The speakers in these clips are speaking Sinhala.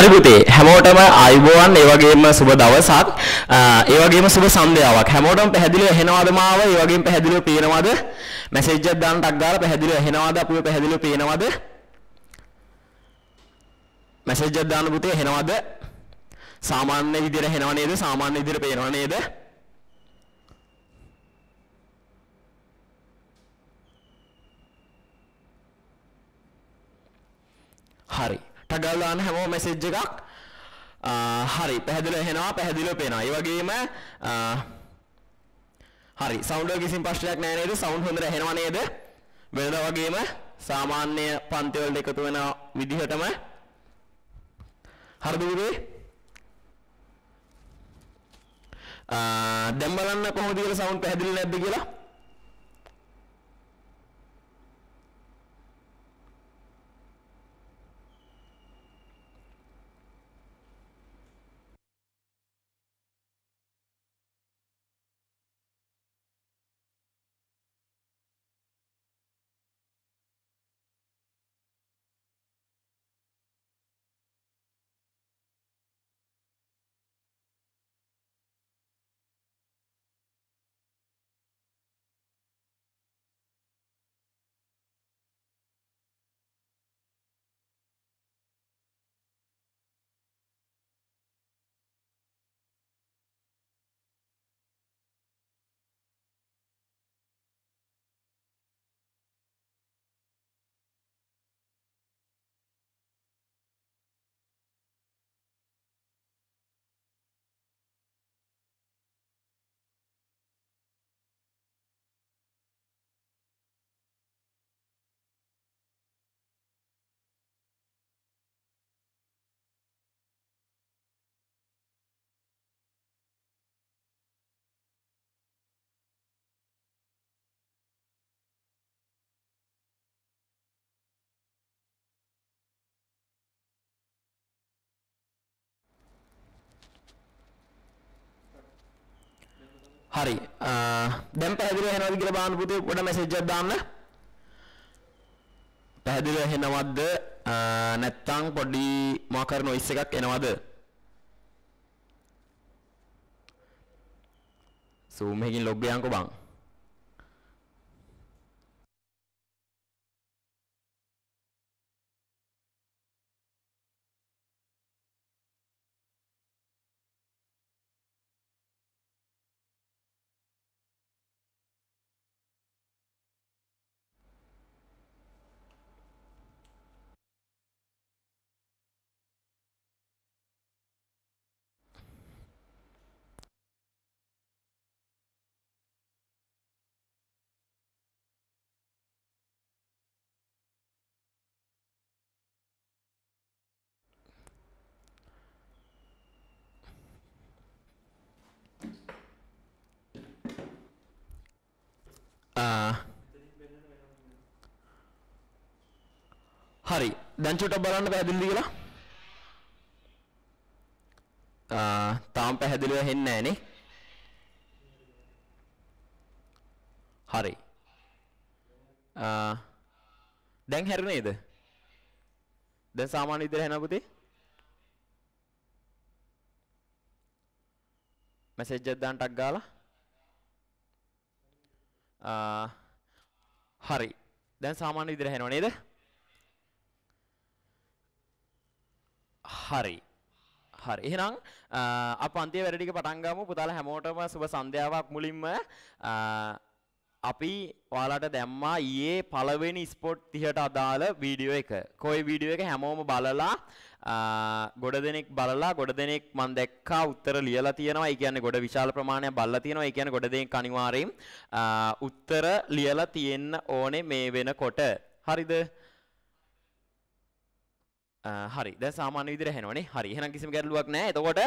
හරි පුතේ හැමෝටම ආයුබෝවන් ඒ වගේම සුබ දවසක් ඒ වගේම සුබ සන්ධ්‍යාවක් හැමෝටම පැහැදිලිව ඇහෙනවද මාව ඒ වගේම පැහැදිලිව පේනවද මැසේජ් එකක් දාන්න ටක් ගාලා පැහැදිලිව ඇහෙනවද අපිව පැහැදිලිව පේනවද මැසේජ් එකක් දාන්න පුතේ ඇහෙනවද සාමාන්‍ය විදිහට ඇහෙනව නේද සාමාන්‍ය විදිහට පේනව නේද හරි ටගල්ලාන්න හැමෝ මැසෙජ් එකක් හරි පැහැදිල එහෙනවා පැහැදිලෝ පේනවා ඒ වගේම හරි සවුන්ඩ් වල කිසිම ප්‍රශ්නයක් නැහැ නේද සවුන්ඩ් හොඳට ඇහෙනවා නේද වෙනදා වගේම සාමාන්‍ය පන්ති වලට එකතු වෙන විදිහටම හරිද උදේ දැන් බලන්න කොහොමද කියලා සවුන්ඩ් පැහැදිලි නැද්ද කියලා හරි දැන් පැහැදිලිව හෙනවද කියලා බලන්න පුතේ පොඩ මැසේජ් එකක් දාන්න පැහැදිලිව හෙනවද නැත්තම් පොඩි මොකක් හරි නොයිස් එකක් එනවද සූම් එකකින් ලොග් ගියන්කෝ බං හරි දැන් චුට්ටක් බලන්න පැහැදිලිද කියලා ආ තාම පැහැදිලිව හෙන්නේ නැහනේ හරි ආ දැන් හැරුණේද දැන් සාමාන්‍ය විදිහට හැනා පුතේ මැසේජ් එකක් දාන්න ටක් ගාලා ආ හරි දැන් සාමාන්‍ය විදිහට හැනව නේද හරි හරි එහෙනම් අප අන්තිය වැඩටික පටන්ගමු පුතාල හැමෝටම සුබ සන්ධ්‍යාවක් මුලින්ම අපි ඔයාලට දැම්මා ඊයේ පළවෙනි ස්පොට් 30ට අදාළ වීඩියෝ එක. කොයි වීඩියෝ එක හැමෝම බලලා ගොඩ දෙනෙක් බලලා ගොඩ දෙනෙක් මම දැක්කා උත්තර ලියලා තියෙනවා. ඒ කියන්නේ ගොඩ විශාල ප්‍රමාණයක් බලලා තියෙනවා. ඒ කියන්නේ ගොඩ දෙනෙක් අනිවාර්යෙන් උත්තර ලියලා තියෙන්න ඕනේ මේ වෙනකොට. හරිද? හරි ද සාමාන්‍ය විදිහට හැනවනේ හරි එහෙනම් කිසිම ගැටලුවක් නැහැ එතකොට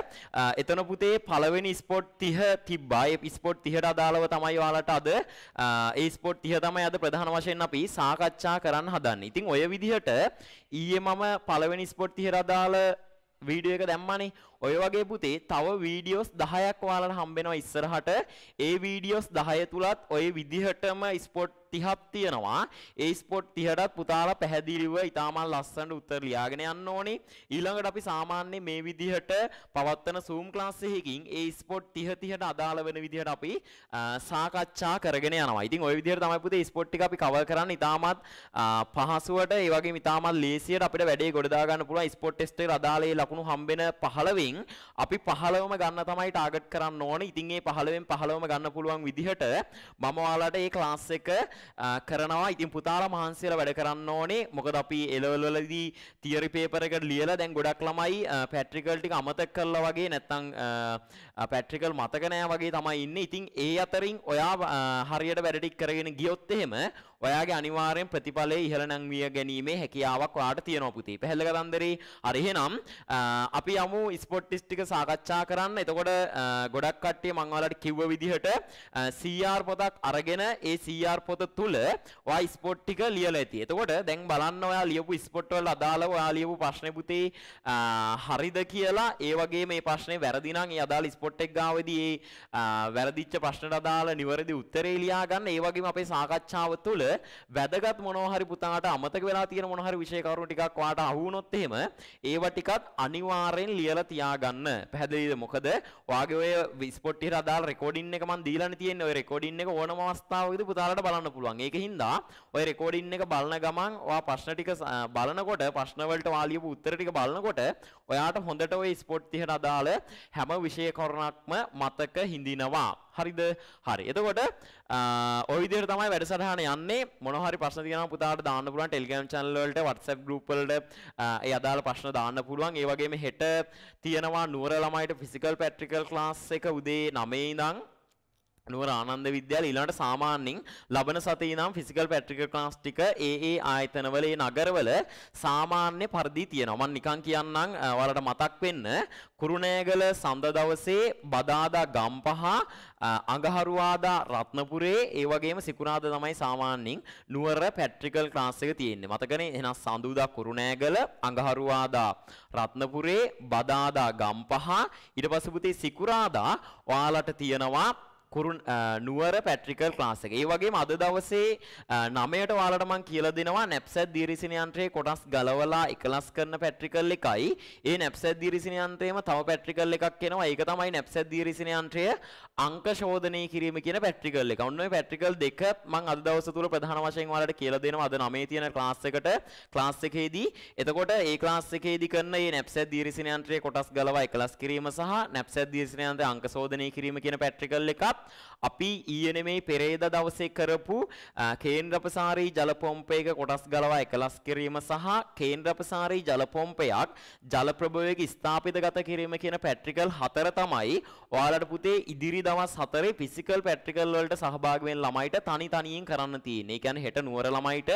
එතන පුතේ පළවෙනි ස්පොට් 30 තිබ්බා ඒ ස්පොට් 30ට අදාළව තමයි ඔයාලට අද ඒ ස්පොට් 30 තමයි අද ප්‍රධාන වශයෙන් අපි සාකච්ඡා කරන්න හදන්නේ ඉතින් ඔය විදිහට ඊයේ මම පළවෙනි ස්පොට් 30ට අදාළ වීඩියෝ එක දැම්මානේ ඔය වගේ පුතේ තව වීඩියෝස් 10ක් ඔයාලට හම්බෙනවා ඉස්සරහට. ඒ වීඩියෝස් 10 තුලත් ඔය විදිහටම ස්පොට් 30ක් තියෙනවා. ඒ ස්පොට් 30ටත් පුතාලා පැහැදිලිව ඉතාම ලස්සනට උත්තර ලියාගෙන යන්න ඕනේ. ඊළඟට අපි සාමාන්‍ය මේ විදිහට පවත්වන Zoom class එකකින් ඒ ස්පොට් 30 30ට අදාළ වෙන විදිහට අපි සාකච්ඡා කරගෙන යනවා. ඉතින් ওই විදිහට තමයි පුතේ ස්පොට් ටික අපි කවර් කරන්න ඉතාමත් පහසුවට ඒ වගේම ඉතාමත් ලේසියට අපිට වැඩේ ගොඩ දා ගන්න පුළුවන් ස්පොට් ටෙස්ට් එකට අදාළ ඒ ලකුණු හම්බෙන 15 වලින් අපි 15ම ගන්න තමයි ටාගට් කරන්න ඕන. ඉතින් ඒ 15න් 15ම ගන්න පුළුවන් විදිහට මම ඔයාලට මේ ක්ලාස් එක කරනවා. ඉතින් පුතාලා මහන්සියලා වැඩ කරන්න ඕනේ. මොකද අපි A level වලදී theory paper එකට ලියලා දැන් ගොඩක් ළමයි practical ටික අමතක කරලා වගේ නැත්තම් practical මතක නැහැ වගේ තමයි ඉන්නේ. ඉතින් ඒ අතරින් ඔයා හරියට වැඩ ටික කරගෙන ගියොත් එහෙම ඔයාගේ අනිවාර්යෙන් ප්‍රතිඵලයේ ඉහළ නැංවිය ගැනීමේ හැකියාවක් ඔයාට තියෙනවා පුතේ. පැහැදිලි කතන්දරේ. හරි එහෙනම් අපි යමු ස්පොට්ටිස් ටික සාකච්ඡා කරන්න. එතකොට ගොඩක් කට්ටිය මම ඔයාලට කිව්ව විදිහට CR පොතක් අරගෙන ඒ CR පොත තුල ඔයා ස්පොට් ටික ලියලා ඇති. එතකොට දැන් බලන්න ඔයා ලියපු ස්පොට් වල අදාළව ඔයා ලියපු ප්‍රශ්නේ පුතේ හරිද කියලා ඒ වගේ මේ ප්‍රශ්නේ වැරදි නම් ඒ අදාළ ස්පොට් එක ගාවේදී ඒ වැරදිච්ච ප්‍රශ්නට අදාළ නිවැරදි උත්තරේ ලියා ගන්න. ඒ වගේම අපේ සාකච්ඡාව තුළ වැදගත් මොනවා හරි පුතාට අමතක වෙලා තියෙන මොනවා හරි විෂය කරුණු ටිකක් ඔයාට අහු වුණොත් එහෙම ඒවා ටිකත් අනිවාර්යෙන් ලියලා තියාගන්න. පැහැදිලිද? මොකද ඔයාගේ ඔය ස්පොට් එකට අදාළ රෙකෝඩින් එක මම දීලානේ තියෙන්නේ. ඔය රෙකෝඩින් එක ඕනම අවස්ථාවකදී පුතාලට බලන්න පුළුවන්. ඒක හින්දා ඔය රෙකෝඩින් එක බලන ගමන් ඔයා ප්‍රශ්න ටික බලනකොට ප්‍රශ්න වලට ඔයා ලියපු උත්තර ටික බලනකොට ඔයාට හොඳට ඔය ස්පොට් 30ට අදාළ හැම විෂය කරුණක්ම මතක හිඳිනවා. හරිද හරි එතකොට ඔය විදිහට තමයි වැඩසටහන යන්නේ මොන හරි ප්‍රශ්න තියෙනවා පුතාට දාන්න පුළුවන් Telegram channel වලට WhatsApp group වලට ඒ අදාළ ප්‍රශ්න දාන්න පුළුවන් ඒ වගේම හෙට තියෙනවා නුවර ළමයිට physical practical class එක උදේ 9 ඉඳන් නුවර ආනන්ද විද්‍යාල ඊළඟට සාමාන්‍යයෙන් ලබන සතියේ ඉඳන් ෆිසිකල් පැට්‍රිකල් ක්ලාස් ටික ඒ ඒ ආයතනවල ඒ නගරවල සාමාන්‍ය පරිදි තියෙනවා. මම නිකන් කියන්නම් ඔයාලට මතක් වෙන්න කුරුණෑගල සඳ දවසේ බදාදා ගම්පහ අඟහරුවාදා රත්නපුරේ ඒ වගේම සිකුරාදා තමයි සාමාන්‍යයෙන් නුවර පැට්‍රිකල් ක්ලාස් එක තියෙන්නේ. මතකනේ එහෙනම් සඳුදා කුරුණෑගල අඟහරුවාදා රත්නපුරේ බදාදා ගම්පහ ඊට පස්සේ පුතේ සිකුරාදා ඔයාලට තියෙනවා කුරුන් නුවර පැට්‍රිකල් ක්ලාස් එක. ඒ වගේම අද දවසේ 9ට ඔයාලට මම කියලා දෙනවා නැප්සැට් දියරිසින යන්ත්‍රයේ කොටස් ගලවලා එකලස් කරන පැට්‍රිකල් එකයි. ඒ නැප්සැට් දියරිසින යන්ත්‍රයේම තව පැට්‍රිකල් එකක් එනවා. ඒක තමයි නැප්සැට් දියරිසින යන්ත්‍රය අංක ශෝධනය කිරීම කියන පැට්‍රිකල් එක. ඔන්න ඔය පැට්‍රිකල් දෙක මම අද දවස තුල ප්‍රධාන වශයෙන් ඔයාලට කියලා දෙනවා අද 9 තියෙන ක්ලාස් එකට ක්ලාස් එකේදී. එතකොට ඒ ක්ලාස් එකේදී කරන මේ නැප්සැට් දියරිසින යන්ත්‍රයේ කොටස් ගලවා එකලස් කිරීම සහ නැප්සැට් දියරිසින යන්ත්‍රයේ අංක ශෝධනය කිරීම කියන පැට්‍රිකල් එකත් අපි ඊයේ නෙමෙයි පෙරේදා දවසේ කරපු කේන්ද්‍රපසාරී ජල පොම්පයක කොටස් ගලවා එකලස් කිරීම සහ කේන්ද්‍රපසාරී ජල පොම්පයක් ජල ප්‍රභවයක ස්ථාපිතගත කිරීම කියන පැට්‍රිකල් හතර තමයි ඔයාලට පුතේ ඉදිරි දවස් හතරේ ෆිසිකල් පැට්‍රිකල් වලට සහභාගී වෙන ළමයිට තනි තනියෙන් කරන්න තියෙන්නේ. ඒ කියන්නේ හෙට නුවර ළමයිට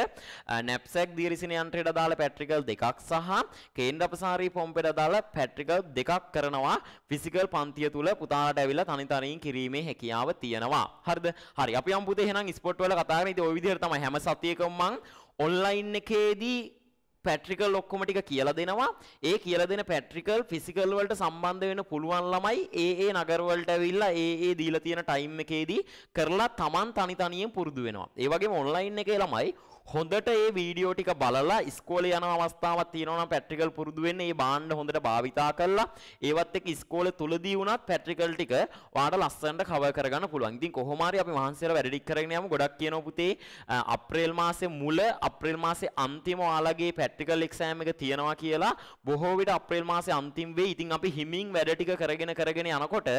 නැප්සැක් දියරිසින යන්ත්‍රයට අදාළ පැට්‍රිකල් දෙකක් සහ කේන්ද්‍රපසාරී පොම්පයට අදාළ පැට්‍රිකල් දෙකක් කරනවා ෆිසිකල් පන්තිය තුල පුතාලට ඇවිල්ලා තනි තනියෙන් කිරීමේ හැකියාව සංඥාව තියෙනවා. හරිද? හරි. අපි යම් පුතේ එහෙනම් ස්පොට් වල කතා කරන ඉතින් ওই විදිහට තමයි හැම සතියකම මම ඔන්ලයින් එකේදී පැට්‍රිකල් ඔක්කොම ටික කියලා දෙනවා. ඒ කියලා දෙන පැට්‍රිකල් ෆිසිකල් වලට සම්බන්ධ වෙන්න පුළුවන් ළමයි ඒ ඒ නගර වලට ඇවිල්ලා ඒ ඒ දීලා තියෙන ටයිම් එකේදී කරලා Taman තනි තනියෙන් පුරුදු වෙනවා. ඒ වගේම ඔන්ලයින් එකේ ළමයි හොඳට ඒ වීඩියෝ ටික බලලා ඉස්කෝලේ යන අවස්ථාවක් තියෙනවා නම් පැට්‍රිකල් පුරුදු වෙන්න ඒ බාන්න හොඳට භාවිතා කරලා ඒවත් එක්ක ඉස්කෝලේ තුලදී වුණත් පැට්‍රිකල් ටික ඔයාලට ලස්සනට කවර් කරගන්න පුළුවන්. ඉතින් කොහොම හරි අපි මහන්සියලා වැඩ ටික කරගෙන යමු. ගොඩක් කියනවා පුතේ අප්‍රේල් මාසේ මුල අප්‍රේල් මාසේ අන්තිම ඔයාලගේ පැට්‍රිකල් එක්සෑම් එක තියෙනවා කියලා බොහෝ විට අප්‍රේල් මාසේ අන්තිම වෙයි. ඉතින් අපි හිමින් වැඩ ටික කරගෙන කරගෙන යනකොට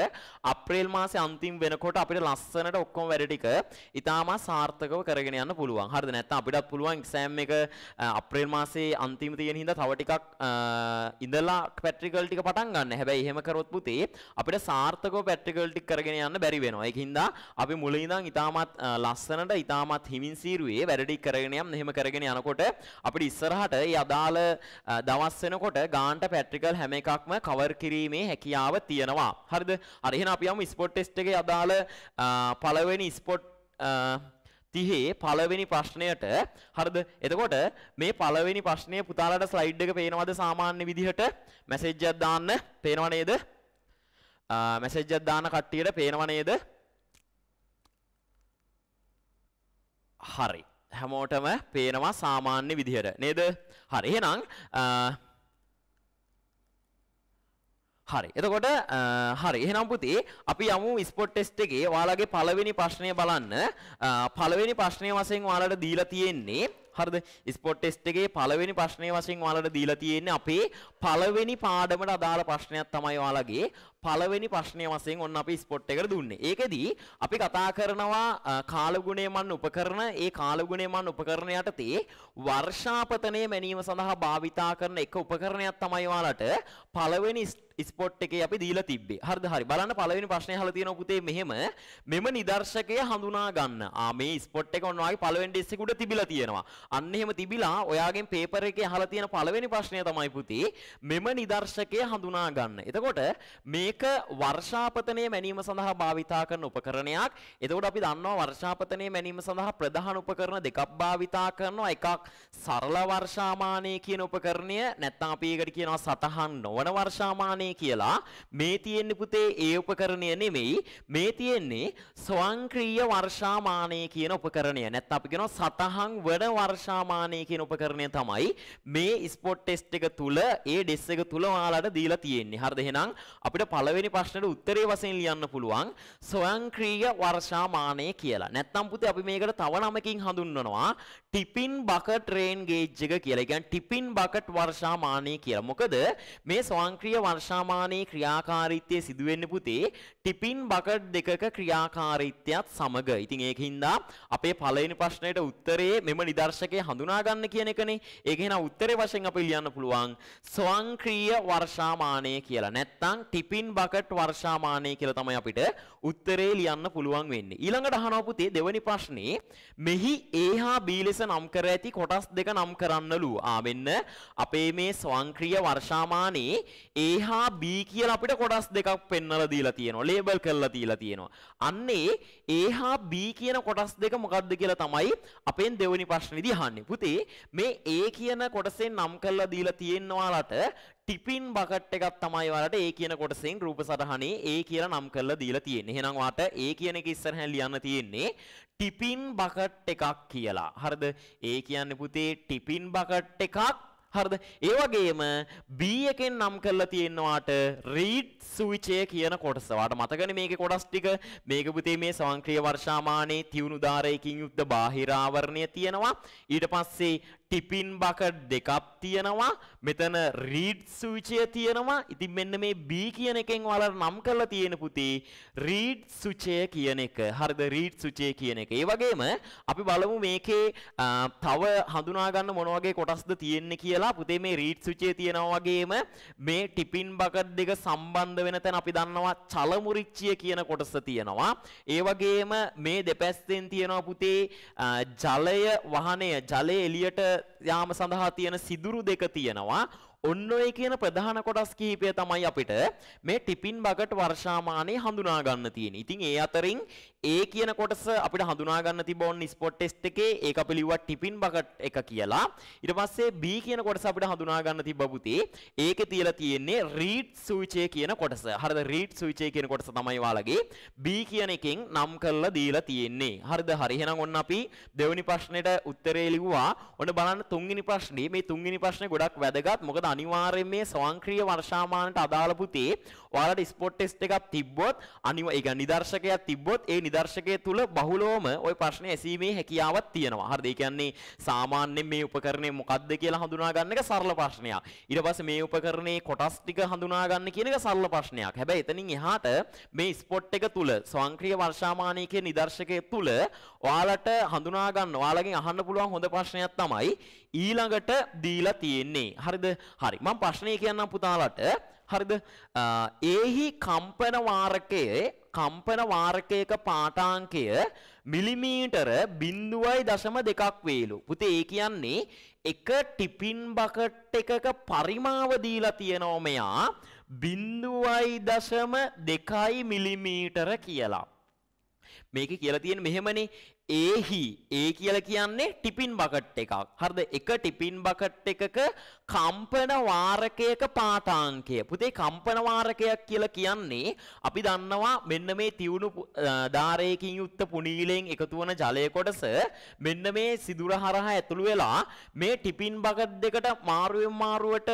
අප්‍රේල් මාසේ අන්තිම වෙනකොට අපිට ලස්සනට ඔක්කොම වැඩ ටික ඉතාමත් සාර්ථකව කරගෙන යන්න පුළුවන්. හරිද? නැත්නම් අපිට යන්නත් පුළුවන් එක්සෑම් එක අප්‍රේල් මාසේ අන්තිම තියෙන හින්දා තව ටිකක් ඉඳලා පැට්‍රිකල් ටික පටන් ගන්න. හැබැයි එහෙම කරොත් පුතේ අපිට සාර්ථකව පැට්‍රිකල් ටික කරගෙන යන්න බැරි වෙනවා. ඒක හින්දා අපි මුලින් ඉඳන් ඉතාමත් ලස්සනට ඉතාමත් හිමින් සීරුවේ වැඩ ටික කරගෙන යම් එහෙම කරගෙන යනකොට අපිට ඉස්සරහට ඒ අදාළ දවස් වෙනකොට ගාන්ට පැට්‍රිකල් හැම එකක්ම කවර් කිරීමේ හැකියාව තියෙනවා. හරිද? හරි එහෙනම් අපි යමු ස්පොට් ටෙස්ට් එකේ අදාළ පළවෙනි ස්පොට් තිහේ පළවෙනි ප්‍රශ්නයට හරිද එතකොට මේ පළවෙනි ප්‍රශ්නය පුතාලට ස්ලයිඩ් එක පේනවද සාමාන්‍ය විදිහට මැසේජ් එකක් දාන්න පේනව නේද මැසේජ් එකක් දාන කට්ටියට පේනව නේද හරි හැමෝටම පේනවා සාමාන්‍ය විදිහට නේද හරි එහෙනම් හරි එතකොට හරි එහෙනම් පුතේ අපි යමු ස්පොට් ටෙස්ට් එකේ ඔයාලගේ පළවෙනි ප්‍රශ්නය බලන්න පළවෙනි ප්‍රශ්නය වශයෙන් ඔයාලට දීලා තියෙන්නේ හරිද ස්පොට් ටෙස්ට් එකේ පළවෙනි ප්‍රශ්නය වශයෙන් ඔයාලට දීලා තියෙන්නේ අපේ පළවෙනි පාඩමට අදාළ ප්‍රශ්නයක් තමයි ඔයාලගේ පළවෙනි ප්‍රශ්නය වශයෙන් ඔන්න අපි ස්පොට් එකට දුන්නේ. ඒකෙදී අපි කතා කරනවා කාලගුණය මන් උපකරණ ඒ කාලගුණය මන් උපකරණ යටතේ වර්ෂාපතනය මැනීම සඳහා භාවිතා කරන එක උපකරණයක් තමයි ඔයාලට පළවෙනි ස්පොට් එකේ අපි දීලා තිබ්බේ. හරිද? හරි. බලන්න පළවෙනි ප්‍රශ්නේ අහලා තියෙනවා පුතේ මෙහෙම මෙම නිදර්ශකය හඳුනා ගන්න. ආ මේ ස්පොට් එක ඔන්න ඔයාගේ පළවෙනි ඩෙස් එක උඩ තිබිලා තියෙනවා. අන්න එහෙම තිබිලා ඔයාගෙන් පේපර් එකේ අහලා තියෙන පළවෙනි ප්‍රශ්නය තමයි පුතේ මෙම නිදර්ශකය හඳුනා ගන්න. එතකොට මේ මේක වර්ෂාපතනය මැනීම සඳහා භාවිතා කරන උපකරණයක්. එතකොට අපි දන්නවා වර්ෂාපතනය මැනීම සඳහා ප්‍රධාන උපකරණ දෙකක් භාවිතා කරනවා. එකක් සරල වර්ෂාමානය කියන උපකරණය නැත්නම් අපි ඒකට කියනවා සතහන් නොවන වර්ෂාමානය කියලා. මේ තියෙන්නේ පුතේ ඒ උපකරණය නෙමෙයි. මේ තියෙන්නේ ස්වංක්‍රීය වර්ෂාමානය කියන උපකරණය. නැත්නම් අපි කියනවා සතහන් වන වර්ෂාමානය කියන උපකරණය තමයි මේ ස්පොට් ටෙස්ට් එක තුල ඒ ඩෙස් එක තුල ඔයාලට දීලා තියෙන්නේ. හරිද? එහෙනම් අපිට පළවෙනි ප්‍රශ්නෙට උත්තරේ වශයෙන් ලියන්න පුළුවන් ස්වයංක්‍රීය වර්ෂාමානය කියලා. නැත්නම් පුතේ අපි මේකට තව නමකින් හඳුන්වනවා ටිපින් බකට් රේන් ගේජ් එක කියලා. ඒ කියන්නේ ටිපින් බකට් වර්ෂාමානය කියලා. මොකද මේ ස්වයංක්‍රීය වර්ෂාමානයේ ක්‍රියාකාරීත්වය සිදු වෙන්නේ පුතේ ටිපින් බකට් දෙකක ක්‍රියාකාරීත්වයත් සමග. ඉතින් ඒකින්දා අපේ පළවෙනි ප්‍රශ්නෙට උත්තරේ මෙම නිදර්ශකයේ හඳුනා ගන්න කියන එකනේ. ඒක එහෙනම් උත්තරේ වශයෙන් අපි ලියන්න පුළුවන් ස්වයංක්‍රීය වර්ෂාමානය කියලා. නැත්නම් ටිපින් ක්ලීන් බකට් වර්ෂාමානය කියලා තමයි අපිට උත්තරේ ලියන්න පුළුවන් වෙන්නේ. ඊළඟට අහනවා පුතේ දෙවැනි ප්‍රශ්නේ මෙහි A හා B ලෙස නම් කර ඇති කොටස් දෙක නම් කරන්නලු. ආ මෙන්න අපේ මේ ස්වංක්‍රීය වර්ෂාමානයේ A හා B කියලා අපිට කොටස් දෙකක් පෙන්වලා දීලා තියෙනවා. ලේබල් කරලා දීලා තියෙනවා. අන්නේ A හා B කියන කොටස් දෙක මොකක්ද කියලා තමයි අපෙන් දෙවෙනි ප්‍රශ්නේදී අහන්නේ. පුතේ මේ A කියන කොටසෙන් නම් කරලා දීලා තියෙනවාලට ටිපින් බකට් එකක් තමයි ඔයාලට ඒ කියන කොටසෙන් රූප සටහනේ ඒ කියලා නම් කරලා දීලා තියෙන්නේ. එහෙනම් ඔයාට ඒ කියන එක ඉස්සරහින් ලියන්න තියෙන්නේ ටිපින් බකට් එකක් කියලා. හරිද? ඒ කියන්නේ පුතේ ටිපින් බකට් එකක් හරිද? ඒ වගේම B එකෙන් නම් කරලා තියෙනවාට read switch කියන කොටස. ඔයාට මතකනේ මේකේ කොටස් ටික මේක පුතේ මේ ස්වයංක්‍රීය වර්ෂාමානයේ තියුණු ධාරයකින් යුක්ත බාහිර ආවරණය තියෙනවා. ඊට පස්සේ ටිපින් බකට් දෙකක් තියෙනවා මෙතන රීඩ් සුවිචය තියෙනවා ඉතින් මෙන්න මේ B කියන එකෙන් ඔයාලට නම් කරලා තියෙන පුතේ රීඩ් සුචය කියන එක හරිද රීඩ් සුචය කියන එක ඒ වගේම අපි බලමු මේකේ තව හඳුනා ගන්න මොන වගේ කොටස්ද තියෙන්නේ කියලා පුතේ මේ රීඩ් සුචේ තියෙනවා වගේම මේ ටිපින් බකට් දෙක සම්බන්ධ වෙන තැන අපි දන්නවා චලමුරිච්චිය කියන කොටස තියෙනවා ඒ වගේම මේ දෙපැත්තෙන් තියෙනවා පුතේ ජලය වහනය ජලය එළියට යාම සඳහා තියෙන සිදුරු දෙක තියෙනවා ඔන්න ඔය කියන ප්‍රධාන කොටස් කිහිපය තමයි අපිට මේ ටිපින් බගට් වර්ෂාමානය හඳුනා ගන්න තියෙන්නේ. ඉතින් ඒ අතරින් ඒ කියන කොටස අපිට හඳුනා ගන්න තිබ්බ ඔන්න ස්පොට් ටෙස්ට් එකේ ඒක අපි ලිව්වා ටිපින් බගට් එක කියලා. ඊට පස්සේ B කියන කොටස අපිට හඳුනා ගන්න තිබ්බ පුතේ. ඒකේ තියලා තියෙන්නේ රීඩ් සුවිචය කියන කොටස. හරිද? රීඩ් සුවිචය කියන කොටස තමයි ඔයාලගේ B කියන එකෙන් නම් කරලා දීලා තියෙන්නේ. හරිද? හරි එහෙනම් ඔන්න අපි දෙවෙනි ප්‍රශ්නෙට උත්තරේ ලිව්වා. ඔන්න බලන්න තුන්වෙනි ප්‍රශ්නේ. මේ තුන්වෙනි ප්‍රශ්නේ ගොඩක් වැදගත්. මොකද අනිවාර්යෙන් මේ ස්වංක්‍රීය වර්ෂාමානට අදාළ පුතේ ඔයාලට ස්පොට් ටෙස්ට් එකක් තිබ්බොත් අනිව ඒ කියන්නේ නිදර්ශකයක් තිබ්බොත් ඒ නිදර්ශකයේ තුල බහුලවම ওই ප්‍රශ්නේ ඇසීමේ හැකියාවක් තියෙනවා. හරිද? ඒ කියන්නේ සාමාන්‍යයෙන් මේ උපකරණය මොකක්ද කියලා හඳුනා ගන්න එක සරල ප්‍රශ්නයක්. ඊට පස්සේ මේ උපකරණයේ කොටස් ටික හඳුනා ගන්න කියන එක සරල ප්‍රශ්නයක්. හැබැයි එතනින් එහාට මේ ස්පොට් එක තුල ස්වංක්‍රීය වර්ෂාමානයේ කියන නිදර්ශකයේ තුල ඔයාලට හඳුනා ගන්න ඔයාලගෙන් අහන්න පුළුවන් හොඳ ප්‍රශ්නයක් තමයි ඊළඟට දීලා තියෙන්නේ. හරිද? හරි. මම ප්‍රශ්නේ කියන්නම් පුතාලට. හරිද ඒහි කම්පන වාරකයේ කම්පන වාරකයක පාඨාංකය මිලිමීටර 0.2ක් වේලු. පුතේ ඒ කියන්නේ එක ටිපින් බකට් එකක පරිමාව දීලා තියෙනවා මෙයා 0.2 මිලිමීටර කියලා. මේක කියලා තියෙන මෙහෙමනේ ඒහි ඒ කියලා කියන්නේ ටිපින් බකට් එකක්. හරිද? එක ටිපින් බකට් එකක කම්පන වාරකයක පාඨාංකය. පුතේ කම්පන වාරකයක් කියලා කියන්නේ අපි දන්නවා මෙන්න මේ තියුණු ධාරයකින් යුක්ත පුනීලයෙන් එකතු වන ජලය කොටස මෙන්න මේ සිදුර හරහා ඇතුළු වෙලා මේ ටිපින් බකට් දෙකට මාරුවෙන් මාරුවට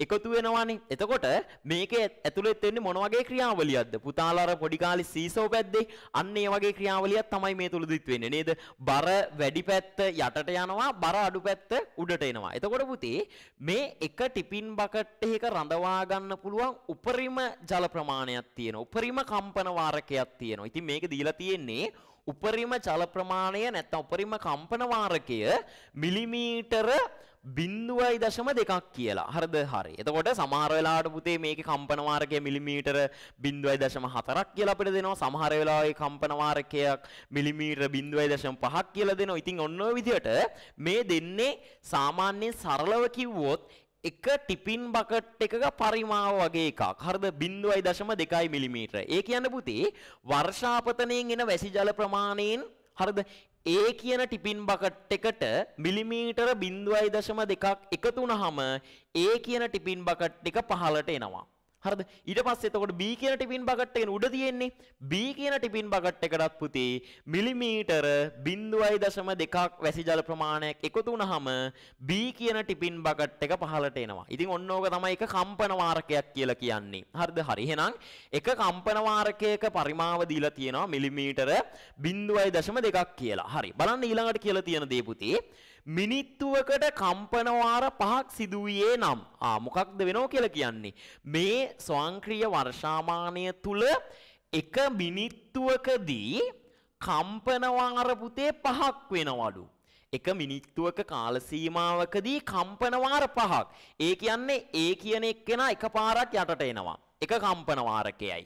එකතු වෙනවානේ. එතකොට මේකේ ඇතුළෙත් වෙන්නේ මොන වගේ ක්‍රියාවලියක්ද? පුතාලා අර පොඩි කාලේ සීසෝ පැද්දේ අන්න ඒ වගේ ක්‍රියාවලියක් තමයි මේ තුලදිත් වෙන්නේ. නේද? බර වැඩි පැත්ත යටට යනවා, බර අඩු පැත්ත උඩට එනවා. එතකොට පුතේ මේ එක ටිපින් බකට් එකක රඳවා ගන්න පුළුවන් උපරිම ජල ප්‍රමාණයක් තියෙනවා. උපරිම කම්පන වාරකයක් තියෙනවා. ඉතින් මේක දීලා තියෙන්නේ උපරිම චල ප්‍රමාණය නැත්නම් උපරිම කම්පන වාරකය මිලිමීටර 0.2ක් කියලා. හරිද? හරි. එතකොට සමහර වෙලාවට පුතේ මේකේ කම්පන වාරකය මිලිමීටර 0.4ක් කියලා අපිට දෙනවා. සමහර වෙලාවෙ කම්පන වාරකයක් මිලිමීටර 0.5ක් කියලා දෙනවා. ඉතින් ඔන්න ඔය විදිහට මේ දෙන්නේ සාමාන්‍යයෙන් සරලව කිව්වොත් එක ටිපින් බකට් එකක පරිමාව වගේ එකක්. හරිද? 0.2 මිලිමීටර. ඒ කියන්නේ පුතේ වර්ෂාපතනයෙන් එන වැසි ජල ප්‍රමාණයෙන් හරිද? ඒ කියන ටිපින් බකට් එකට මිලිමීටර 0.2ක් එකතු වුනහම ඒ කියන ටිපින් බකට් එක පහළට එනවා. හරිද ඊට පස්සේ එතකොට B කියන ටිපින් බකට් එකේ උඩ තියෙන්නේ B කියන ටිපින් බකට් එකටත් පුතේ මිලිමීටර 0.2ක් වැසි ජල ප්‍රමාණයක් එකතු වුනහම B කියන ටිපින් බකට් එක පහළට එනවා. ඉතින් ඔන්න ඕක තමයි එක කම්පන වාරකයක් කියලා කියන්නේ. හරිද? හරි. එහෙනම් එක කම්පන වාරකයක පරිමාව දීලා තියෙනවා මිලිමීටර 0.2ක් කියලා. හරි. බලන්න ඊළඟට කියලා තියෙන දේ පුතේ මිනිත්තුවකට කම්පනවාර පහක් සිදුවයේ නම් මොකක්ද වෙනෝ කියලා කියන්නේ. මේ ස්වංක්‍රීය වර්ෂාමානය තුළ එක මිනිත්තුවකදී කම්පනවාර පුතේ පහක් වෙනවලු. එක මිනිත්තුවක කාල සීමාවකදී කම්පනවාර පහක්. ඒ කියන්නේ ඒ කියන එක්කෙනා එකපාරක් යටට එනවා. එක කම්පනවාරකයයි.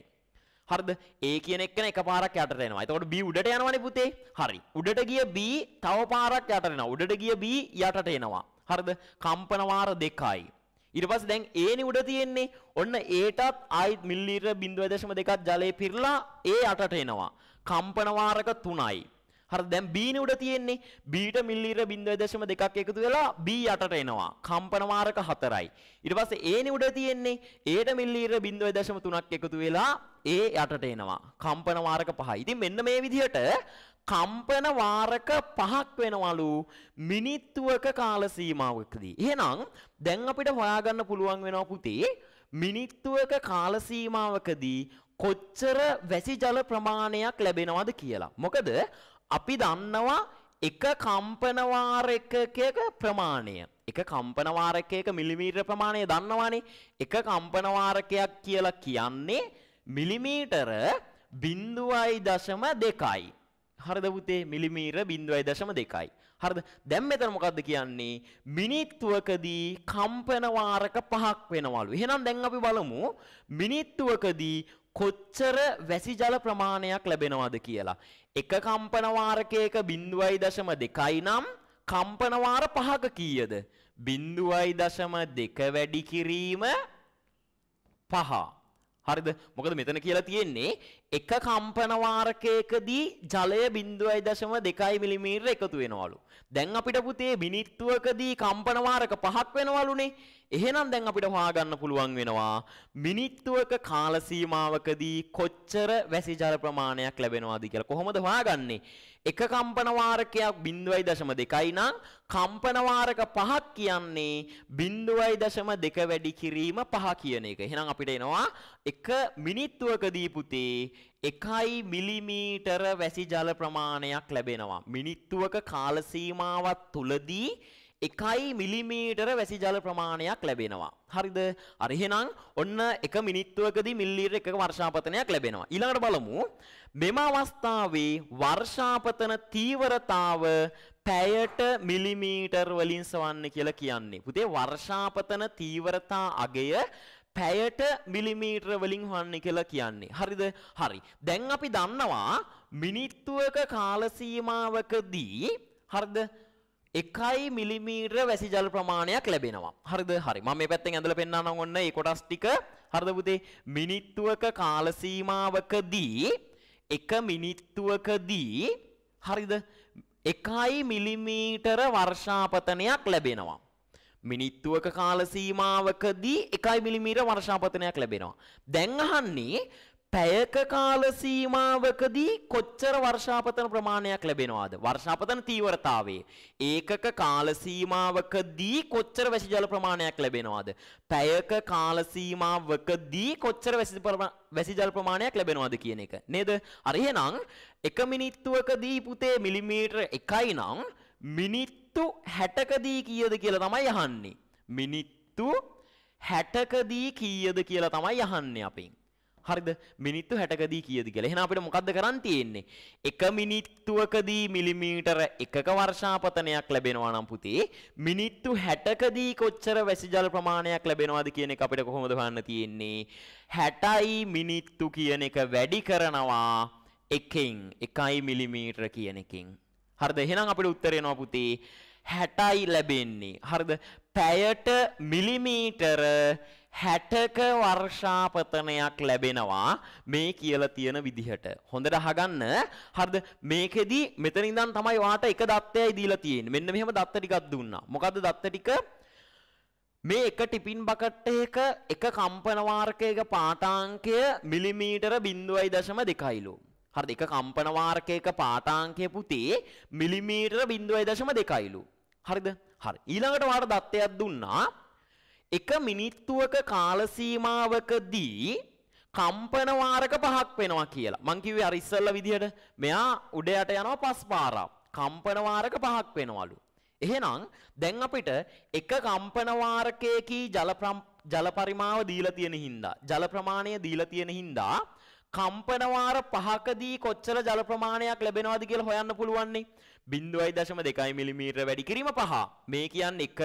හරිද? A කියන එක්කන එකපාරක් යටට එනවා. එතකොට B උඩට යනවනේ පුතේ. හරි. උඩට ගිය B තව පාරක් යටට එනවා. උඩට ගිය B යටට එනවා. හරිද? කම්පන වාර දෙකයි. ඊට පස්සේ දැන් A නේ උඩ තියෙන්නේ. ඔන්න ඒටත් ආයිත් මිලිලීටර 0.2ක් ජලය පිරලා A යටට එනවා. කම්පන වාරක 3යි. හරි දැන් B නේ උඩ තියෙන්නේ. B ට මිල්ලිමීටර 0.2ක් එකතු වෙලා B යටට එනවා. කම්පන මාරක 4යි. ඊට පස්සේ A නේ උඩ තියෙන්නේ. A ට මිල්ලිමීටර 0.3ක් එකතු වෙලා A යටට එනවා. කම්පන මාරක 5යි. ඉතින් මෙන්න මේ විදිහට කම්පන වාරක පහක් වෙනවලු මිනිත්තුවක කාල සීමාවකදී. එහෙනම් දැන් අපිට හොයාගන්න පුළුවන් වෙනවා පුතේ මිනිත්තුවක කාල සීමාවකදී කොච්චර වැසි ජල ප්‍රමාණයක් ලැබෙනවද කියලා. මොකද අපි දන්නවා එක කම්පන වාරකයක ප්‍රමාණය. එක කම්පන වාරකයක මිලිමීටර ප්‍රමාණය දන්නවනේ. එක කම්පන වාරකයක් කියලා කියන්නේ මිලිමීටර 0.2යි. හරිද පුතේ මිලිමීටර 0.2යි. හරිද? දැන් මෙතන මොකද්ද කියන්නේ? මිනිත්තුවකදී කම්පන වාරක 5ක් වෙනවලු. එහෙනම් දැන් අපි බලමු මිනිත්තුවකදී කොච්චර වැසි ජල ප්‍රමාණයක් ලැබෙනවද කියලා. එක කම්පන වාරකයක 0.2යි නම් කම්පන වාර පහක කීයද? 0.2 වැඩි කිරීම පහ. හරිද? මොකද මෙතන කියලා තියෙන්නේ එක කම්පන වාරකයකදී ජලය 0.2 මිලිමීටර එකතු වෙනවලු. දැන් අපිට පුතේ මිනිත්තුවකදී කම්පන වාරක 5ක් වෙනවලුනේ. එහෙනම් දැන් අපිට හොයාගන්න පුළුවන් වෙනවා මිනිත්තුවක කාල සීමාවකදී කොච්චර වැසි ජල ප්‍රමාණයක් ලැබෙනවද කියලා. කොහොමද හොයාගන්නේ? එක කම්පන වාරකයක් 0.2යි නම් කම්පන වාරක 5ක් කියන්නේ 0.2 වැඩි කිරීම 5 කියන එක. එහෙනම් අපිට එනවා එක මිනිත්තුවකදී පුතේ 1 මිලිමීටර වැසි ජල ප්‍රමාණයක් ලැබෙනවා. මිනිත්තුවක කාල සීමාවක් තුලදී 1 මිලිමීටර වැසි ජල ප්‍රමාණයක් ලැබෙනවා. හරිද? හරි එහෙනම් ඔන්න 1 මිනිත්තුවකදී මිලිලීටර 1ක වර්ෂාපතනයක් ලැබෙනවා. ඊළඟට බලමු මෙම අවස්ථාවේ වර්ෂාපතන තීව්‍රතාව පැයට මිලිමීටර් වලින් සවන්න කියලා කියන්නේ. පුතේ වර්ෂාපතන තීව්‍රතා අගය පැයට මිලිමීටර වලින් හොන්නේ කියලා කියන්නේ. හරිද? හරි. දැන් අපි දන්නවා මිනිත්තුවක කාල සීමාවකදී හරිද? 1 මිලිමීටර වැසි ජල ප්‍රමාණයක් ලැබෙනවා. හරිද? හරි. මම මේ පැත්තෙන් ඇඳලා පෙන්නනවා ඔන්න ඒ කොටස් ටික. හරිද පුතේ? මිනිත්තුවක කාල සීමාවකදී 1 මිනිත්තුවකදී හරිද? 1 මිලිමීටර වර්ෂාපතනයක් ලැබෙනවා. මිනිත්තුවක කාල සීමාවකදී 1 මිලිමීටර වර්ෂාපතනයක් ලැබෙනවා. දැන් අහන්නේ පැයක කාල සීමාවකදී කොච්චර වර්ෂාපතන ප්‍රමාණයක් ලැබෙනවාද? වර්ෂාපතන තීව්‍රතාවයේ ඒකක කාල සීමාවකදී කොච්චර වැසි ජල ප්‍රමාණයක් ලැබෙනවාද? පැයක කාල සීමාවකදී කොච්චර වැසි වැසි ජල ප්‍රමාණයක් ලැබෙනවාද කියන එක. නේද? හරි එහෙනම් 1 මිනිත්තුවකදී පුතේ මිලිමීටර 1යි නම් මිනිත් මිනිත්තු 60කදී කීයද කියලා තමයි අහන්නේ. මිනිත්තු 60කදී කීයද කියලා තමයි අහන්නේ අපෙන්. හරිද? මිනිත්තු 60කදී කීයද කියලා. එහෙනම් අපිට මොකද්ද කරන් තියෙන්නේ? 1 මිනිත්තුවකදී මිලිමීටර 1ක වර්ෂාපතනයක් ලැබෙනවා නම් පුතේ මිනිත්තු 60කදී කොච්චර වැසි ජල ප්‍රමාණයක් ලැබෙනවද කියන එක අපිට කොහොමද හොයන්න තියෙන්නේ? 60යි මිනිත්තු කියන එක වැඩි කරනවා 1කින් 1යි මිලිමීටර කියන එකෙන්. හරිද එහෙනම් අපිට උත්තරේ එනවා පුතේ 60යි ලැබෙන්නේ හරිද පැයට මිලිමීටර 60ක වර්ෂාපතනයක් ලැබෙනවා මේ කියලා තියෙන විදිහට. හොඳට අහගන්න. හරිද? මේකෙදි මෙතන ඉඳන් තමයි ඔයාට එක දත්තයයි දීලා තියෙන්නේ. මෙන්න මෙහෙම දත්ත ටිකක් දුන්නා. මොකද්ද දත්ත ටික? මේ එක ටිපින් බකට් එක එක කම්පන වාරකයක පාඨාංකය මිලිමීටර 0.2 ලෝ. හරිද එක කම්පන වාරකයක පාඨාංකයේ පුතේ මිලිමීටර 0.2යිලු හරිද හරි ඊළඟට වාට දත්තයක් දුන්නා එක මිනිත්තුවක කාල සීමාවකදී කම්පන වාරක පහක් වෙනවා කියලා මං කිව්වේ අර ඉස්සෙල්ලා විදියට මෙයා උඩ යට යනවා පස් පාරක් කම්පන වාරක පහක් වෙනවලු එහෙනම් දැන් අපිට එක කම්පන වාරකයකී ජල ජල පරිමාව දීලා තියෙන හින්දා ජල ප්‍රමාණය දීලා තියෙන හින්දා කම්පන වාර 5කදී කොච්චර ජල ප්‍රමාණයක් ලැබෙනවද කියලා හොයන්න පුළුවන් නේ 0.2 මිලිමීටර වැඩි කිරීම 5 මේ කියන්නේ එක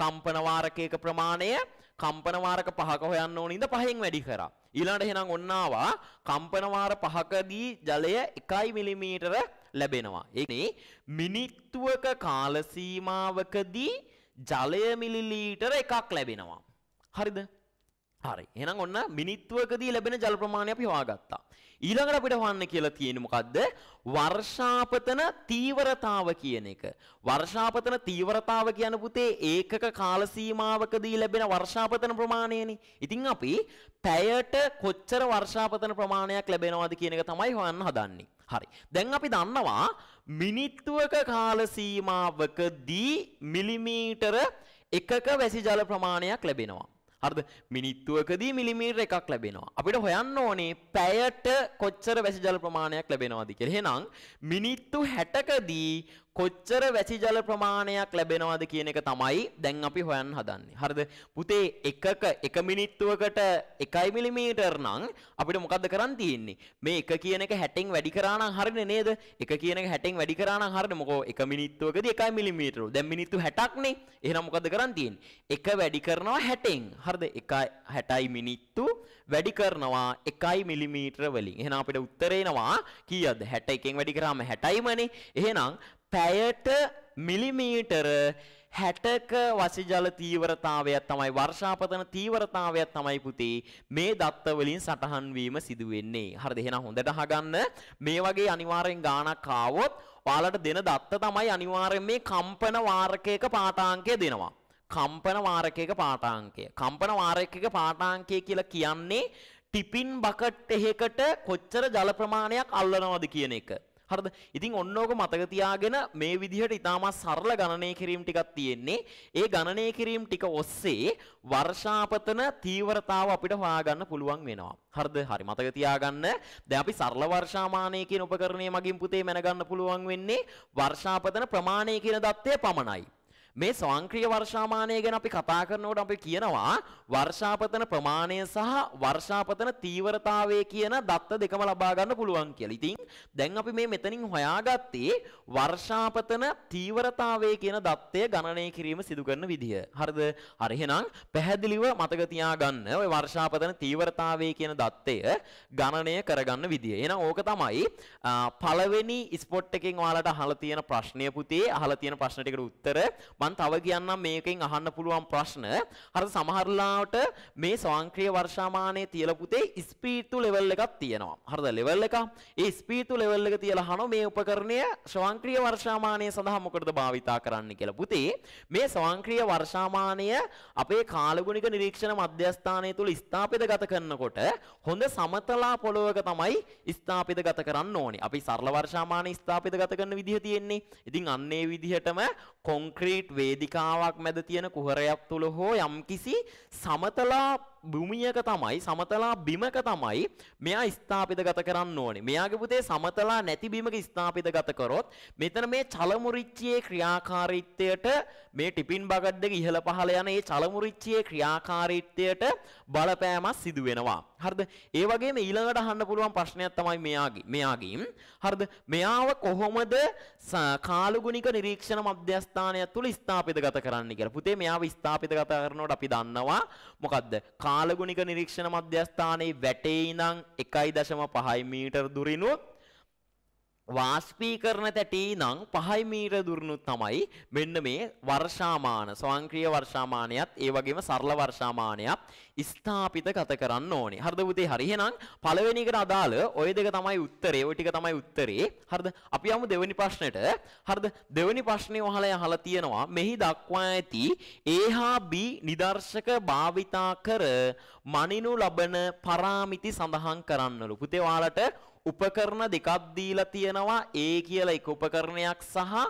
කම්පන වාරකයක ප්‍රමාණය කම්පන වාරක 5ක හොයන්න ඕනින්ද 5ෙන් වැඩි කරා ඊළඟට එහෙනම් ඔන්න ආවා කම්පන වාර 5කදී ජලය 1 මිලිමීටර ලැබෙනවා ඒ කියන්නේ මිනිත්තුවක කාල සීමාවකදී ජලය මිලිලීටර එකක් ලැබෙනවා හරිද හරි එහෙනම් ඔන්න මිනිත්තුවකදී ලැබෙන ජල ප්‍රමාණය අපි හොයාගත්තා. ඊළඟට අපිට හොයන්න කියලා තියෙන්නේ මොකද්ද? වර්ෂාපතන තීව්‍රතාව කියන එක. වර්ෂාපතන තීව්‍රතාව කියන පුතේ ඒකක කාල සීමාවකදී ලැබෙන වර්ෂාපතන ප්‍රමාණයනේ. ඉතින් අපි පැයට කොච්චර වර්ෂාපතන ප්‍රමාණයක් ලැබෙනවද කියන එක තමයි හොයන්න හදන්නේ. හරි. දැන් අපි දන්නවා මිනිත්තුවක කාල සීමාවකදී මිලිමීටර එකක වැසි ජල ප්‍රමාණයක් ලැබෙනවා. හරිද මිනිත්තුවකදී මිලිමීටර එකක් ලැබෙනවා අපිට හොයන්න ඕනේ පැයට කොච්චර වැසි ජල ප්‍රමාණයක් ලැබෙනවද කියලා එහෙනම් මිනිත්තු 60කදී කොච්චර වැසි ජල ප්‍රමාණයක් ලැබෙනවද කියන එක තමයි දැන් අපි හොයන් හදන්නේ. හරිද? පුතේ එකක 1 මිනිත්තුවකට 1 මිලිමීටර් නම් අපිට මොකද්ද කරන්න තියෙන්නේ? මේ 1 කියන එක 60න් වැඩි කරා නම් හරිනේ නේද? 1 කියන එක 60න් වැඩි කරා නම් හරිනේ. මොකෝ 1 මිනිත්තුවකදී 1 මිලිමීටර්. දැන් මිනිත්තු 60ක් නේ. එහෙනම් මොකද්ද කරන්න තියෙන්නේ? 1 වැඩි කරනවා 60න්. හරිද? 1 60යි මිනිත්තු වැඩි කරනවා 1 මිලිමීටර වලින්. එහෙනම් අපිට උත්තරේනවා කීයද? 61න් වැඩි කරාම 60යිමනේ. එහෙනම් පැයට මිලිමීටර 60ක වසිජල තීව්‍රතාවයක් තමයි වර්ෂාපතන තීව්‍රතාවයක් තමයි පුතේ මේ දත්ත වලින් සටහන් වීම සිදු වෙන්නේ. හරිද? එහෙනම් හොඳට අහගන්න. මේ වගේ අනිවාර්යෙන් ගාණක් ආවොත් ඔයාලට දෙන දත්ත තමයි අනිවාර්යෙන් මේ කම්පන වාරකයක පාඨාංකය දෙනවා. කම්පන වාරකයක පාඨාංකය. කම්පන වාරකයක පාඨාංකය කියලා කියන්නේ ටිපින් බකට් එකකට කොච්චර ජල ප්‍රමාණයක් අල්ලනවද කියන එක. හරිද? ඉතින් ඔන්න ඕක මතක තියාගෙන මේ විදිහට ඊටමත් සරල ගණනය කිරීම ටිකක් තියෙන්නේ. ඒ ගණනය කිරීම ටික ඔස්සේ වර්ෂාපතන තීව්‍රතාව අපිට හොයාගන්න පුළුවන් වෙනවා. හරිද? හරි මතක තියාගන්න. දැන් අපි සරල වර්ෂාමානය කියන උපකරණය මගින් පුතේ මැනගන්න පුළුවන් වෙන්නේ වර්ෂාපතන ප්‍රමාණය කියන தත්ත්වය පමණයි. මේ ස්වංක්‍රීය වර්ෂාමානය ගැන අපි කතා කරනකොට අපි කියනවා වර්ෂාපතන ප්‍රමාණය සහ වර්ෂාපතන තීව්‍රතාවය කියන දත්ත දෙකම ලබා ගන්න පුළුවන් කියලා. ඉතින් දැන් අපි මේ මෙතනින් හොයාගත්තේ වර්ෂාපතන තීව්‍රතාවය කියන දත්තය ගණනය කිරීම සිදු කරන විදිය. හරිද? හරි එහෙනම් පැහැදිලිව මතක තියාගන්න ওই වර්ෂාපතන තීව්‍රතාවය කියන දත්තය ගණනය කරගන්න විදිය. එහෙනම් ඕක තමයි පළවෙනි ස්පොට් එකෙන් ඔයාලට අහලා තියෙන ප්‍රශ්නය පුතේ අහලා තියෙන ප්‍රශ්න ටිකට උත්තර මම මම තව කියන්නම් මේකෙන් අහන්න පුළුවන් ප්‍රශ්න. හරිද සමහරලාට මේ ස්වයංක්‍රීය වර්ෂාමානයේ තියලා පුතේ ස්පීඩ්තු ලෙවල් එකක් තියෙනවා. හරිද ලෙවල් එක? ඒ ස්පීඩ්තු ලෙවල් එක තියලා අහනවා මේ උපකරණය ස්වයංක්‍රීය වර්ෂාමානය සඳහා මොකටද භාවිතා කරන්න කියලා. පුතේ මේ ස්වයංක්‍රීය වර්ෂාමානය අපේ කාලගුණික නිරීක්ෂණ මධ්‍යස්ථානය තුල ස්ථාපිතගත කරනකොට හොඳ සමතලා පොළොවක තමයි ස්ථාපිතගත කරන්න ඕනේ. අපි සරල වර්ෂාමානය ස්ථාපිතගත කරන විදිහ තියෙන්නේ. ඉතින් අන්න ඒ විදිහටම කොන්ක්‍රීට් වේදිකාවක් මැද තියෙන කුහරයක් තුල හෝ යම්කිසි සමතලා භූමියක තමයි සමතලා බිමක තමයි මෙයා ස්ථාපිත ගත කරන්න ඕනේ. මෙයාගේ පුතේ සමතලා නැති බිමක ස්ථාපිත ගත කරොත් මෙතන මේ චලමුරිච්චියේ ක්‍රියාකාරීත්වයට මේ ටිපින් බගඩ් දෙක ඉහළ පහළ යන මේ චලමුරිච්චියේ ක්‍රියාකාරීත්වයට බලපෑමක් සිදු වෙනවා. හරිද? ඒ වගේම ඊළඟට අහන්න පුළුවන් ප්‍රශ්නයක් තමයි මෙයාගේ මෙයාගේම. හරිද? මෙයාව කොහොමද කාලගුණික නිරීක්ෂණ මධ්‍යස්ථානය තුල ස්ථාපිත ගත කරන්න කියලා. පුතේ මෙයාව ස්ථාපිත ගත කරනකොට අපි දන්නවා මොකද්ද? කාලගුණික නිරීක්ෂණ මධ්‍යස්ථානයේ වැටේ ඉඳන් 1.5 මීටර දුරිනුත් වාෂ්පීකරණ තැටේ නම් 5 මීටර දුරනුත් තමයි මෙන්න මේ වර්ෂාමාන ස්වයංක්‍රීය වර්ෂාමානයත් ඒ වගේම සරල වර්ෂාමානයත් ස්ථාපිත ගත කරන්න ඕනේ. හරිද පුතේ? හරි එහෙනම් පළවෙනි එකට අදාළ ওই දෙක තමයි උත්තරේ. ওই ටික තමයි උත්තරේ. හරිද? අපි යමු දෙවෙනි ප්‍රශ්නෙට. හරිද? දෙවෙනි ප්‍රශ්නේ ඔහලා අහලා තියෙනවා මෙහි දක්වා ඇති A හා B නිදර්ශක භාවිතා කර මනිනු ලබන පරාමිති සඳහන් කරන්නලු. පුතේ ඔයාලට උපකරණ දෙකක් දීලා තියෙනවා A කියලා එක උපකරණයක් සහ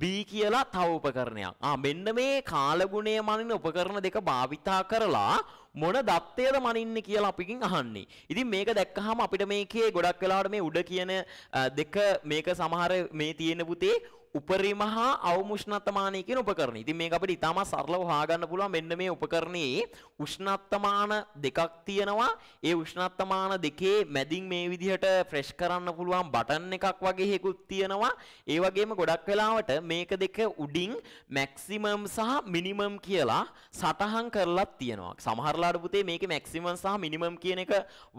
B කියලා තව උපකරණයක්. ආ මෙන්න මේ කාලගුණයේ මනින උපකරණ දෙක භාවිතා කරලා මොන දත්තයද මනින්නේ කියලා අපිකින් අහන්නේ. ඉතින් මේක දැක්කහම අපිට මේකේ ගොඩක් වෙලාවට මේ උඩ කියන දෙක මේක සමහර මේ තියෙන පුතේ උපරිම හා අවමුෂ්ණත්මානය කියන උපකරණ. ඉතින් මේක අපිට ඉතාම සරලව හොයාගන්න පුළුවන් මෙන්න මේ උපකරණේ උෂ්ණත්මාන දෙකක් තියෙනවා. ඒ උෂ්ණත්මාන දෙකේ මැදින් මේ විදිහට ෆ්‍රෙෂ් කරන්න පුළුවන් බටන් එකක් වගේ හේකුත් තියෙනවා. ඒ වගේම ගොඩක් වෙලාවට මේක දෙක උඩින් මැක්සිමම් සහ මිනිමම් කියලා සටහන් කරලා තියෙනවා. සමහරලාට පුතේ මේකේ මැක්සිමම් සහ මිනිමම් කියන එක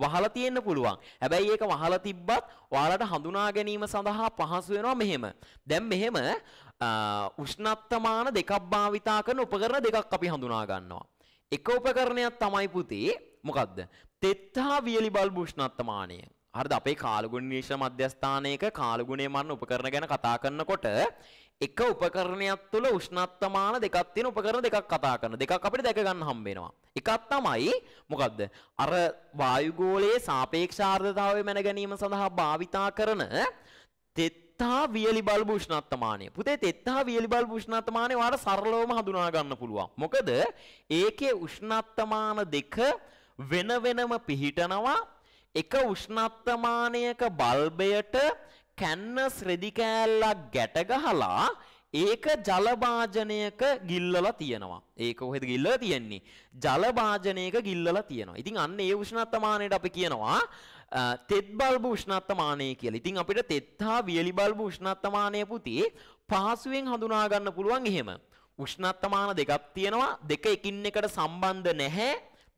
වහලා තියෙන්න පුළුවන්. හැබැයි ඒක වහලා තිබ්බත් ඔයාලට හඳුනා ගැනීම සඳහා පහසු වෙනවා මෙහෙම. දැන් මෙහෙම එහෙම උෂ්ණත්තමාන දෙකක් භාවිතා කරන උපකරණ දෙකක් අපි හඳුනා ගන්නවා. එක උපකරණයක් තමයි පුතේ මොකද්ද? තෙත් හා වියලි බල්බ උෂ්ණත්තමානය. හරිද? අපේ කාලගුණ නිරීක්ෂණ මධ්‍යස්ථානයක කාලගුණයේ මරණ උපකරණ ගැන කතා කරනකොට එක උපකරණයක් තුළ උෂ්ණත්තමාන දෙකක් තියෙන උපකරණ දෙකක් කතා කරන. දෙකක් අපිට දැක ගන්න හම්බ වෙනවා. එකක් තමයි මොකද්ද? අර වායුගෝලයේ සාපේක්ෂ ආර්ද්‍රතාවය මැන ගැනීම සඳහා භාවිතා කරන තෙත් තෙත්තා වියලි බල්බ උෂ්ණත්තමානය. පුතේ තෙත්තා වියලි බල්බ උෂ්ණත්තමානය වාට සරලවම හඳුනා ගන්න පුළුවන්. මොකද ඒකේ උෂ්ණත්තමාන දෙක වෙන වෙනම පිහිටනවා. එක උෂ්ණත්තමානයක බල්බයට කැන්නස් රෙදි කෑල්ලක් ගැට ගහලා ඒක ජලභාජනයක ගිල්ලලා තියෙනවා. ඒක කොහෙද ගිල්ලලා තියෙන්නේ? ජලභාජනයක ගිල්ලලා තියෙනවා. ඉතින් අන්න ඒ උෂ්ණත්තමානයට අපි කියනවා තෙත් බල්බ උෂ්ණත්තමානය කියලා. ඉතින් අපිට තෙත් හා වියලි බල්බ උෂ්ණත්තමානය පුතේ පහසුවෙන් හඳුනා ගන්න පුළුවන් එහෙම. උෂ්ණත්තමාන දෙකක් තියෙනවා. දෙක එකින් එකට සම්බන්ධ නැහැ.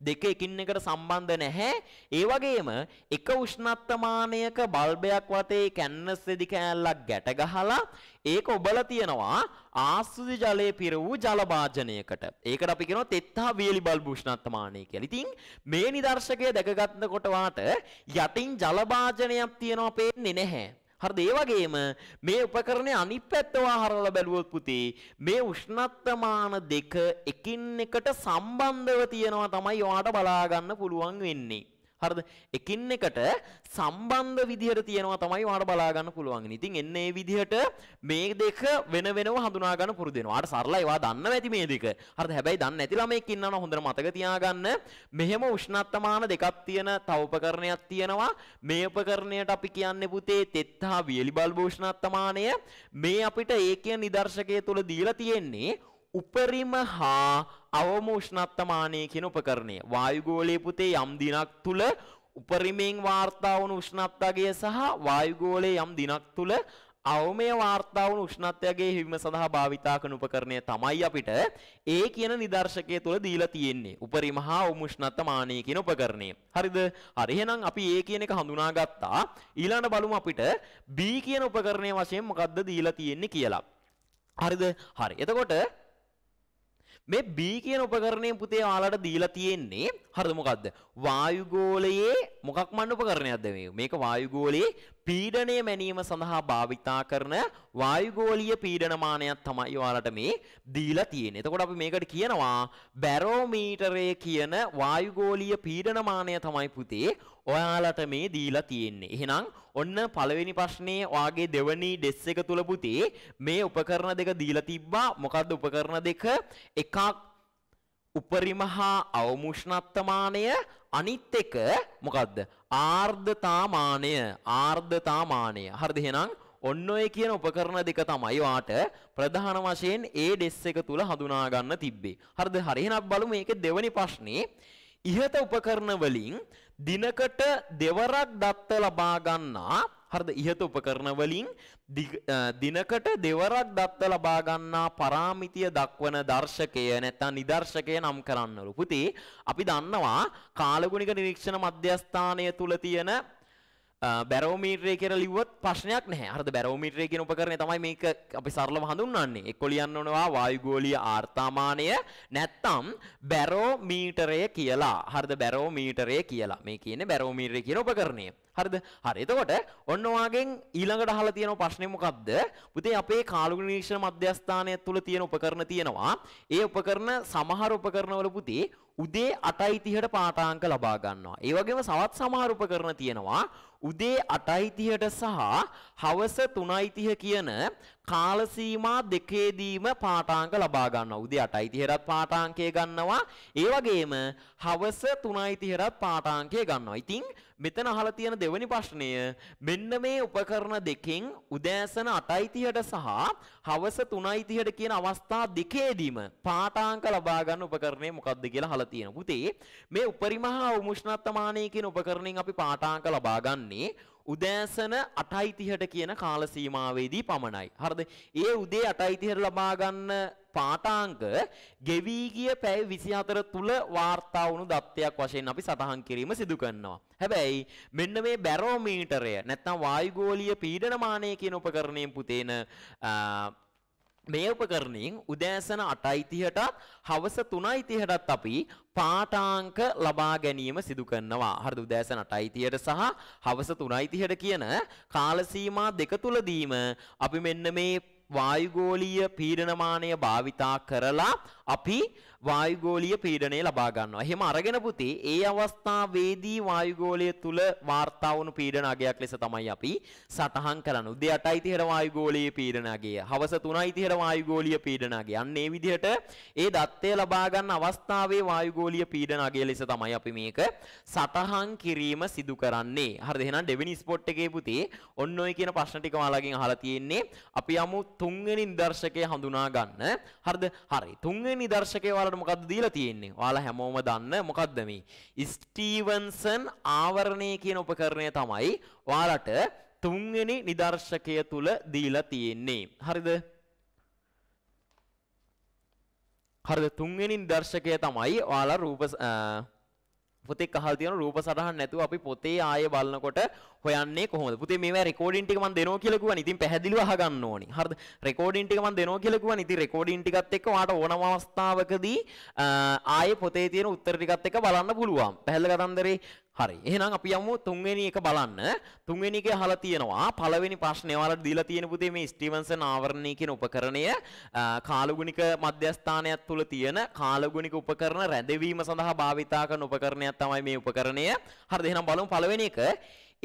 දෙක එකින් එකට සම්බන්ධ නැහැ. ඒ වගේම එක උෂ්ණත්මානයක බල්බයක් වතේ කැන්වස් දෙදි කෑල්ලක් ගැට ගහලා ඒක ඔබලා තියනවා ආස්තුති ජලයේ පිර වූ ජල භාජනයකට. ඒකට අපි කියනවා තෙත්තා වියලි බල්බ උෂ්ණත්මානය කියලා. ඉතින් මේ නිදර්ශකය දැකගත්නකොට වාට යටින් ජල භාජනයක් තියෙනවා පේන්නේ නැහැ. හරිද? ඒ වගේම මේ උපකරණය අනිත් පැත්තව හරවලා බැලුවොත් පුතේ මේ උෂ්ණත්වමාන දෙක එකින් එකට සම්බන්ධව තියෙනවා තමයි ඔයාට බලා ගන්න පුළුවන් වෙන්නේ. හරිද? එකින් එකට සම්බන්ධ විදිහට තියෙනවා තමයි වාට බලා ගන්න පුළුවන්. ඉතින් එන්න ඒ විදිහට මේ දෙක වෙන වෙනම හඳුනා ගන්න පුරුදු වෙනවා. අර සරලයි වා දන්නව ඇති මේ දෙක. හරිද? හැබැයි දන්නේ නැති ළමෙක් ඉන්නවනම් හොඳට මතක තියාගන්න. මෙහෙම උෂ්ණත්මාන දෙකක් තියෙන තව උපකරණයක් තියෙනවා. මේ උපකරණයට අපි කියන්නේ පුතේ තෙත් හා වියලි බල්බ උෂ්ණත්මානය. මේ අපිට ඒ කියන නිදර්ශකයේ තුල දීලා තියෙන්නේ උපරිම හා අවම උෂ්ණත්තමානය කියන උපකරණය. වායුගෝලයේ පුතේ යම් දිනක් තුල උපරිමයෙන් වාර්තා වුණු උෂ්ණත්වය සහ වායුගෝලයේ යම් දිනක් තුල අවමය වාර්තා වුණු උෂ්ණත්වයේ හිවීම සඳහා භාවිතා කරන උපකරණය තමයි අපිට ඒ කියන නිදර්ශකයේ තුල දීලා තියෙන්නේ. උපරිම හා අවම උෂ්ණත්වමානය කියන උපකරණය. හරිද? හරි එහෙනම් අපි A කියන එක හඳුනාගත්තා. ඊළඟට බලමු අපිට B කියන උපකරණය වශයෙන් මොකද්ද දීලා තියෙන්නේ කියලා. හරිද? හරි. එතකොට මේ B කියන උපකරණය පුතේ ඔයාලට දීලා තියෙන්නේ හරිද මොකද්ද? වායුගෝලයේ මොකක් මන්න උපකරණයක්ද මේ? මේක වායුගෝලයේ පීඩනය මැනීම සඳහා භාවිතා කරන වායුගෝලීය පීඩනමානයක් තමයි ඔයාලට මේ දීලා තියෙන්නේ. එතකොට අපි මේකට කියනවා බැරෝමීටරය කියන වායුගෝලීය පීඩනමානය තමයි පුතේ ඔයාලට මේ දීලා තියෙන්නේ. එහෙනම් ඔන්න පළවෙනි ප්‍රශ්නේ ඔයාගේ දෙවනි ඩෙස් එක තුල පුතේ මේ උපකරණ දෙක දීලා තිබ්බා. මොකද්ද උපකරණ දෙක? එකක් උපරිම හා අවමුෂ්ණත්මානය අනිත් එක මොකද්ද? ආර්ධතාමානය. ආර්ධතාමානය. හරිද එහෙනම් ඔන්න ඔය කියන උපකරණ දෙක තමයි වාට ප්‍රධාන වශයෙන් ඒ ඩෙස් එක තුල හඳුනා ගන්න තිබ්බේ. හරිද? හරි එහෙනම් බලමු මේකේ දෙවනි ප්‍රශ්නේ ඉහත උපකරණ වලින් දිනකට දෙවරක් දත්ත ලබා ගන්නා හරිද ඉහත උපකරණ වලින් දිනකට දෙවරක් දත්ත ලබා ගන්නා පරාමිතිය දක්වන දර්ශකය නැත්නම් නිදර්ශකය නම් කරන්නලු පුතේ අපි දන්නවා කාලගුණික නිරීක්ෂණ මධ්‍යස්ථානය තුල තියෙන බැරෝමීටරය කර ලිවත් ප්‍රශ්නයක් නැහැ හරද බැරෝමීටරය කියෙන උපකරන තමයි මේක අපි සරලම හඳුන්න්නේ එක්කොලියන්න ඕනවා වායුගෝලිය ආර්තාමානය නැත්තම් බැරෝමීටරය කියලා හරද බැරෝමීටරය කියලා මේ කියන බැරෝමීටරය කියන උපකරණය හරිද හරි එතකොට ඔන්නවාගෙන් ඊළඟට අහලා තියෙන ප්‍රශ්නේ මොකද්ද පුතේ අපේ කාලුගුණ නිරීක්ෂණ මධ්‍යස්ථානය තුල තියෙන උපකරණ තියෙනවා ඒ උපකරණ සමහර උපකරණවල පුතේ උදේ 8:30ට පාඨාංක ලබා ගන්නවා ඒ වගේම සවත් සමහර උපකරණ තියෙනවා උදේ 8:30ට සහ හවස 3:30 කියන කාල සීමා දෙකේදීම පාඨාංක ලබා ගන්නවා. උදේ 8:30ට පාඨාංකය ගන්නවා. ඒ වගේම හවස 3:30ට පාඨාංකය ගන්නවා. ඉතින් මෙතන අහලා තියෙන දෙවෙනි ප්‍රශ්නය මෙන්න මේ උපකරණ දෙකෙන් උදෑසන 8:30ට සහ හවස 3:30ට කියන අවස්ථා දෙකේදීම පාඨාංක ලබා ගන්න උපකරණය මොකක්ද කියලා අහලා තියෙනවා. පුතේ මේ උපරිම හා උමුෂ්ණත්මානයේ කියන උපකරණයෙන් අපි පාඨාංක ලබා ගන්නේ උදෑසන 8:30ට කියන කාල සීමාවේදී පමණයි. හරිද? ඒ උදේ 8:30ට ලබා ගන්න පාඨාංග ගෙවි ගිය පැය 24 තුල වාර්තා වුණු දත්තයක් වශයෙන් අපි සටහන් කිරීම සිදු කරනවා. හැබැයි මෙන්න මේ බැරෝමීටරය නැත්නම් වායුගෝලීය පීඩනමානය කියන උපකරණයෙන් පුතේන මේ උපකරණයෙන් උදෑසන 8:30ටත් හවස 3:30ටත් අපි පාඨාංක ලබා ගැනීම සිදු කරනවා. හරිද? උදෑසන 8:30ට සහ හවස 3:30ට කියන කාල සීමා දෙක තුලදීම අපි මෙන්න මේ වායුගෝලීය පීඩනමානය භාවිතා කරලා අපි වායුගෝලීය පීඩනය ලබා ගන්නවා. එහෙම අරගෙන පුතේ ඒ අවස්ථාවේදී වායුගෝලය තුල වාර්තා වුණු පීඩන අගයක් ලෙස තමයි අපි සටහන් කරන්නේ. උදේ 8යි තිහර වායුගෝලීය පීඩන අගය, හවස 3යි තිහර වායුගෝලීය පීඩන අගය. අන්න ඒ විදිහට ඒ தත්ත්වය ලබා ගන්න අවස්ථාවේ වායුගෝලීය පීඩන අගය ලෙස තමයි අපි මේක සටහන් කිරීම සිදු කරන්නේ. හරිද? එහෙනම් දෙවෙනි ස්පොට් එකේ පුතේ ඔන්න ඔය කියන ප්‍රශ්න ටික ඔයාලගෙන් අහලා තියෙන්නේ. අපි යමු තුන්වෙනි නිදර්ශකය හඳුනා ගන්න. හරිද? හරි. තුන්වෙනි නිදර්ශකය ඔයාලට මොකද්ද දීලා තියෙන්නේ? ඔයාලා හැමෝම දන්න මොකද්ද මේ? ස්ටීවන්සන් ආවරණය කියන උපකරණය තමයි ඔයාලට තුන්වෙනි නිදර්ශකය තුල දීලා තියෙන්නේ. හරිද? හරිද තුන්වෙනි නිදර්ශකය තමයි ඔයාලා රූප පොතේ අහලා තියෙන රූප සටහන් නැතුව අපි පොතේ ආයේ බලනකොට හොයන්නේ කොහොමද? පුතේ මේවා රෙකෝඩින් ටික මම දෙනවා කියලා කිව්වනේ. ඉතින් පැහැදිලිව අහගන්න ඕනි. හරිද? රෙකෝඩින් ටික මම දෙනවා කියලා කිව්වනේ. ඉතින් රෙකෝඩින් ටිකත් එක්ක ඔයාට ඕනම අවස්ථාවකදී ආයේ පොතේ තියෙන උත්තර ටිකත් එක්ක බලන්න පුළුවන්. පැහැදිලි කතන්දරේ හරි. එහෙනම් අපි යමු තුන්වෙනි එක බලන්න. තුන්වෙනි එකේ අහලා තියෙනවා පළවෙනි ප්‍රශ්නේ ඔයාලට දීලා තියෙන පුතේ මේ ස්ටිවන්සන් ආවරණය කියන උපකරණය කාලගුණික මධ්‍යස්ථානයක් තුල තියෙන කාලගුණික උපකරණ රැඳවීම සඳහා භාවිතා කරන උපකරණයක් තමයි මේ උපකරණය. හරිද? එහෙනම් බලමු පළවෙනි එක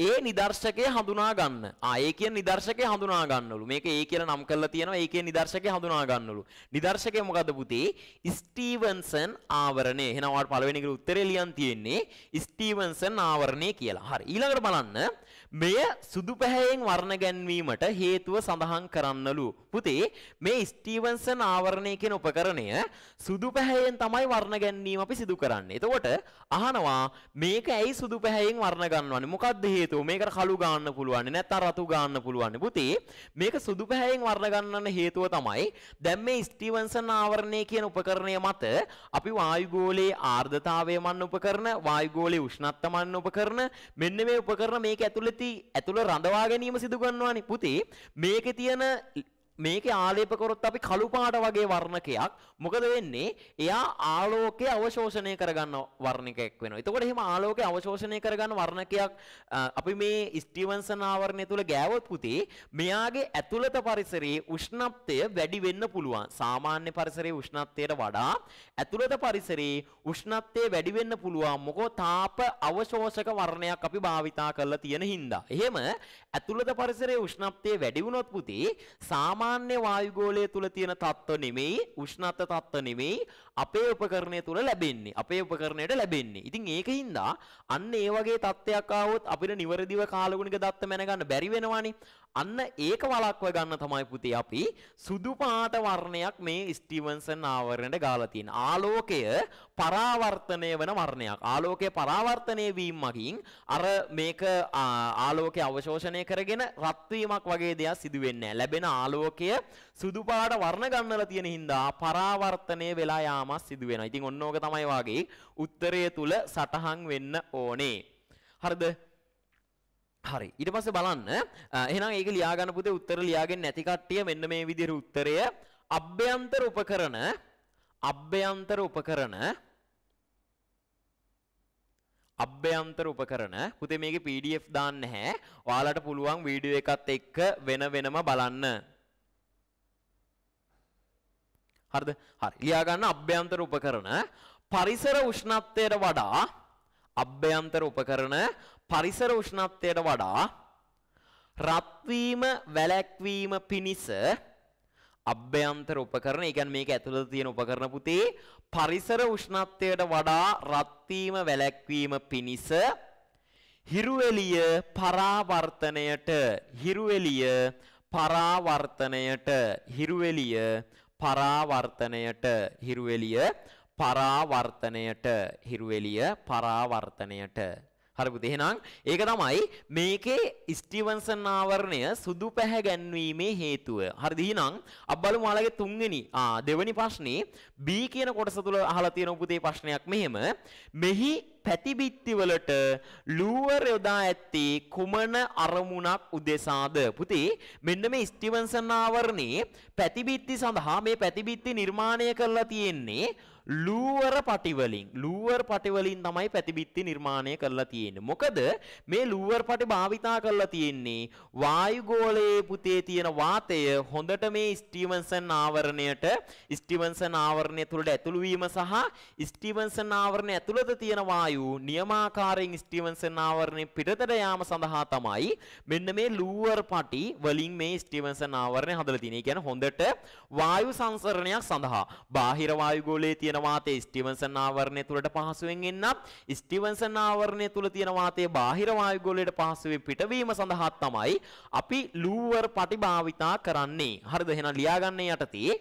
ඒ නිදර්ශකය හඳුනා ගන්න. ආ ඒ කියන නිදර්ශකය හඳුනා ගන්නලු. මේක ඒ කියලා නම් කරලා තියෙනවා. ඒකේ නිදර්ශකය හඳුනා ගන්නලු. නිදර්ශකය මොකද්ද පුතේ? ස්ටීවන්සන් ආවරණය. එහෙනම් ඔයාලට පළවෙනි එකේ උත්තරේ ලියන් තියෙන්නේ ස්ටීවන්සන් ආවරණය කියලා. හරි. ඊළඟට බලන්න මෙය සුදු පැහැයෙන් වර්ණ ගැන්වීමට හේතුව සඳහන් කරන්නලු. පුතේ මේ ස්ටීවන්සන් ආවරණය කියන උපකරණය සුදු පැහැයෙන් තමයි වර්ණ ගැන්වීම අපි සිදු කරන්නේ. එතකොට අහනවා මේක ඇයි සුදු පැහැයෙන් වර්ණ ගන්නවන්නේ? මොකද්ද හේතුව? මේකට කළු ගන්න පුළුවන් නැත්නම් රතු ගන්න පුළුවන්. පුතේ මේක සුදු පැහැයෙන් වර්ණ ගන්නන හේතුව තමයි දැන් මේ ස්ටීවන්සන් ආවරණය කියන උපකරණය මත අපි වායුගෝලයේ ආර්ද්‍රතාවය මන්න උපකරණ වායුගෝලයේ උෂ්ණත්වය මන්න උපකරණ මෙන්න මේ උපකරණ මේක ඇතුළේ ප්‍රകෘති ඇතුළ රඳවා ගැනීම සිදුගන්නවානි පුතේ මේක තියෙන මේක ආලේප කරොත් අපි කළු පාට වගේ වර්ණකයක් මොකද වෙන්නේ එයා ආලෝකය අවශෝෂණය කරගන්න වර්ණකයක් වෙනවා. එතකොට එහෙම ආලෝකය අවශෝෂණය කරගන්න වර්ණකයක් අපි මේ ස්ටිවන්සන් ආවරණය තුල ගෑවොත් පුතේ මෙයාගේ ඇතුළත පරිසරයේ උෂ්ණත්වය වැඩි වෙන්න පුළුවන්. සාමාන්‍ය පරිසරයේ උෂ්ණත්වයට වඩා ඇතුළත පරිසරයේ උෂ්ණත්වය වැඩි වෙන්න පුළුවන්. මොකෝ තාප අවශෝෂක වර්ණයක් අපි භාවිතා කරලා තියෙන හින්දා. එහෙම ඇතුළත පරිසරයේ උෂ්ණත්වය වැඩි වුණොත් පුතේ සාමාන්‍ය සාමාන්‍ය වායු ගෝලය තුල තියෙන තත්ත්ව නෙමෙයි උෂ්ණත්ව තත්ත්ව නෙමෙයි අපේ උපකරණය තුල ලැබෙන්නේ. අපේ උපකරණයට ලැබෙන්නේ. ඉතින් ඒකින්ද අන්න ඒ වගේ තත්ත්වයක් ආවොත් අපිට නිවැරදිව කාලගුණික දත්ත මැනගන්න බැරි වෙනවනේ. අන්න ඒක වලක්ව ගන්න තමයි පුතේ අපි සුදු පාට වර්ණයක් මේ ස්ටිවන්සන් ආවරණයට ගාලා තියෙන. ආලෝකය පරාවර්තනය වෙන වර්ණයක්. ආලෝකය පරාවර්තනය වීම මගින් අර මේක ආලෝකය අවශෝෂණය කරගෙන රත් වීමක් වගේ දෙයක් සිදු වෙන්නේ නැහැ. ලැබෙන ආලෝකය සුදු පාට වර්ණ ගන්නලා තියෙන හින්දා පරාවර්තනය වෙලා යාම තාමත් සිදු වෙනවා. ඉතින් ඔන්න ඕක තමයි වාගේ උත්තරය තුල සටහන් වෙන්න ඕනේ. හරිද? හරි ඊට පස්සේ බලන්න එහෙනම් ඒක ලියා ගන්න පුතේ උත්තර ලියාගෙන නැති කට්ටිය මෙන්න මේ විදිහට උත්තරය අභ්‍යන්තර උපකරණ අභ්‍යන්තර උපකරණ අභ්‍යන්තර උපකරණ පුතේ මේකේ PDF දාන්න නැහැ ඔයාලට පුළුවන් වීඩියෝ එකත් එක්ක වෙන වෙනම බලන්න හරිද? හරි. ලියා ගන්න අභ්‍යන්තර උපකරණ පරිසර උෂ්ණත්වයට වඩා අභ්‍යන්තර උපකරණ පරිසර උෂ්ණත්වයට වඩා රත්වීම වැළැක්වීම පිණිස අභ්‍යන්තර උපකරණ, ඒ කියන්නේ මේක ඇතුළත තියෙන උපකරණ පුතේ පරිසර උෂ්ණත්වයට වඩා රත්වීම වැළැක්වීම පිණිස හිරුවෙලිය පරාවර්තනයට හිරුවෙලිය පරාවර්තනයට හිරුවෙලිය පරාවර්තනයට හිරුවෙලිය පරාවර්තනයට හිරුවෙලිය පරාවර්තනයට හරිපුත එහෙනම් ඒක තමයි මේකේ ස්ටිවන්සන් ආවරණය සුදු පැහැ ගැන්වීමේ හේතුව. හරිද? එහෙනම් අබ්බලු මාලගේ තුන්වෙනි ආ දෙවෙනි ප්‍රශ්නේ B කියන කොටස තුල අහලා තියෙන උපුතේ ප්‍රශ්නයක් මෙහෙම මෙහි පැති බිත්තිවලට ලූවර් යොදා ඇත්තේ කුමන අරමුණක් උදෙසාද? පුතේ මෙන්න මේ ස්ටිවන්සන් ආවරණේ පැති බිත්ති සඳහා මේ පැති බිත්ති නිර්මාණය කරලා තියෙන්නේ ලූවර පටිවලින් ලූවර් පටිවලින් තමයි පැතිබිත්ති නිර්මාණය කරලා තියෙන්නේ. මොකද මේ ලූවර් පටි භාවිතා කරලා තියෙන්නේ වායුගෝලයේ පුතේ තියෙන වාතය හොඳට මේ ස්ටිවන්සන් ආවරණයට ස්ටිවන්සන් ආවරණය තුළට ඇතුළු වීම සහ ස්ටිවන්සන් ආවරණය ඇතුළත තියෙන වායු නියමාකාරයෙන් ස්ටිවන්සන් ආවරණය පිටතට යාම සඳහා තමයි මෙන්න මේ ලූවර් පටි වලින් මේ ස්ටිවන්සන් ආවරණය හදලා තියෙන්නේ. ඒ කියන්නේ හොඳට වායු සංසරණයක් සඳහා බාහිර වායුගෝලයේ තියෙන තියෙන වාතය ස්ටිවන්සන් ආවරණය තුලට පහසුවෙන් එන්නත් ස්ටිවන්සන් ආවරණය තුල තියෙන වාතය බාහිර වායු ගෝලයට පහසුවෙන් පිටවීම සඳහා තමයි අපි ලූවර් පටි භාවිතා කරන්නේ. හරිද? එහෙනම් ලියාගන්න යටතේ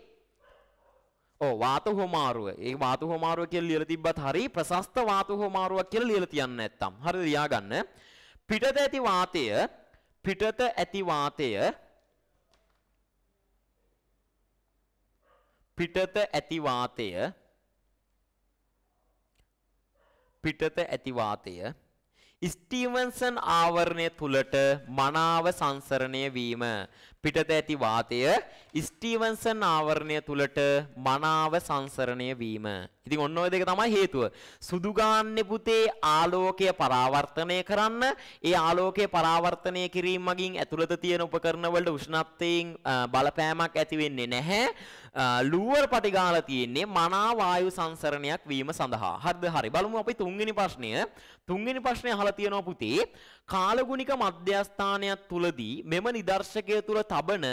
ඔව් වාත හොමාරුව. ඒ වාත හොමාරුව කියලා ලියලා තිබ්බත් හරි ප්‍රශස්ත වාත හොමාරුවක් කියලා ලියලා තියන්න නැත්තම්. හරිද? ලියාගන්න. පිටත ඇති වාතය පිටත ඇති වාතය පිටත ඇති වාතය පිටත ඇති වාතය ස්ටීවන්සන් ආවරණය තුලට මනාව සංසරණය වීම පිටත ඇති වාතය ස්ටීවන්සන් ආවරණය තුලට මනාව සංසරණය වීම. ඉතින් ඔන්න ඔය දෙක තමයි හේතුව. සුදු ගාන්නේ පුතේ ආලෝකය පරාවර්තනය කරන්න, ඒ ආලෝකය පරාවර්තනය කිරීම මගින් ඇතුළත තියෙන උපකරණ වලට උෂ්ණත්වයෙන් බලපෑමක් ඇති වෙන්නේ නැහැ. ලුවර පටිගාල තියෙන්නේ මනා වායු සංසරණයක් වීම සඳහා. හරිද? හරි. බලමු අපි තුන්වෙනි ප්‍රශ්නය. තුන්වෙනි ප්‍රශ්නේ අහලා තියෙනවා පුතේ. කාලගුණික මධ්‍යස්ථානයක් තුලදී මෙම නිදර්ශකය තුල තබන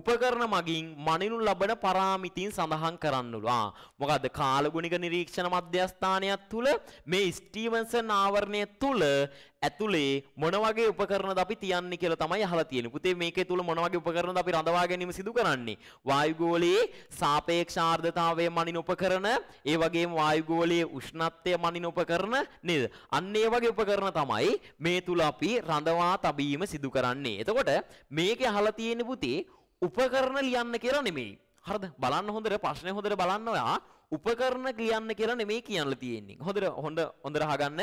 උපකරණ මගින් මනිනු ලබන පරාමිතින් සඳහන් කරන්නලු. ආ මොකද්ද කාලගුණික නිරීක්ෂණ මධ්‍යස්ථානයක් තුල මේ ස්ටීවන්සන් ආවරණය තුල ඇතුලේ මොන වගේ උපකරණද අපි තියන්නේ කියලා තමයි අහලා තියෙන්නේ. පුතේ මේකේ තුල මොන වගේ උපකරණද අපි රඳවා ගැනීම සිදු කරන්නේ? වායුගෝලයේ සාපේක්ෂ ආර්ද්‍රතාවය මනින උපකරණ, ඒ වගේම වායුගෝලයේ උෂ්ණත්වය මනින උපකරණ නේද? අන්න ඒ වගේ උපකරණ තමයි මේ තුල අපි රඳවා තබීම සිදු කරන්නේ. එතකොට මේකේ අහලා තියෙන්නේ පුතේ උපකරණ ලියන්න කියලා නෙමෙයි. හරිද? බලන්න හොඳට ප්‍රශ්නේ හොඳට බලන්න ඔයා උපකරණ ලියන්න කියලා නෙමෙයි කියන්න තියෙන්නේ. හොඳට හොඳ හොඳට අහගන්න.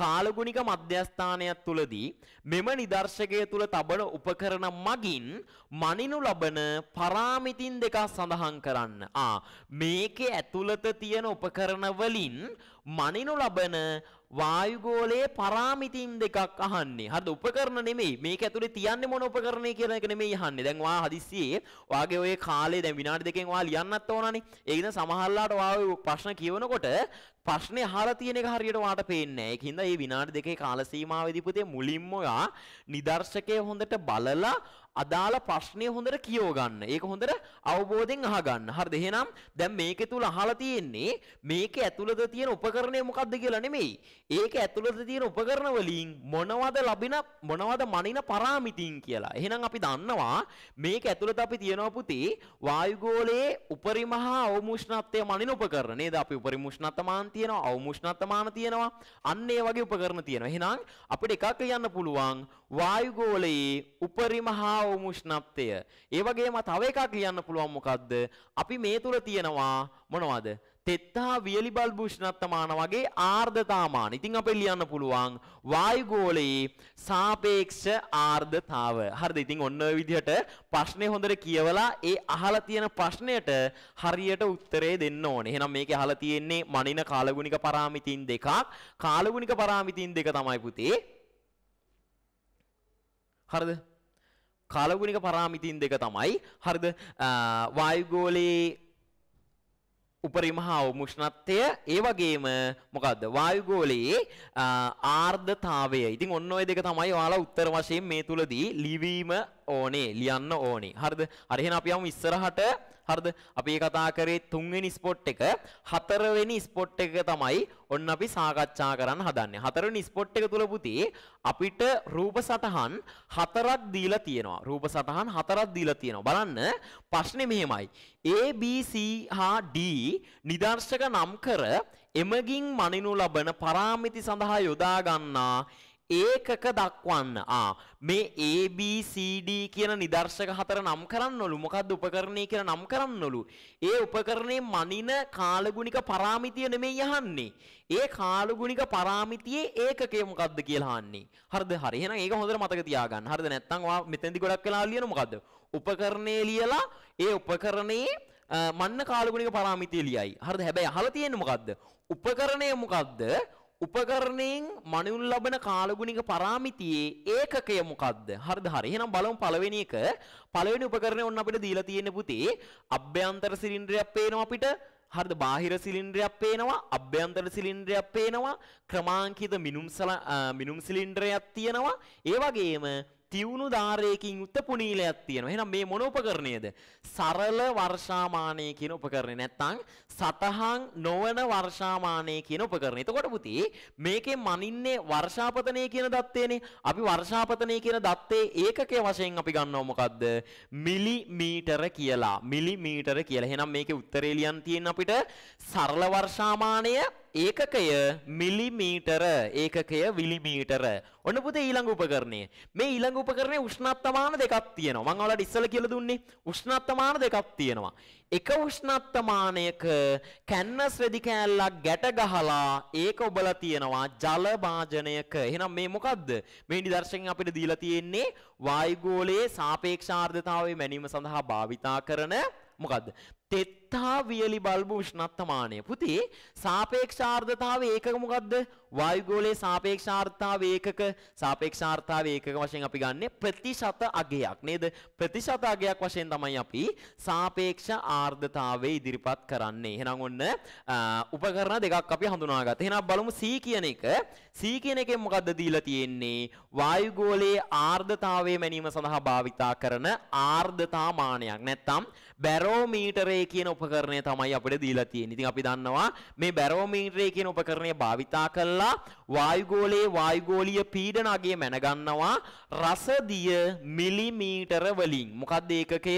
කාලගුණික මධ්‍යස්ථානයක් තුලදී මෙම නිදර්ශකය තුල තබන උපකරණ මගින් මනිනු ලබන පරාමිතින් දෙකක් සඳහන් කරන්න. ආ මේකේ ඇතුළත තියෙන උපකරණ වලින් මනිනු ලබන වායුගෝලයේ පරාමිතීම් දෙකක් අහන්නේ. හරිද? උපකරණ නෙමෙයි. මේක ඇතුලේ තියන්නේ මොන උපකරණේ කියලා එක නෙමෙයි අහන්නේ. දැන් ඔයා හදිස්සියේ ඔයාගේ ඔය කාලේ දැන් විනාඩි දෙකෙන් ඔයා ලියන්නත් ඕනනේ. ඒකින්ද සමහරලාට ඔයා ප්‍රශ්න කියවනකොට ප්‍රශ්නේ අහලා තියෙන එක හරියට ඔයාට පේන්නේ නැහැ. ඒකින්ද මේ විනාඩි දෙකේ කාල සීමාවේදී පුතේ මුලින්ම ඔයා නිදර්ශකයේ හොඳට බලලා අදාළ ප්‍රශ්නය හොඳට කියෝ ගන්න. ඒක හොඳට අවබෝධයෙන් අහගන්න. හරිද? එහෙනම් දැන් මේකේ තුල අහලා තියෙන්නේ මේක ඇතුළත තියෙන උපකරණය මොකද්ද කියලා නෙමෙයි. ඒක ඇතුළත තියෙන උපකරණ වලින් මොනවද ලැබෙන මොනවද මනින පරාමිතින් කියලා. එහෙනම් අපි දන්නවා මේක ඇතුළත අපි තියනවා පුතේ වායු ගෝලයේ උපරිම හා අවම උෂ්ණත්වය මනින උපකරණ නේද? අපි උපරිම උෂ්ණත්වමාන තියෙනවා, අවම උෂ්ණත්වමාන තියෙනවා. අන්න ඒ වගේ උපකරණ තියෙනවා. එහෙනම් අපිට එකක් කියන්න පුළුවන් වායු ගෝලයේ උපරිම හා වූ මුෂ්ණප්තය. ඒ වගේම තව එකක් ලියන්න පුළුවන් මොකද්ද? අපි මේ තුල තියෙනවා මොනවද? තෙත්තා වියලිබල් භූෂ්ණත්තමාන වගේ ආර්ධතාමාන. ඉතින් අපේ ලියන්න පුළුවන් වායු ගෝලයේ සාපේක්ෂ ආර්ධතාව. හරිද? ඉතින් ඔන්න ඔය විදිහට ප්‍රශ්නේ හොඳට කියවලා ඒ අහලා තියෙන ප්‍රශ්නයට හරියට උත්තරේ දෙන්න ඕනේ. එහෙනම් මේකේ අහලා තියෙන්නේ මනින කාලගුණික පරාමිතින් දෙකක්. කාලගුණික පරාමිතින් දෙක තමයි පුතේ. හරිද? කාලගුණික පරාමිතින් දෙක තමයි හරිද වායුගෝලයේ උපරිම හා උමුෂ්ණත්වය ඒ වගේම මොකක්ද වායුගෝලයේ ආර්ධතාවය ඉතින් ඔන්න ඔය දෙක තමයි ඔයාලා උත්තර වශයෙන් මේ තුලදී ලිවීම ඕනේ ලියන්න ඕනේ හරිද හරි එහෙනම් අපි යමු ඉස්සරහට හරිද අපි කතා කරේ තුන්වෙනි ස්පොට් එක හතරවෙනි ස්පොට් එක තමයි ඔන්න අපි සාකච්ඡා කරන්න හදන්නේ හතරවෙනි ස්පොට් එක තුල පුතේ අපිට රූප සටහන් හතරක් දීලා තියෙනවා රූප සටහන් හතරක් දීලා තියෙනවා බලන්න ප්‍රශ්නේ මෙහෙමයි A B C හා D නිදර්ශක නම් කර එමගින් මනිනු ලබන පරාමිති සඳහා යොදා ගන්නා ඒකක දක්වන්න මේ ABCD කියන නිදර්ශක හතර නම් කරන්නොලු මොකක්ද උපකරණය කියලා නම් කරන්නොලු ඒ උපකරණේ මනින කාලගුණික පරාමිතිය නෙමෙයි අහන්නේ ඒ කාලගුණික පරාමිතියේ ඒකකය මොකද්ද කියලා අහන්නේ හරිද හරි එහෙනම් ඒක හොඳට මතක තියාගන්න හරිද නැත්නම් ඔයා මෙතෙන්දි ගොඩක් වෙලා ලියන මොකද්ද උපකරණේ ලියලා ඒ උපකරණේ මන්න කාලගුණික පරාමිතිය ලියයි හරිද හැබැයි අහලා තියෙන්නේ මොකද්ද උපකරණය මොකද්ද උපකරණයෙන් මනුල් ලබන කාලගුණික පරාමිතියේ ඒකකය මොකක්ද? හරිද? හරි. එහෙනම් බලමු පළවෙනි එක. පළවෙනි උපකරණය ඔන්න අපිට දීලා තියෙන පුතේ අභ්‍යන්තර සිලින්ඩරයක් පේනවා අපිට. හරිද? බාහිර සිලින්ඩරයක් පේනවා. අභ්‍යන්තර සිලින්ඩරයක් පේනවා. ක්‍රමාංකිත මිනුම් මිනුම් සිලින්ඩරයක් තියෙනවා. ඒ වගේම තියුණු ධාරයකින් යුක්ත පුනීලයක් තියෙනවා. එහෙනම් මේ මොන උපකරණයද? සරල වර්ෂාමානය කියන උපකරණය. නැත්නම් සතහන් නොවන වර්ෂාමානය කියන උපකරණය. එතකොට පුතේ මේකේ මනින්නේ වර්ෂාපතනය කියන දත්තයනේ. අපි වර්ෂාපතනය කියන දත්තේ ඒකකය වශයෙන් අපි ගන්නව මොකද්ද? මිලිමීටර කියලා. මිලිමීටර කියලා. එහෙනම් මේකේ උත්තරේ ලියන් තියෙන අපිට සරල වර්ෂාමානය ඒකකය මිලිමීටර ඒකකය විලිමීටර ඔන්න පුතේ ඊළඟ උපකරණය මේ ඊළඟ උපකරණය උෂ්ණත්වමාන දෙකක් තියෙනවා මම ඔයාලට ඉස්සෙල්ලා කියලා දුන්නේ උෂ්ණත්වමාන දෙකක් තියෙනවා එක උෂ්ණත්වමානයක කැන්නස් රෙදි කෑල්ලක් ගැට ගහලා ඒක ඔබලා තියෙනවා ජල භාජනයක එහෙනම් මේ මොකද්ද මේ නිදර්ශනයෙන් අපිට දීලා තියෙන්නේ වායු ගෝලයේ සාපේක්ෂ ආර්ද්‍රතාවයේ මැනීම සඳහා භාවිතා කරන මොකද්ද තෙත්තා වියලි බල්බු උෂ්ණත්වමානය. පුතේ සාපේක්ෂාර්ධතාව ඒකක මොකද්ද? වායු ගෝලයේ සාපේක්ෂාර්ධතාව ඒකක සාපේක්ෂාර්ධතාව ඒකක වශයෙන් අපි ගන්නෙ ප්‍රතිශත අගයක් නේද? ප්‍රතිශත අගයක් වශයෙන් තමයි අපි සාපේක්ෂ ආර්ධතාවයේ ඉදිරිපත් කරන්නේ. එහෙනම් ඔන්න උපකරණ දෙකක් අපි හඳුනාගත්තා. එහෙනම් බලමු C කියන එක. C කියන එකෙන් මොකද්ද දීලා තියෙන්නේ? වායු ගෝලයේ ආර්ධතාවය මැනීම සඳහා භාවිතා කරන ආර්ධතා මානයක්. නැත්තම් බැරෝමීටරය කියන උපකරණය තමයි අපිට දීලා තියෙන්නේ. ඉතින් අපි දන්නවා මේ බැරෝමීටරය කියන උපකරණය භාවිතා කළා වායුගෝලයේ වායුගෝලීය පීඩන අගය මැනගන්නවා රසදිය මිලිමීටර වලින්. මොකද්ද ඒකකය?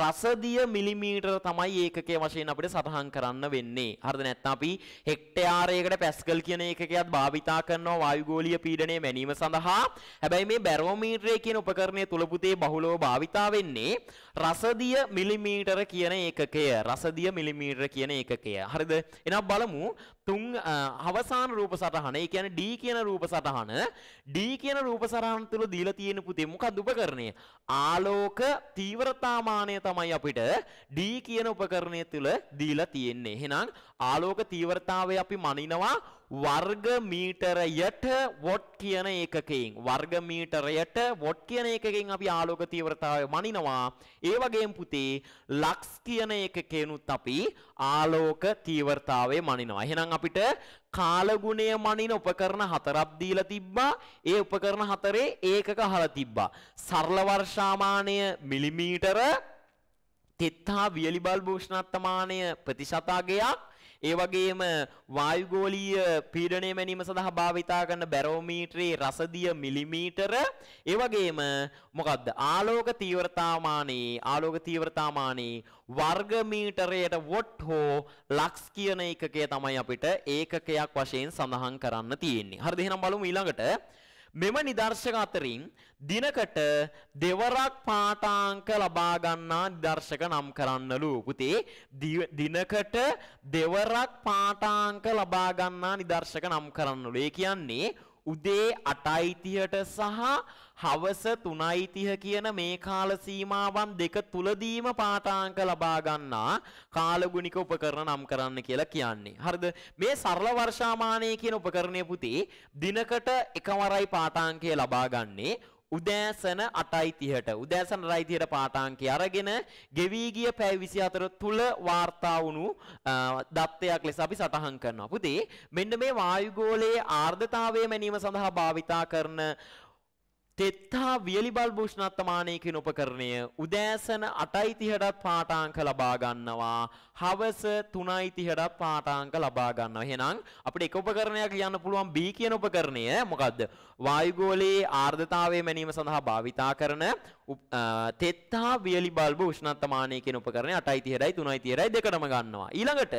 රසදිය මිලිමීටර තමයි ඒකකයේ වශයෙන් අපිට සටහන් කරන්න වෙන්නේ. හරිද නැත්නම් අපි හෙක්ටයාරයකට පැස්කල් කියන ඒකකයක් භාවිතා කරනවා වායුගෝලීය පීඩනය මැනීම සඳහා. හැබැයි මේ බැරෝමීටරය කියන උපකරණය තුල පුතේ බහුලව භාවිතා වෙන්නේ රසදිය මිලිමීටර මිලිමීටර කියන ඒකකය රසදිය මිලිමීටර කියන ඒකකය හරිද එනම් බලමු තුන් අවසාන රූප සටහන ඒ කියන්නේ D කියන රූප සටහන D කියන රූප සටහන තුල දීලා තියෙන පුතේ මොකක්ද උපකරණය ආලෝක තීව්‍රතාමානය තමයි අපිට D කියන උපකරණය තුල දීලා තියෙන්නේ එහෙනම් ආලෝක තීව්‍රතාවය අපි මනිනවා වර්ග මීටරයට වොට් කියන ඒකකයෙන් වර්ග මීටරයට වොට් කියන ඒකකයෙන් අපි ආලෝක තීව්‍රතාවය මනිනවා ඒ වගේම පුතේ ලක්ස් කියන ඒකකේනුත් අපි ආලෝක තීව්‍රතාවය මනිනවා එහෙනම් අපිට කාලගුණය මනින උපකරණ හතරක් දීලා තිබ්බා. ඒ උපකරණ හතරේ ඒකක අහලා තිබ්බා. සරල වර්ෂාමානය මිලිමීටර, තෙත්හා වියලි බල්බ උෂ්ණත්මානය ප්‍රතිශතගයක්, ඒ වගේම වායුගෝලීය පීඩනය මැනීම සඳහා භාවිතා කරන බැරෝමීටරේ රසදිය මිලිමීටර ඒ වගේම මොකද්ද ආලෝක තීව්‍රතාමානයේ ආලෝක තීව්‍රතාමානයේ වර්ග මීටරයට වොට් හෝ ලක්ස් කියන එකකය තමයි අපිට ඒකකයක් වශයෙන් සඳහන් කරන්න තියෙන්නේ. හරිද එහෙනම් බලමු ඊළඟට මෙම නිදර්ශක අතරින් දිනකට දෙවරක් පාඨාංක ලබා ගන්නා නිදර්ශක නම් කරන්නලු. පුතේ දිනකට දෙවරක් පාඨාංක ලබා ගන්නා නිදර්ශක නම් කරන්නලු. ඒ කියන්නේ උදේ 8:30ට සහ හවස 3:30 කියන මේ කාල සීමාවන් දෙක තුලදීම පාඨාංක ලබා ගන්නා කාලගුණික උපකරණ නම් කරන්න කියලා කියන්නේ. හරිද? මේ සරල වර්ෂාමානය කියන උපකරණය පුතේ දිනකට එකවරයි පාඨාංකය ලබා ගන්නේ. උදෑසන 8:30ට උදෑසන 8:30ට පාඨාංකය අරගෙන ගෙවි ගිය පැය 24 තුල වාර්තා වුණු දත්තයක් ලෙස අපි සටහන් කරනවා. පුතේ මෙන්න මේ වායුගෝලයේ ආර්ද්‍රතාවය මැනීම සඳහා භාවිතා කරන තෙත්තා වියලිබල් භූෂණත්තමානය කියන උපකරණය උදෑසන 8:30ටත් පාඨාංක ලබා ගන්නවා හවස 3:30ටත් පාඨාංක ලබා ගන්නවා එහෙනම් අපිට එක උපකරණයක් කියන්න පුළුවන් B කියන උපකරණය මොකද්ද වායුගෝලයේ ආර්ද්‍රතාවය මැනීම සඳහා භාවිතා කරන තෙත්තා වියලිබල් භූෂණත්තමානය කියන උපකරණය 8:30යි 3:30යි දෙකටම ගන්නවා ඊළඟට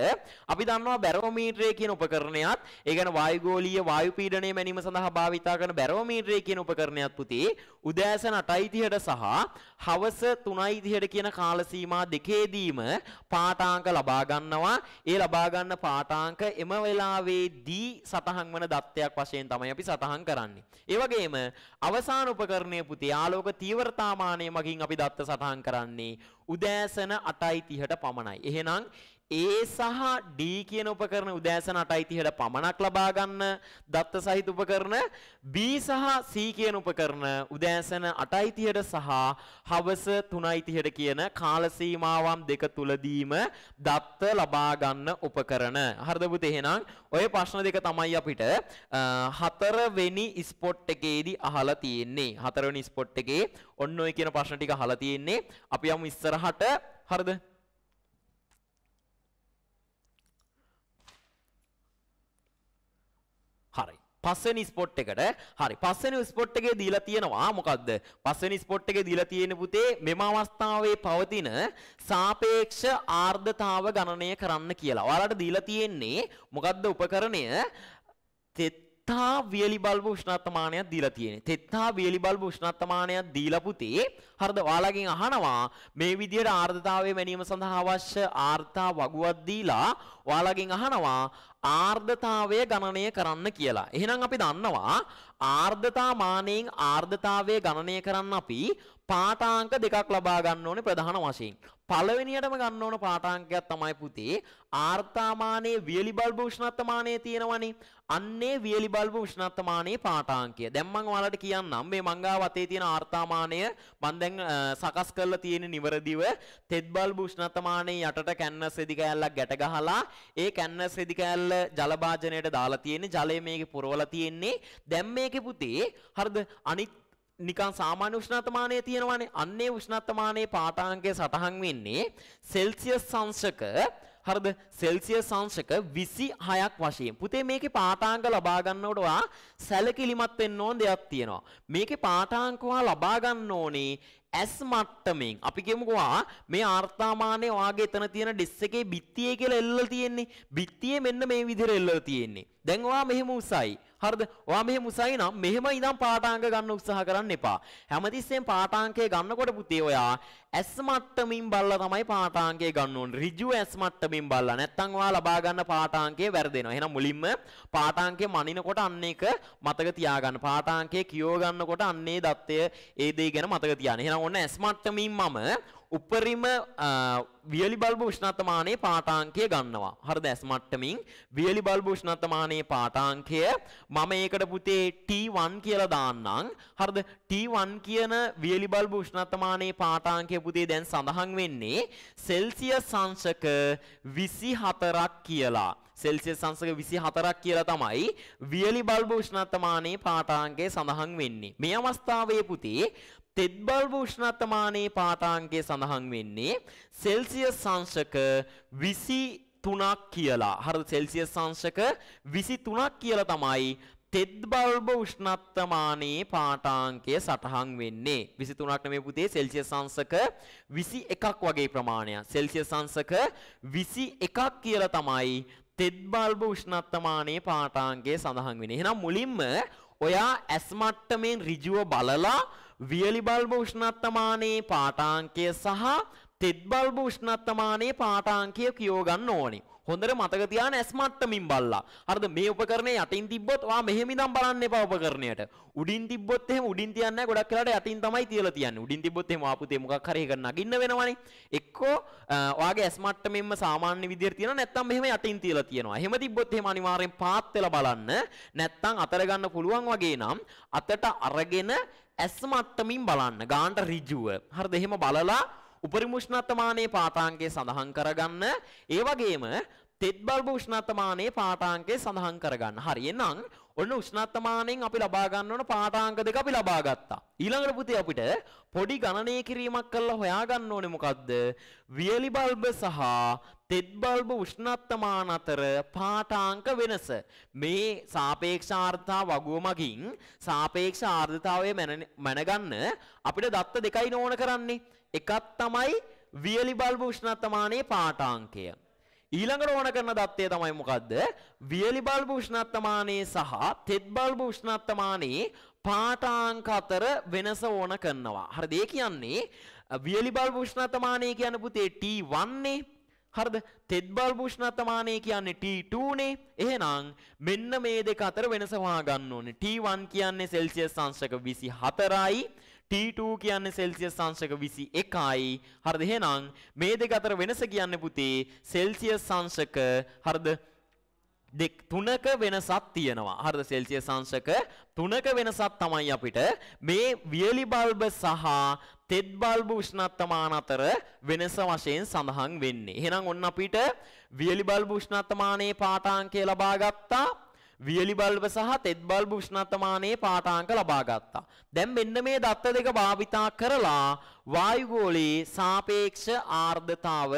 අපි දන්නවා බැරෝමීටරය කියන උපකරණයත් ඒ කියන්නේ වායුගෝලීය වායු පීඩනය මැනීම සඳහා භාවිතා කරන බැරෝමීටරය කියන උපකරණයත් පුතේ උදෑසන 8:30ට සහ හවස 3:30ට කියන කාල සීමා දෙකේදීම පාඨාංක ලබා ගන්නවා. ඒ ලබා ගන්න පාඨාංක එම වෙලාවේදී සටහන් වන දත්තයක් වශයෙන් තමයි අපි සටහන් කරන්නේ. ඒ වගේම අවසාන උපකරණය පුතේ ආලෝක තීව්‍රතාමානය මගින් අපි දත්ත සටහන් කරන්නේ උදෑසන 8:30ට පමණයි. එහෙනම් ඒ සහ D කියන උපකරණ උදෑසන 8:30ට පමණක් ලබා ගන්න දත්ත සහිත උපකරණ B සහ C කියන උපකරණ උදෑසන 8:30ට සහ හවස 3:30ට කියන කාල සීමාවන් දෙක තුලදීම දත්ත ලබා ගන්න උපකරණ. හරිද පුතේ එහෙනම් ඔය ප්‍රශ්න දෙක තමයි අපිට හතරවෙනි ස්පොට් එකේදී අහලා තියෙන්නේ. හතරවෙනි ස්පොට් එකේ ඔන්න ඔය කියන ප්‍රශ්න ටික අහලා තියෙන්නේ. අපි යමු ඉස්සරහට. හරිද? පස්වෙනි ස්පොට් එකට හරි පස්වෙනි ස්පොට් එකේ දීලා තියෙනවා මොකද්ද පස්වෙනි ස්පොට් එකේ දීලා තියෙන පුතේ මෙම අවස්ථාවේ පවතින සාපේක්ෂ ආර්ද්‍රතාව ගණනය කරන්න කියලා. ඔයාලට දීලා තියෙන්නේ මොකද්ද උපකරණය? තෙත් තෙත්හා වියලි බල්බ උෂ්ණත්තමානයක් දීලා තියෙන්නේ. තෙත්හා වියලි බල්බ උෂ්ණත්තමානයක් දීලා පුතේ හරිද? ඔයාලගෙන් අහනවා මේ විදියට ආර්ද්‍රතාවය මැනීම සඳහා අවශ්‍ය ආර්තා වගුවක් දීලා ඔයාලගෙන් අහනවා ආර්ධතාවය ගණනය කරන්න කියලා. එහෙනම් අපි දන්නවා ආර්ධතා මානයෙන් ආර්ධතාවය ගණනය කරන්න අපි පාඨාංක දෙකක් ලබා ගන්න ඕනේ ප්‍රධාන වශයෙන්. පළවෙනියටම ගන්න ඕන පාඨාංකයක් තමයි පුතේ ආර්ථාමානයේ වියලි බල්බ උෂ්ණත්මානයේ තියෙනවනේ. අන්නේ වියලි බලපු විශ්නාත්මානයේ පාඨාංකය. දැන් මම ඔයාලට කියන්නම් මේ මංගාව අතේ තියෙන ආර්තාමානය මම දැන් සකස් කරලා තියෙන නිවරදිව තෙත් බලපු විශ්නාත්මානයේ යටට කැන්වස් රෙදි කෑල්ලක් ගැට ගහලා ඒ කැන්වස් රෙදි කෑල්ල ජල භාජනයට දාලා තියෙන්නේ ජලය මේකේ පුරවලා තියෙන්නේ. දැන් මේකේ පුතේ හරිද අනිත් නිකන් සාමාන්‍ය උෂ්ණත්මානය තියෙනවානේ. අන්නේ උෂ්ණත්මානයේ පාඨාංකය සටහන් වෙන්නේ සෙල්සියස් අංශක හරිද? සෙල්සියස් අංශක 26ක් වශයෙන්. පුතේ මේකේ පාඨාංග ලබා ගන්නකොට ඔයා සැලකිලිමත් වෙන්න ඕන දෙයක් තියෙනවා. මේකේ පාඨාංග ඔයා ලබා ගන්න ඕනේ ඇස් මට්ටමින් අපි කියමුකවා මේ ආර්ථාමානය වාගේ එතන තියෙන ඩෙස් එකේ බිත්තියේ කියලා එල්ලලා තියෙන්නේ. බිත්තියේ මෙන්න මේ විදිහට එල්ලලා තියෙන්නේ. දැන් ඔයා මෙහෙම උසයි. හරිද? ඔයා මෙහෙම උසයි නම් මෙහෙම ඉඳන් පාඨාංග ගන්න උත්සාහ කරන්න එපා. හැමතිස්සෙම පාඨාංගය ගන්නකොට පුතේ ඔයා ඇස් මට්ටමින් බලලා තමයි පාඨාංගය ගන්න ඕනේ. ඍජු ඇස් මට්ටමින් බලලා. නැත්තම් ඔයා ලබා ගන්න පාඨාංගය වැරදෙනවා. එහෙනම් මුලින්ම පාඨාංගය මනිනකොට අන්න ඒක මතක තියාගන්න. පාඨාංගය කියෝ ගන්නකොට අන්නේ දත්තය ඒ දේ ගැන මතක තියාගන්න. එහෙනම් ඔන්න ඇස් මට්ටමින් මම උපරිම වියලි බල්බ උෂ්ණත්වමානයේ පාඨාංකය ගන්නවා. හරිද? ඇස් මට්ටමින් වියලි බල්බ උෂ්ණත්වමානයේ පාඨාංකය මම ඒකට පුතේ T1 කියලා දාන්නම්. හරිද? T1 කියන වියලි බල්බ උෂ්ණත්වමානයේ පාඨාංකය පුතේ දැන් සඳහන් වෙන්නේ සෙල්සියස් අංශක 24ක් කියලා. සෙල්සියස් අංශක 24ක් කියලා තමයි වියලි බල්බ උෂ්ණත්වමානයේ පාඨාංකය සඳහන් වෙන්නේ. මේ අවස්ථාවේ පුතේ තෙත්බල්බ උෂ්ණතමානයේ පාතාංගයේ සඳහන් වෙන්නේ සෙල්සියස් අංශක 23ක් කියලා. හරිද? සෙල්සියස් අංශක 23ක් කියලා තමයි තෙත්බල්බ උෂ්ණත්වමානයේ පාඨාංකය සටහන් වෙන්නේ 23ක් නෙමෙයි පුතේ සෙල්සියස් අංශක 21ක් වගේ ප්‍රමාණයක්. සෙල්සියස් අංශක 21ක් කියලා තමයි තෙත්බල්බ උෂ්ණත්වමානයේ පාඨාංකය සඳහන් වෙන්නේ. එහෙනම් මුලින්ම ඔයා ඇස් මට්ටමින් ඍජුව බලලා වියලි බල්බ උෂ්ණත්තමානයේ පාඨාංකය සහ තෙත් බල්බ උෂ්ණත්තමානයේ පාඨාංකය කියෝ ගන්න ඕනේ. හොඳට මතක තියාගන්න ඇස් මට්ටමින් බල්ලා. හරිද මේ උපකරණය යටින් තිබ්බොත් ඔයා මෙහෙම ඉඳන් බලන්න එපා උපකරණයට. උඩින් තිබ්බොත් එහෙම උඩින් තියන්නේ නැහැ. ගොඩක් වෙලාට යටින් තමයි තියලා තියන්නේ. උඩින් තිබ්බොත් එහෙම ආපුතේ මොකක් හරි එකක් නගින්න වෙනවනේ. එක්කෝ ඔයාගේ ඇස් මට්ටමින්ම සාමාන්‍ය විදියට තියනවා නැත්නම් මෙහෙම යටින් තියලා තියනවා. එහෙම තිබ්බොත් එහෙම අනිවාර්යෙන් පාත් වෙලා බලන්න. නැත්නම් අතර ගන්න පුළුවන් වගේ නම් අතට අරගෙන ඇස් මට්ටමින් බලන්න ගාන්ට ඍජුව. හරිද? එහෙම බලලා උපරිම උෂ්ණත්වමානයේ පාඨාංගයේ සඳහන් කරගන්න. ඒ වගේම තෙත් බල්බ උෂ්ණත්වමානයේ පාඨාංගයේ සඳහන් කරගන්න. හරි. එහෙනම් ඔන්න උෂ්ණත්මානයෙන් අපි ලබා ගන්න ඕන පාඨාංග දෙක අපි ලබා ගත්තා. ඊළඟට පුතේ අපිට පොඩි ගණනය කිරීමක් කරලා හොයා ගන්න ඕනේ මොකද්ද? වියලි බල්බ සහ තෙත් බල්බ උෂ්ණත්මාන අතර පාඨාංග වෙනස. මේ සාපේක්ෂාර්ථතා වගුව මගින් සාපේක්ෂ ආර්ද්‍රතාවය මැනගන්න අපිට දත්ත දෙකයි නෝන කරන්නේ. එකක් තමයි වියලි බල්බ උෂ්ණත්මානයේ පාඨාංගය. ඊළඟට ඕන කරන தත්ත්වය තමයි මොකද්ද? වියලි බල්බ උෂ්ණත්වමානයේ සහ තෙත් බල්බ උෂ්ණත්වමානයේ පාටාංක අතර වෙනස ඕන කරනවා. හරිද? ඒ කියන්නේ වියලි බල්බ උෂ්ණත්වමානය කියන පුතේ T1 නේ. හරිද? තෙත් බල්බ උෂ්ණත්වමානය කියන්නේ T2 නේ. එහෙනම් මෙන්න මේ දෙක අතර වෙනස හොයා ගන්න ඕනේ. T1 කියන්නේ සෙල්සියස් අංශක 24යි. T2 කියන්නේ සෙල්සියස් අංශක 21යි. හරිද? එහෙනම් මේ දෙක අතර වෙනස කියන්නේ පුතේ සෙල්සියස් අංශක හරිද? දෙක් තුනක වෙනසක් තියෙනවා. හරිද? සෙල්සියස් අංශක තුනක වෙනසක් තමයි අපිට මේ වියලි බල්බ සහ තෙත් බල්බ උෂ්ණත්වමාන අතර වෙනස වශයෙන් සඳහන් වෙන්නේ. එහෙනම් ඔන්න අපිට වියලි බල්බ උෂ්ණත්වමානයේ පාඨාංකය ලබා ගත්තා. වියලි බල්බ සහ තෙත් බල්බ උෂ්ණතමානයේ පාඨාංක ලබා ගත්තා. දැන් මෙන්න මේ දත්ත දෙක භාවිතා කරලා වායුගෝලයේ සාපේක්ෂ ආර්ද්‍රතාව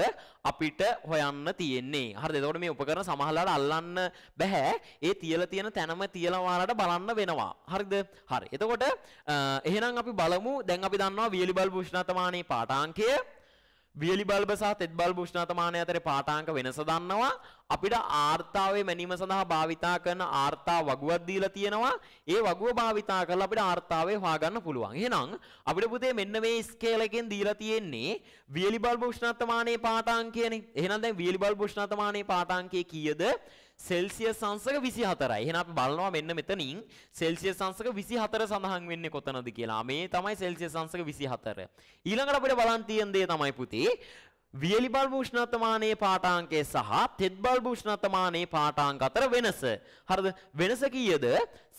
අපිට හොයන්න තියෙන්නේ. හරිද? එතකොට මේ උපකරණ සමහරවල් අල්ලන්න බෑ. ඒ තියලා තියෙන තැනම තියලා වාලට බලන්න වෙනවා. හරිද? හරි. එතකොට එහෙනම් අපි බලමු දැන් අපි දන්නවා වියලි බල්බ උෂ්ණතමානයේ පාඨාංකය වියලි බල්බ සහ තෙත් බල්බ උෂ්ණතාමාන අතරේ පාඨාංක වෙනස දන්නවා අපිට ආර්තාවේ මැනීම සඳහා භාවිතා කරන ආර්තා වගුවක් දීලා තියෙනවා ඒ වගුව භාවිතා කරලා අපිට ආර්තාවේ හොයාගන්න පුළුවන් එහෙනම් අපිට පුතේ මෙන්න මේ ස්කේල් එකෙන් දීලා තියෙන්නේ වියලි බල්බ උෂ්ණතාමානයේ පාඨාංකයනේ එහෙනම් දැන් වියලි බල්බ උෂ්ණතාමානයේ පාඨාංකය කීයද සෙල්සිය සංසක විසි හතරයි එහෙන අප බලනවා මෙන්න මෙතනින් සෙල්සිය සංසක විසි හතර සඳහන් වෙන්නේ කොතනද කියලා මේ තමයි සෙල්සිය සංසක විසි හතර ඊළඟට අපිට බලන්තියන්දේ තමයි පුතේ වියලි බල්බ උෂ්ණත්වමානයේ පාඨාංකය සහ තෙත් බල්බ උෂ්ණත්වමානයේ පාඨාංක අතර වෙනස. හරිද? වෙනස කීයද?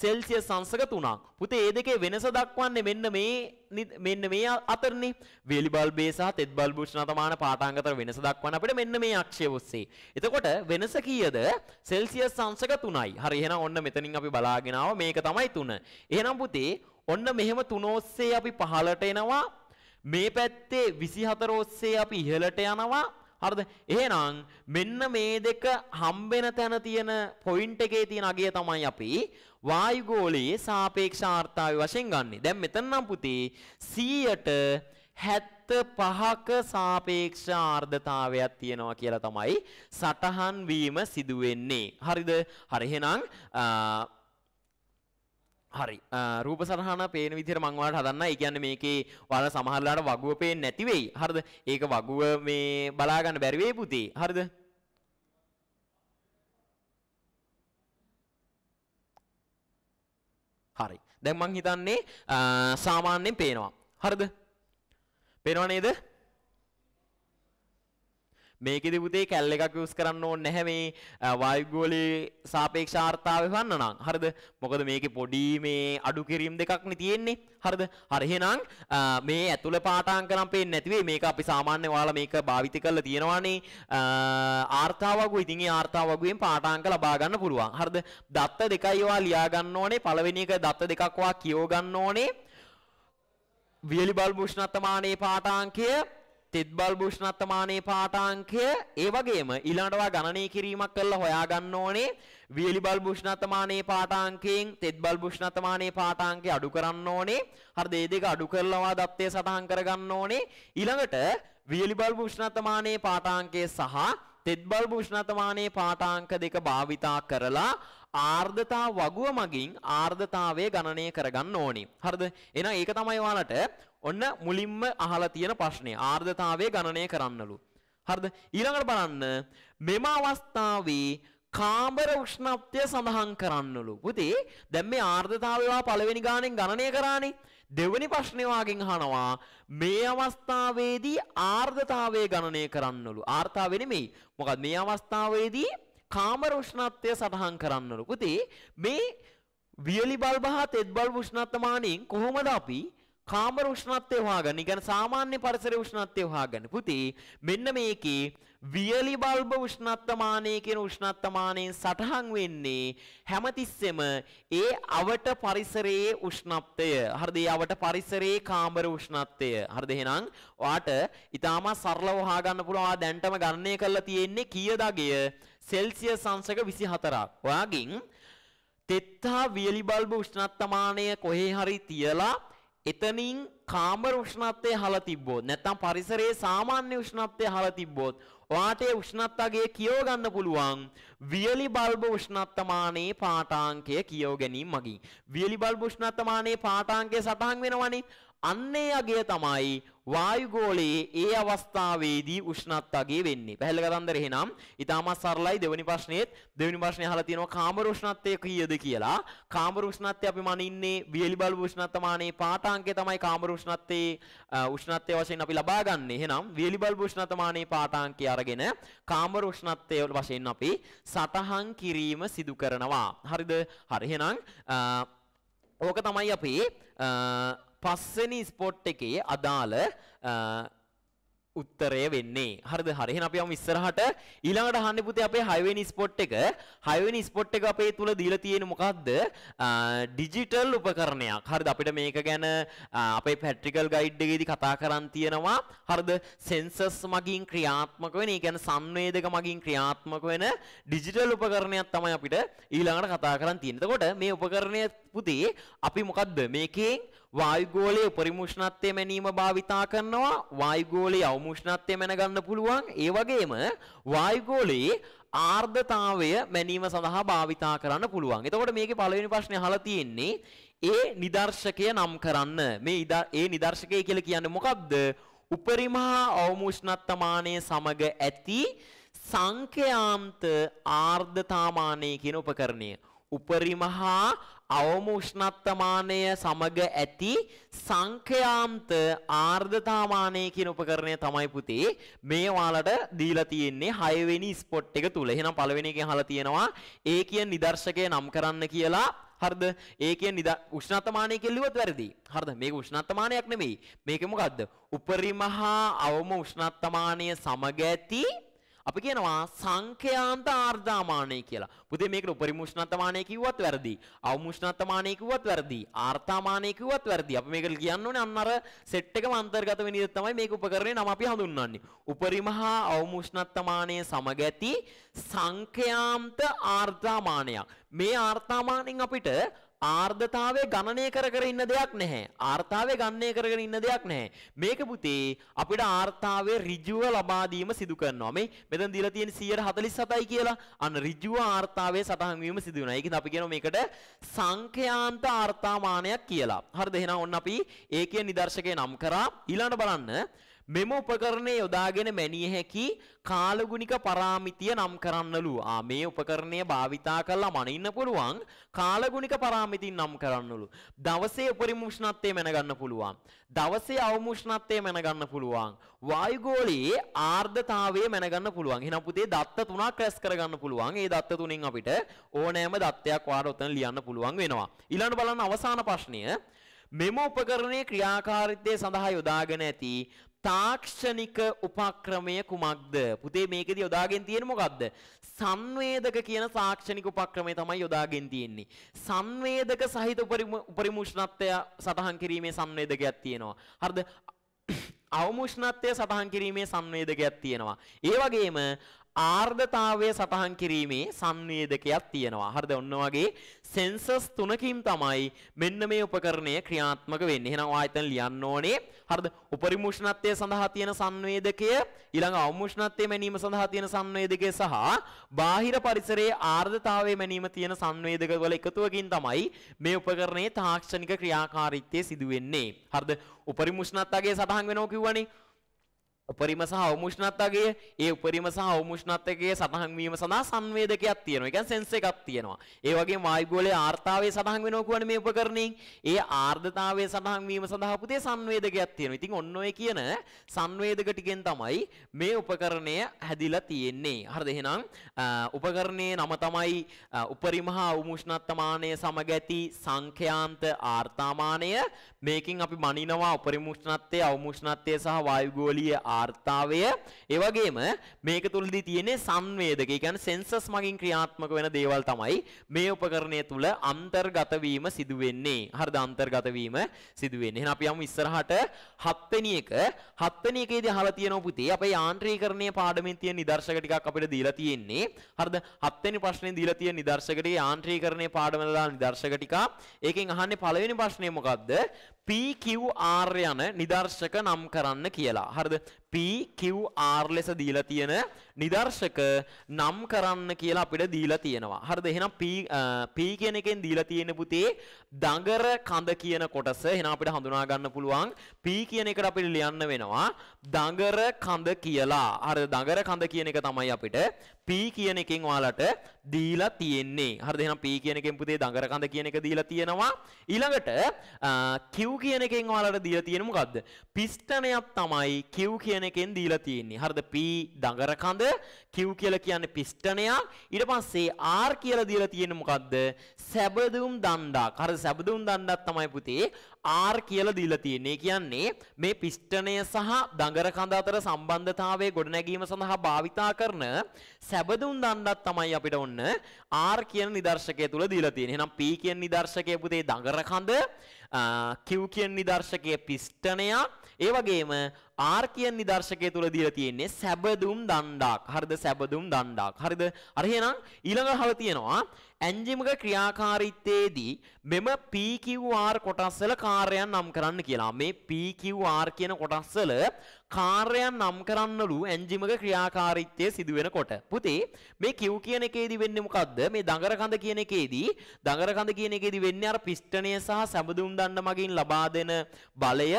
සෙල්සියස් අංශක 3ක්. පුතේ මේ දෙකේ වෙනස දක්වන්නේ මෙන්න මේ මෙන්න මේ අතරනේ. වියලි බල්බේ සහ තෙත් බල්බ උෂ්ණත්වමාන පාඨාංක අතර වෙනස දක්වන්න අපිට මෙන්න මේ අක්ෂය ඔස්සේ. එතකොට වෙනස කීයද? සෙල්සියස් අංශක 3යි. හරි එහෙනම් ඔන්න මෙතනින් අපි බලාගෙන මේක තමයි 3. එහෙනම් පුතේ ඔන්න මෙහෙම 3 ඔස්සේ අපි පහළට එනවා මේ පැත්තේ 24 ඔස්සේ අපි ඉහළට යනවා. හරිද? එහෙනම් මෙන්න මේ දෙක හම්බෙන තැන තියෙන පොයින්ට් එකේ තියෙන අගය තමයි අපි වායු ගෝලයේ සාපේක්ෂ ආර්ථාවය වශයෙන් ගන්නෙ. දැන් මෙතන නම් පුතේ 100ට 75ක සාපේක්ෂ ආර්ධතාවයක් තියෙනවා කියලා තමයි සටහන් වීම සිදු වෙන්නේ. හරිද? හරි එහෙනම් හරි රූප සරහන පේන විදිහට මම ඔයාලට හදන්න. ඒ කියන්නේ මේකේ ඔයාලා සමහරලාට වගුව පේන්නේ නැති වෙයි. හරිද? ඒක වගුව මේ බලා ගන්න බැරි වෙයි පුතේ. හරිද? හරි. දැන් මං හිතන්නේ සාමාන්‍යයෙන් පේනවා. හරිද? පේනව නේද? මේකෙදි පුතේ කැල් එකක් යූස් කරන්න ඕනේ නැහැ මේ වායුගෝලයේ සාපේක්ෂාර්ථතාවය හොයන්න නම්. හරිද? මොකද මේකේ පොඩි මේ අඩු කිරීම් දෙකක් නේ තියෙන්නේ. හරිද? හරි එහෙනම් මේ ඇතුළේ පාඨාංක නම් පේන්නේ නැති වෙයි. මේක අපි සාමාන්‍ය ඔයාලා මේක භාවිත කරලා තියෙනවානේ. ආර්ථාවගු ඉතින් ඒ ආර්ථාවගුවෙන් පාඨාංක ලබා ගන්න පුළුවන්. හරිද? දත්ත දෙකයි ඔයාලා ලියා ගන්න ඕනේ. පළවෙනි එක දත්ත දෙකක් ඔයා කියව ගන්න ඕනේ. වියලි බල්බ උෂ්ණත්මානයේ පාඨාංකය තෙත්බල් භූෂණත්මානේ පාඨාංකය ඒ වගේම ඊළඟටවා ගණනය කිරීමක් කරලා හොයාගන්න ඕනේ වියලි බල් භූෂණත්මානේ පාඨාංකයෙන් තෙත්බල් භූෂණත්මානේ පාඨාංකය අඩු කරන්න ඕනේ හරිද මේ දෙක අඩු කරලවා දත්තය සටහන් කරගන්න ඕනේ ඊළඟට වියලි බල් භූෂණත්මානේ පාඨාංකය සහ තෙත්බල් භූෂණත්මානේ පාඨාංක දෙක භාවිතා කරලා ආර්ධතා වගුව මගින් ආර්ධතාවය ගණනය කරගන්න ඕනි. හරිද? එහෙනම් ඒක තමයි ඔයාලට ඔන්න මුලින්ම අහලා තියෙන ප්‍රශ්නේ. ආර්ධතාවය ගණනය කරන්නලු. හරිද? ඊළඟට බලන්න මෙම අවස්ථාවේ කාමර උෂ්ණත්වය සඳහන් කරන්නලු. පුතේ දැන් මේ ආර්ධතාවය ඔයා පළවෙනි ගාණෙන් ගණනය කරානේ. දෙවෙනි ප්‍රශ්නේ වාගෙන් අහනවා මේ අවස්ථාවේදී ආර්ධතාවය ගණනය කරන්නලු. ආර්ථාවේ නෙමෙයි. මොකද මේ අවස්ථාවේදී කාමර උෂ්ණත්වය සටහන් කරන්නලු. පුතේ මේ වියලි බල්බ හා තෙත් බල්බ උෂ්ණත්වමානයෙන් කොහොමද අපි කාමර උෂ්ණත්වය හොයාගන්නේ? කියන්නේ සාමාන්‍ය පරිසර උෂ්ණත්වය හොයාගන්නේ. පුතේ මෙන්න මේකේ වියලි බල්බ උෂ්ණත්වමානය කියන උෂ්ණත්වමානයෙන් සටහන් වෙන්නේ හැමතිස්සෙම ඒ අවට පරිසරයේ උෂ්ණත්වය. හරිද? ඒ අවට පරිසරයේ කාමර උෂ්ණත්වය. හරිද? එහෙනම් ඔයාට ඊටාම සරලව හොයාගන්න පුළුවන්. ආ දැන්ටම ගණනය කරලා තියෙන්නේ කීය දගය සෙල්සියස් අංශක 24ක්. ඔයාගින් තෙත් හා වියලි බල්බ උෂ්ණත්වමානය කොහේ හරි තියලා එතනින් කාමර උෂ්ණත්වය හලා තිබ්බොත් නැත්නම් පරිසරයේ සාමාන්‍ය උෂ්ණත්වය හලා තිබ්බොත් ඔයාට ඒ උෂ්ණත්වයේ කියව ගන්න පුළුවන් වියලි බල්බ උෂ්ණත්වමානයේ පාඨාංකය කියව ගැනීම මගින් වියලි බල්බ උෂ්ණත්වමානයේ පාඨාංකය සටහන් වෙනවනේ අන්නේ අගය තමයි වායුගෝලයේ ඒ අවස්ථාවේදී උෂ්ණත් අගය වෙන්නේ. පැහැදිලි කතන්දර එහෙනම් ඊටමත් සරලයි දෙවෙනි ප්‍රශ්නේත් දෙවෙනි ප්‍රශ්නේ අහලා තියෙනවා කාමර උෂ්ණත්වය කීයද කියලා. කාමර උෂ්ණත්වය අපි මනින්නේ වියලි බල්බ උෂ්ණත්වමානයේ පාඨාංකය තමයි කාමර උෂ්ණත්වයේ උෂ්ණත්වය වශයෙන් අපි ලබා ගන්න. එහෙනම් වියලි බල්බ උෂ්ණත්වමානයේ පාඨාංකය අරගෙන කාමර උෂ්ණත්වය වශයෙන් අපි සටහන් කිරීම සිදු කරනවා. හරිද? හරි. එහෙනම් ඕක තමයි අපි පස්වෙනි ස්පොට් එකේ අදාළ උත්තරය වෙන්නේ හරිද හරි එහෙනම් අපි යමු ඉස්සරහට ඊළඟට අහන්නේ පුතේ අපේ 6 වෙනි ස්පොට් එක 6 වෙනි ස්පොට් එක අපේ තුල දීලා තියෙන මොකද්ද ඩිජිටල් උපකරණයක් හරිද අපිට මේක ගැන අපේ පැට්‍රිකල් ගයිඩ් එකේදී කතා කරන් තියෙනවා හරිද සෙන්සර්ස් මගින් ක්‍රියාත්මක වෙන ඒ කියන්නේ සංවේදක මගින් ක්‍රියාත්මක වෙන ඩිජිටල් උපකරණයක් තමයි අපිට ඊළඟට කතා කරන් තියෙන්නේ එතකොට මේ උපකරණය පුතේ අපි මොකද්ද මේකෙන් වායුගෝලයේ උපරිමුෂ්ණත්වය මැනීම භාවිතා කරනවා වායුගෝලයේ අවමුෂ්ණත්වය මැනගන්න පුළුවන් ඒ වගේම වායුගෝලයේ ආර්ධතාවය මැනීම සඳහා භාවිතා කරන්න පුළුවන්. එතකොට මේකේ පළවෙනි ප්‍රශ්නේ අහලා තියෙන්නේ ඒ නිදර්ශකය නම් කරන්න. මේ ඒ නිදර්ශකය කියලා කියන්නේ මොකක්ද? උපරිම අවමුෂ්ණත්වමානයේ සමග ඇති සංඛ්‍යාන්ත ආර්ධතාමානය කියන උපකරණය. උපරිම හා අවම උෂ්ණත්වමානය සමග ඇති සංඛ්‍යාන්ත ආර්ධතාමානය කියන උපකරණය තමයි පුතේ මේ ඔයාලට දීලා තියෙන්නේ 6 වෙනි ස්පොට් එක තුල. එහෙනම් පළවෙනි එකෙන් අහලා තියෙනවා ඒ කියන නිදර්ශකය නම් කරන්න කියලා. හරිද? ඒකේ නිද උෂ්ණත්වමානය කියලාවත් වැරදි. හරිද? මේක උෂ්ණත්වමානයක් නෙමෙයි. මේක මොකද්ද? උපරිම හා අවම උෂ්ණත්වමානය සමග ඇති අපි කියනවා සංඛ්‍යාන්ත ආර්ධාමානය කියලා. පුතේ මේකට උපරිම උෂ්ණත්වමානය කිව්වත් වැරදි. අවමුෂ්ණත්වමානය කිව්වත් වැරදි. ආර්ථාමානය කිව්වත් වැරදි. අපි මේකට කියන්න ඕනේ අන්න අර සෙට් එකම අන්තර්ගත වෙන විදිහට තමයි මේක උපකරණේ නම අපි හඳුන්වන්නේ. උපරිම හා අවමුෂ්ණත්වමානය සමග ඇති සංඛ්‍යාන්ත ආර්ධාමානයක්. මේ ආර්ථාමානෙන් අපිට ආර්ධතාවය ගණනය කර කර ඉන්න දෙයක් නැහැ. ආර්ථාවය ගණනය කරගෙන ඉන්න දෙයක් නැහැ. මේක පුතේ අපිට ආර්ථාවය ඍජුව ලබා දීම සිදු කරනවා. මේ මෙතන දීලා තියෙන 147යි කියලා. අන්න ඍජුව ආර්ථාවය සටහන් වීම සිදු වෙනවා. ඒකද අපි කියනවා මේකට සංඛ්‍යාන්ත ආර්ථාමානයක් කියලා. හරිද? එහෙනම් ඔන්න අපි ඒකේ නිදර්ශකේ නම් කරා. ඊළඟට බලන්න මෙම උපකරණය යොදාගෙන මැනිය හැකි කාලගුණික පරාමිතිය නම් කරන්නලු. ආ මේ උපකරණය භාවිතා කරලා මනින්න පුළුවන් කාලගුණික පරාමිතින් නම් කරන්නලු. දවසේ උපරිම උෂ්ණත්වය මැනගන්න පුළුවන්. දවසේ අවම උෂ්ණත්වය මැනගන්න පුළුවන්. වායුගෝලයේ ආර්ද්‍රතාවය මැනගන්න පුළුවන්. එහෙනම් පුතේ දත්ත තුනක් රැස් කරගන්න පුළුවන්. ඒ දත්ත තුනෙන් අපිට ඕනෑම දත්තයක් වාර ඔතන ලියන්න පුළුවන් වෙනවා. ඊළඟ බලන්න අවසාන ප්‍රශ්නය මෙම උපකරණයේ ක්‍රියාකාරීත්වය සඳහා යොදාගෙන ඇති තාක්ෂණික උපක්‍රමය කුමක්ද? පුතේ මේකෙදි යොදාගෙන තියෙන මොකක්ද? සංවේදක කියන තාක්ෂණික උපක්‍රමය තමයි යොදාගෙන තියෙන්නේ. සංවේදක සහිත උපරිම උෂ්ණත්වය සටහන් කිරීමේ සංවේදකයක් තියෙනවා. හරිද? අවමුෂ්ණත්වය සටහන් කිරීමේ සංවේදකයක් තියෙනවා. ඒ වගේම ආර්ධතාවය සටහන් කිරීමේ සංවේදකයක් තියෙනවා. හරිද? ඔන්න වගේ සෙන්සර්ස් තුනකින් තමයි මෙන්න මේ උපකරණය ක්‍රියාත්මක වෙන්නේ. එහෙනම් ආයතන ලියන්න ඕනේ. හරිද? උපරිමුෂ්ණත්වය සඳහා තියෙන සංවේදකය, ඊළඟ අවමුෂ්ණත්වය මැනීම සඳහා තියෙන සංවේදකය සහ බාහිර පරිසරයේ ආර්ධතාවය මැනීම තියෙන සංවේදක වල එකතුවකින් තමයි මේ උපකරණයේ තාක්ෂණික ක්‍රියාකාරීත්වය සිදු වෙන්නේ. හරිද? උපරිමුෂ්ණත්වයේ සටහන් වෙනවා කිව්වනේ. උපරිම සහ අවමුෂ්ණත්වගය ඒ උපරිම සහ අවමුෂ්ණත්වයේ සටහන් වීම සඳහා සංවේදකයක් තියෙනවා. ඒ කියන්නේ සෙන්ස් එකක් තියෙනවා. ඒ වගේම වායුගෝලයේ ආර්තාවයේ සටහන් වෙනවා කියන්නේ මේ උපකරණයෙන්. ඒ ආර්ද්‍රතාවයේ සටහන් වීම සඳහා පුතේ සංවේදකයක් තියෙනවා. ඉතින් ඔන්න ඔය කියන සංවේදක ටිකෙන් තමයි මේ උපකරණය හැදිලා තියෙන්නේ. හරිද? එහෙනම් උපකරණයේ නම තමයි උපරිම හා අවමුෂ්ණත්වමානය සමග ඇති සංඛ්‍යාන්ත ආර්තාමානය. මේකෙන් අපි මනිනවා උපරිම උෂ්ණත්වය, අවමුෂ්ණත්වය සහ වායුගෝලීය ආර්ද්‍රතාවය වාර්තාවය ඒවගේම මේක තුළදී තියෙන්නේ සංවේදක කියන්නේ සෙන්සස් මගින් ක්‍රියාත්මක වෙන දේවල් තමයි මේ උපකරණය තුල අන්තර්ගත වීම සිදු වෙන්නේ හරිද අන්තර්ගත වීම සිදු වෙන්නේ එහෙනම් අපි යමු ඉස්සරහට හත්වෙනි එක හත්වෙනි එකේදී අහලා තියෙනවා පුතේ අපේ යාන්ත්‍රීකරණයේ පාඩමෙන් තියෙන නිදර්ශක ටිකක් අපිට දීලා තියෙන්නේ හරිද හත්වෙනි ප්‍රශ්නේ දීලා තියෙන නිදර්ශක ටික යාන්ත්‍රීකරණයේ පාඩමෙන් දාලා නිදර්ශක ටික ඒකෙන් අහන්නේ පළවෙනි ප්‍රශ්නේ මොකද්ද PQR යන නිදර්ශක නම් කරන්න කියලා. හරිද? PQR ලෙස දීලා තියෙන නිදර්ශක නම් කරන්න කියලා අපිට දීලා තියෙනවා. හරිද? එහෙනම් P P කියන එකෙන් දීලා තියෙන පුතේ දඟර කඳ කියන කොටස එහෙනම් අපිට හඳුනා ගන්න පුළුවන් P කියන එකට අපිට ලියන්න වෙනවා දඟර කඳ කියලා. හරිද? දඟර කඳ කියන එක තමයි අපිට P කියන එකෙන් ඔයාලට දීලා තියෙන්නේ. හරිද? එහෙනම් P කියන එකෙන් පුතේ දඟර කඳ කියන එක දීලා තියෙනවා. ඊළඟට Q කියන එකෙන් ඔයාලට දීලා තියෙන මොකද්ද? පිස්ටනයක් තමයි Q කියන එකෙන් දීලා තියෙන්නේ. හරිද? P දඟර කඳ Q කියලා කියන්නේ පිස්ටනයක්. ඊට පස්සේ R කියලා දීලා තියෙන්නේ මොකද්ද? සැබදුම් දණ්ඩක්. හරිද? සැබදුම් දණ්ඩක් තමයි පුතේ R කියලා දීලා තියෙන්නේ. කියන්නේ මේ පිස්ටනය සහ දඟර කඳ අතර සම්බන්ධතාවයේ ගොඩනැගීම සඳහා භාවිතා කරන සැබදුම් දණ්ඩක් තමයි අපිට ඔන්න R කියන නිදර්ශකය තුල දීලා තියෙන්නේ. එහෙනම් P කියන නිදර්ශකය පුතේ දඟර කඳ Q කියන නිදර්ශකයේ පිස්ටනය ඒ වගේම R කියන නිදර්ශකයේ තුල දීලා තියෙන්නේ සැබදුම් දණ්ඩක්. හරිද? සැබදුම් දණ්ඩක්. හරිද? හරි එහෙනම් ඊළඟ අහලා තියෙනවා ඇන්ජිමක ක්‍රියාකාරීත්වයේදී මෙම PQR කොටස්වල කාර්යයන් නම් කරන්න කියලා. මේ PQR කියන කොටස්වල කාර්යයන් නම් කරන්නලු ඇන්ජිමක ක්‍රියාකාරීත්වය සිදුවෙන කොට. පුතේ මේ කිව් කියන එකේදී වෙන්නේ මොකද්ද? මේ දඟර කඳ කියන එකේදී දඟර කඳ කියන එකේදී වෙන්නේ අර පිෂ්ඨණය සහ සැබඳුම් දණ්ඩ මගින් ලබා දෙන බලය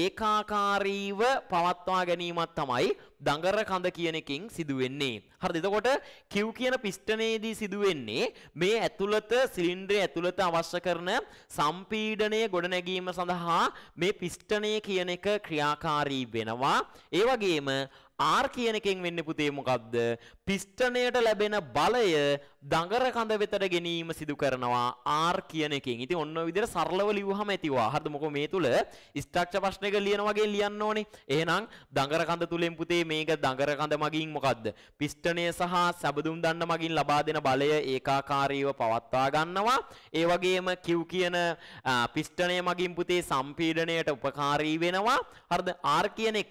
ඒකාකාරීව පවත්වා ගැනීමක් තමයි දඟර කඳ කියන එකෙන් සිදුවෙන්නේ. හරිද? එතකොට කිව් කියන පිෂ්ඨණයේදී සිදුවෙන්නේ මේ ඇතුළත සිලින්ඩරය ඇතුළත අවශ්‍ය කරන සම්පීඩනය ගොඩනැගීම සඳහා මේ පිෂ්ඨණය කියන එක ක්‍රියාකාරී වෙනවා. ඒ වගේම R කියන එකෙන් වෙන්නේ පුතේ මොකද්ද? පිස්ටනයට ලැබෙන බලය දඟර කඳ වෙතට ගෙනීම සිදු කරනවා R කියන එකෙන්. ඉතින් ඔන්න ඔය විදිහට සරලව ලිව්වහම ඇතිවා. හරිද? මොකෝ මේ තුල ස්ට්‍රක්චර් ප්‍රශ්නයක ලියන වගේ ලියන්න ඕනේ. එහෙනම් දඟර කඳ තුලින් පුතේ මේක දඟර කඳ මගින් මොකද්ද? පිස්ටනය සහ සබදුම් දණ්ඩ මගින් ලබා දෙන බලය ඒකාකාරීව පවත්වා ගන්නවා. ඒ වගේම Q කියන පිස්ටනය මගින් පුතේ සම්පීඩණයට උපකාරී වෙනවා. හරිද? R කියන එක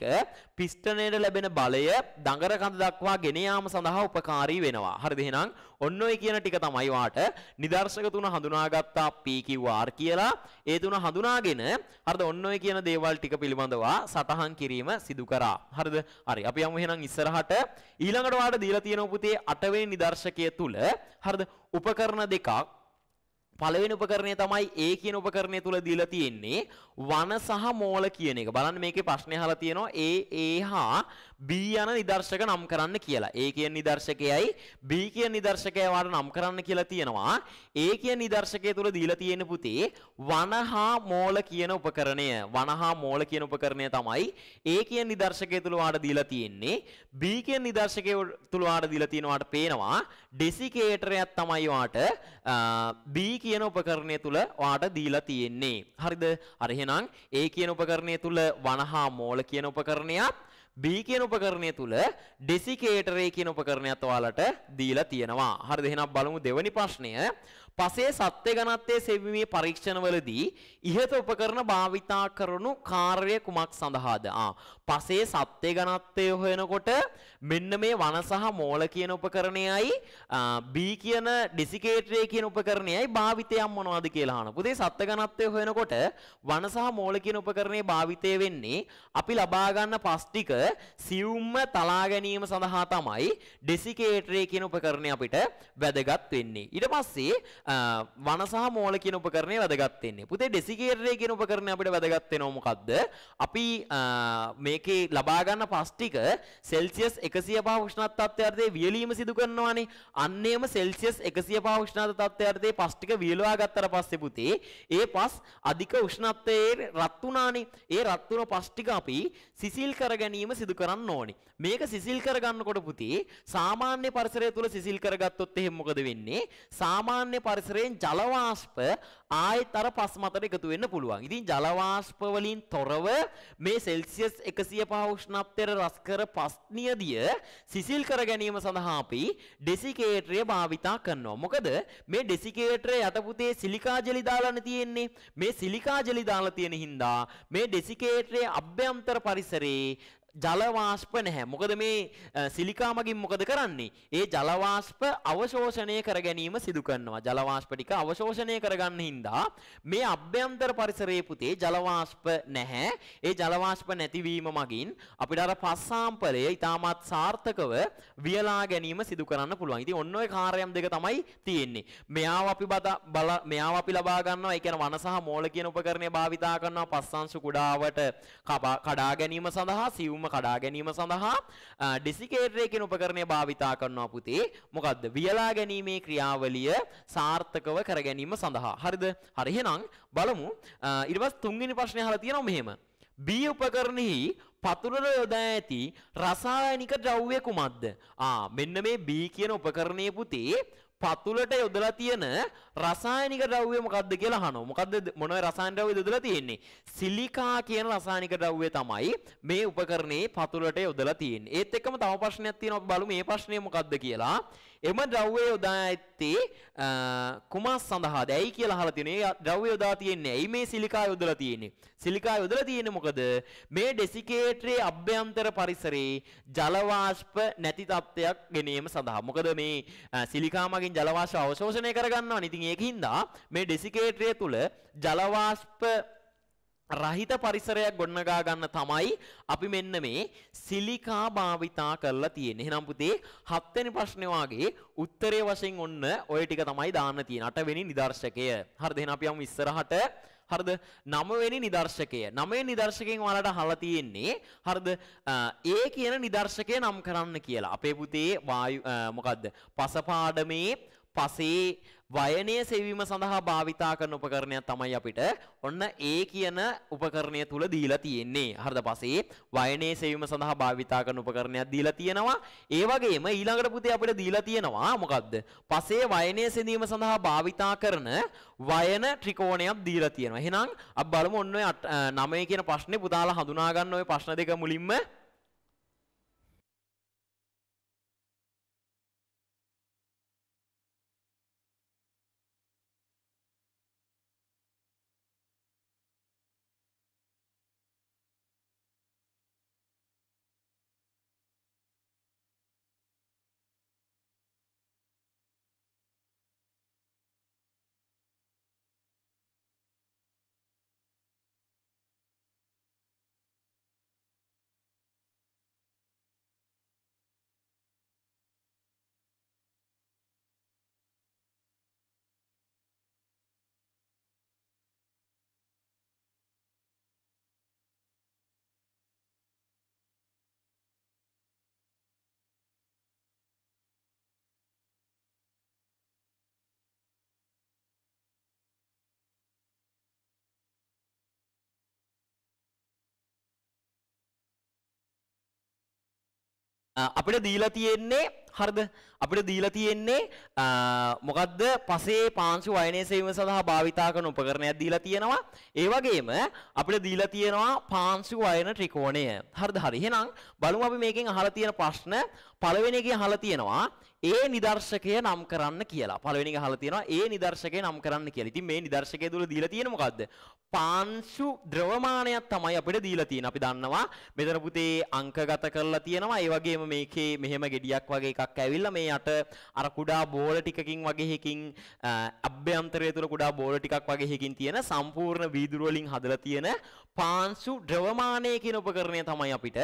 පිස්ටනයට ලැබෙන බලය දඟර කඳ දක්වා ගෙන යාම සඳහා උපකාරී වෙනවා. හරිද එහෙනම් ඔන්න ඔය කියන ටික තමයි වාට නිදර්ශක තුන හඳුනාගත්තා P QR කියලා. ඒ තුන හඳුනාගෙන හරිද ඔන්න ඔය කියන දේවල් ටික පිළිබඳව සටහන් කිරීම සිදු කරා. හරිද? හරි. අපි යමු එහෙනම් ඉස්සරහට ඊළඟට වාට දීලා තියෙන පුතේ 8 නිදර්ශකයේ තුල හරිද උපකරණ දෙකක් පළවෙනි උපකරණය තමයි ඒ කියන උපකරණය තුල දීලා තියෙන්නේ වන සහ මෝල කියන එක. බලන්න මේකේ ප්‍රශ්නේ අහලා තියෙනවා ඒ ඒ හා B යන නිදර්ශක නම් කරන්න කියලා. A කියන නිදර්ශකයයි B කියන නිදර්ශකය වාර නම් කරන්න කියලා තියෙනවා. A කියන නිදර්ශකය තුල දීලා තියෙන පුතේ වන හා මෝල කියන උපකරණය. වන හා මෝල කියන උපකරණය තමයි A කියන නිදර්ශකය තුල වාර දීලා තියෙන්නේ. B කියන නිදර්ශකය තුල වාර දීලා තියෙනවාට පේනවා ඩෙසිකේටරයක් තමයි වාට B කියන උපකරණය තුල ඔයාට දීලා තියෙන්නේ. හරිද? හරි එහෙනම් A කියන උපකරණය තුල වනහා මෝල කියන උපකරණයත් B කියන උපකරණය තුල ඩෙසිකේටරේ කියන උපකරණයත් ඔයාලට දීලා තියෙනවා. හරිද? එහෙනම් බලමු දෙවෙනි ප්‍රශ්නය. පසේ සත්‍ය ගණත්තේ සෙවීමේ පරීක්ෂණවලදී ඉහත උපකරණ භාවිතා කරනු කාර්ය කුමක් සඳහාද? ආ පසේ සත්‍ය ගණත්තේ හොයනකොට මෙන්න මේ වන සහ මෝල කියන උපකරණයයි B කියන ඩෙසිකේටරය කියන උපකරණයයි භාවිතයම් මොනවද කියලා අහන. පුතේ සත්‍ය ගණත්තේ හොයනකොට වන සහ මෝල කියන උපකරණේ භාවිතය වෙන්නේ අපි ලබා ගන්න පස් ටික සියුම්ම තලා ගැනීම සඳහා තමයි ඩෙසිකේටරය කියන උපකරණය අපිට වැදගත් වෙන්නේ. ඊට පස්සේ වනසහ මෝල කියන උපකරණය වැදගත්වෙන්නේ. පුතේ ඩෙසිකේටරය කියන උපකරණය අපිට වැදගත් වෙනව මොකද්ද? අපි මේකේ ලබා ගන්න පස් ටික සෙල්සියස් 105 උෂ්ණත් තත්ත්වයටදී වියලීම සිදු කරනවානේ. අන්නේම සෙල්සියස් 105 උෂ්ණත් තත්ත්වයටදී පස් ටික වියලවා ගත්තට පස්සේ පුතේ ඒ පස් අධික උෂ්ණත්වයේ රත් වුණානේ. ඒ රත් වුණ පස් ටික අපි සිසිල් කර ගැනීම සිදු කරන්න ඕනේ. මේක සිසිල් කරගන්නකොට පුතේ සාමාන්‍ය පරිසරය තුල සිසිල් කරගත්තොත් එහෙම මොකද වෙන්නේ? සාමාන්‍ය පරිසරයෙන් ජලවාෂ්ප ආයෙත් අර පස් මතට එකතු වෙන්න පුළුවන්. ඉතින් ජලවාෂ්ප වලින් තොරව මේ සෙල්සියස් 105 උෂ්ණත්වයට රස් කර පස් නියදිය සිසිල් කර ගැනීම සඳහා අපි ඩෙසිකේටරය භාවිතා කරනවා. මොකද මේ ඩෙසිකේටරය යටපුතේ සිලිකා ජෙලි දාලානේ තියෙන්නේ. මේ සිලිකා ජෙලි දාලා තියෙන හින්දා මේ ඩෙසිකේටරයේ අභ්‍යන්තර පරිසරයේ ජලවාෂ්ප නැහැ. මොකද මේ සිලිකාමගින් මොකද කරන්නේ? ඒ ජලවාෂ්ප අවශෝෂණය කර ගැනීම සිදු කරනවා. ජලවාෂ්ප ටික අවශෝෂණය කරගන්න හින්දා මේ අභ්‍යන්තර පරිසරයේ පුතේ ජලවාෂ්ප නැහැ. ඒ ජලවාෂ්ප නැතිවීම මගින් අපිට අර පස්සාම්පලය ඊටමත් සාර්ථකව වියලා ගැනීම සිදු කරන්න පුළුවන්. ඉතින් ඔන්න ඔය කාර්යම් දෙක තමයි තියෙන්නේ. මෙයාව අපි බල මෙයාව අපි ලබා ගන්නවා. ඒ කියන්නේ වන සහ මෝල කියන උපකරණය භාවිතා කරනවා පස්සංශු කුඩාවට කඩා ගැනීම සඳහා සිවුම දැනුම කඩා ගැනීම සඳහා ඩෙසිකේටරය කියන උපකරණය භාවිතා කරනවා පුතේ. මොකද්ද? වියලා ගැනීමේ ක්‍රියාවලිය සාර්ථකව කර ගැනීම සඳහා. හරිද? හරි එහෙනම් බලමු ඊට පස්සේ තුන්වෙනි ප්‍රශ්නේ අහලා තියෙනවා මෙහෙම. බී උපකරණෙහි පතුරට යොදා ඇති රසායනික ද්‍රව්‍ය කුමක්ද? ආ මෙන්න මේ බී කියන උපකරණයේ පුතේ පතුලට යොදලා තියෙන රසායනික ද්‍රව්‍ය මොකද්ද කියලා අහනවා. මොකද්ද මොන රසායනික ද්‍රව්‍යද යොදලා තියෙන්නේ? සිලිකා කියන රසායනික ද්‍රව්‍ය තමයි මේ උපකරණේ පතුලට යොදලා තියෙන්නේ. ඒත් එක්කම තව ප්‍රශ්නයක් තියෙනවා අපි බලමු මේ ප්‍රශ්නේ මොකද්ද කියලා. එම ද්‍රව්‍ය යොදා ඇත්තේ කුමක් සඳහාද? ඇයි කියලා අහලා තියෙනවා. ඒ ද්‍රව්‍ය යොදා තියෙන්නේ ඇයි මේ සිලිකා යොදලා තියෙන්නේ? සිලිකා යොදලා තියෙන්නේ මොකද? මේ ඩෙසිකේටරේ අභ්‍යන්තර පරිසරයේ ජල වාෂ්ප නැති තත්ත්වයක් ගෙනීම සඳහා. මොකද මේ සිලිකා මගින් ජල වාෂ්ප අවශෝෂණය කරගන්නවනේ. ඉතින් ඒකින්ද මේ ඩෙසිකේටරය තුල ජල වාෂ්ප රහිත පරිසරයක් ගොඩනගා ගන්න තමයි අපි මෙන්න මේ සිලිකා භාවිතා කරලා තියෙන්නේ. එහෙනම් පුතේ හත්වෙනි ප්‍රශ්නේ වාගේ උත්තරයේ වශයෙන් ඔන්න ඔය ටික තමයි දාන්න තියෙන්නේ. අටවෙනි නිදර්ශකය. හරිද? එහෙනම් අපි යමු ඉස්සරහට. හරිද? නවවෙනි නිදර්ශකය. නවවෙනි නිදර්ශකයෙන් ඔයාලට අහලා තියෙන්නේ හරිද? ඒ කියන නිදර්ශකය නම් කරන්න කියලා. අපේ පුතේ වායු මොකද්ද? පසපාඩමේ පසේ වයනය සෙවීම සඳහා භාවිතා කරන උපකරණයක් තමයි අපිට ඔන්න ඒ කියන උපකරණය තුල දීලා තියෙන්නේ. හරිද? පස්සේ වයනය සෙවීම සඳහා භාවිතා කරන උපකරණයක් දීලා තියෙනවා. ඒ වගේම ඊළඟට පුතේ අපිට දීලා තියෙනවා මොකද්ද? පස්සේ වයනය සෙවීම සඳහා භාවිතා කරන වයන ත්‍රිකෝණයක් දීලා තියෙනවා. එහෙනම් අපි බලමු ඔන්න ඔය 9 කියන ප්‍රශ්නේ පුතාලා හඳුනා ගන්න ඔය ප්‍රශ්න දෙක මුලින්ම අපිට දීලා තියෙන්නේ හරිද අපිට දීලා තියෙන්නේ මොකද්ද පසේ පාංශු වයනය සේවීම සඳහා භාවිතා කරන උපකරණයක් දීලා තියෙනවා ඒ වගේම අපිට දීලා තියෙනවා පාංශු වයන ත්‍රිකෝණය හරිද හරි එහෙනම් බලමු අපි මේකෙන් අහලා තියෙන ප්‍රශ්න පළවෙනි එක අහලා තියෙනවා ඒ නිදර්ශකය නම් කරන්න කියලා. පළවෙනි එක අහලා තියෙනවා ඒ නිදර්ශකය නම් කරන්න කියලා. ඉතින් මේ නිදර්ශකය තුල දීලා තියෙන මොකද්ද? පාංශු ද්‍රවමානයක් තමයි අපිට දීලා තියෙන්නේ. අපි දන්නවා මෙතන පුතේ අංකගත කරලා තියෙනවා. ඒ වගේම මේකේ මෙහෙම gediyak වගේ එකක් ඇවිල්ලා මේ යට අර කුඩා බෝල ටිකකින් වගේ එකකින් අභ්‍යන්තරය තුල කුඩා බෝල ටිකක් වගේ එකකින් තියෙන සම්පූර්ණ වීදුරු වලින් හදලා තියෙන පාංශු ද්‍රවමානය කියන උපකරණය තමයි අපිට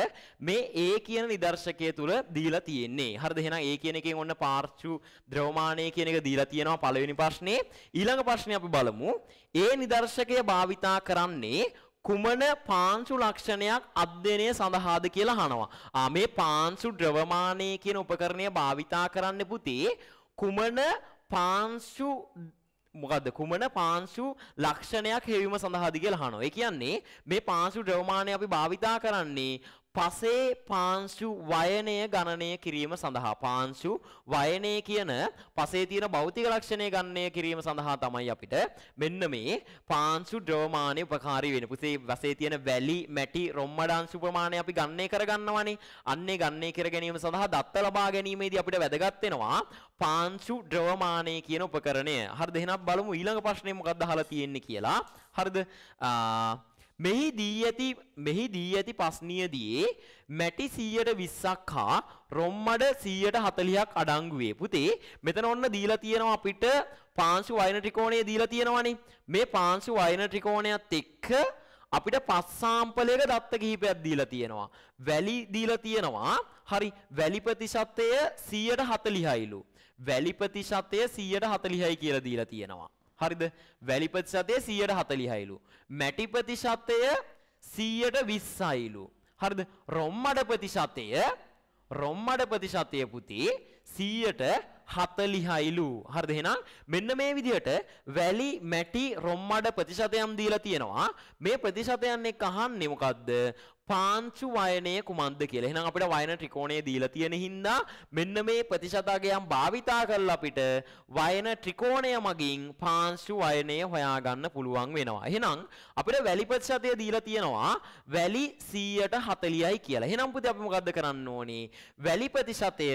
මේ ඒ කියන නිදර්ශකය තුල දීලා තියෙන්නේ. හරිද? එහෙනම් ඒ කියන එකෙන් ඔන්න පාර්ශ්ව ද්‍රව්‍යමානය කියන එක දීලා තියෙනවා පළවෙනි ප්‍රශ්නේ. ඊළඟ ප්‍රශ්නේ අපි බලමු. ඒ නිදර්ශකය භාවිතා කරන්නේ කුමන පාංශු ලක්ෂණයක් අධ්‍යයනය සඳහාද කියලා අහනවා. ආ මේ පාංශු ද්‍රව්‍යමානය කියන උපකරණය භාවිතා කරන්න පුතේ කුමන පාංශු මොකද්ද කුමන පාංශු ලක්ෂණයක් හේවීම සඳහාද කියලා අහනවා. ඒ කියන්නේ මේ පාංශු ද්‍රව්‍යමානය අපි භාවිතා කරන්නේ පසේ පාංශු වයනය ගණනය කිරීම සඳහා පාංශු වයනය කියන පසේ තියෙන භෞතික ලක්ෂණය ගණනය කිරීම සඳහා තමයි අපිට මෙන්න මේ පාංශු ද්‍රවමානය උපකාරී වෙන්නේ. පුතේ වසේ තියෙන වැලි, මැටි, රොම්මඩ අංශු ප්‍රමාණය අපි ගණනය කරගන්නවානේ. අන්නේ ගණනය කර ගැනීම සඳහා දත්ත ලබා ගැනීමේදී අපිට වැදගත් වෙනවා පාංශු ද්‍රවමානය කියන උපකරණය. හරිද? එහෙනම් බලමු ඊළඟ ප්‍රශ්නේ මොකක්ද අහලා තියෙන්නේ කියලා. හරිද? මෙහි දී ඇති මෙහි දී ඇති ප්‍රශ්නියදී මැටි 120ක් හා රොම්මඩ 140ක් අඩංගුවේ පුතේ මෙතන ඔන්න දීලා තියෙනවා අපිට පාංශු වයන ත්‍රිකෝණය දීලා තියෙනවානේ මේ පාංශු වයන ත්‍රිකෝණයත් එක්ක අපිට පස් සාම්පලයක දත්ත කිහිපයක් දීලා තියෙනවා වැලි දීලා තියෙනවා හරි වැලි ප්‍රතිශතය 140යිලු වැලි ප්‍රතිශතය 140යි කියලා දීලා තියෙනවා හරිද? වැලි ප්‍රතිශතය 140යිලු. මැටි ප්‍රතිශතය 120යිලු. හරිද? රොම්මඩ ප්‍රතිශතය රොම්මඩ ප්‍රතිශතය පුතේ 140යිලු. හරිද? එහෙනම් මෙන්න මේ විදිහට වැලි මැටි රොම්මඩ ප්‍රතිශතයන් දීලා තියෙනවා. මේ ප්‍රතිශතයන් එක්ක අහන්නේ මොකද්ද? පාංචු වයනය කුමන්ද කියලා. එහෙනම් අපිට වයන ත්‍රිකෝණය දීලා තියෙන හින්දා මෙන්න මේ ප්‍රතිශතකයන් භාවිතා කරලා අපිට වයන ත්‍රිකෝණය මගින් පාංචු වයනය හොයාගන්න පුළුවන් වෙනවා. එහෙනම් අපිට වැලි ප්‍රතිශතය දීලා තියෙනවා වැලි 140යි කියලා. එහෙනම් පුතේ අපි මොකද්ද කරන්න ඕනේ? වැලි ප්‍රතිශතය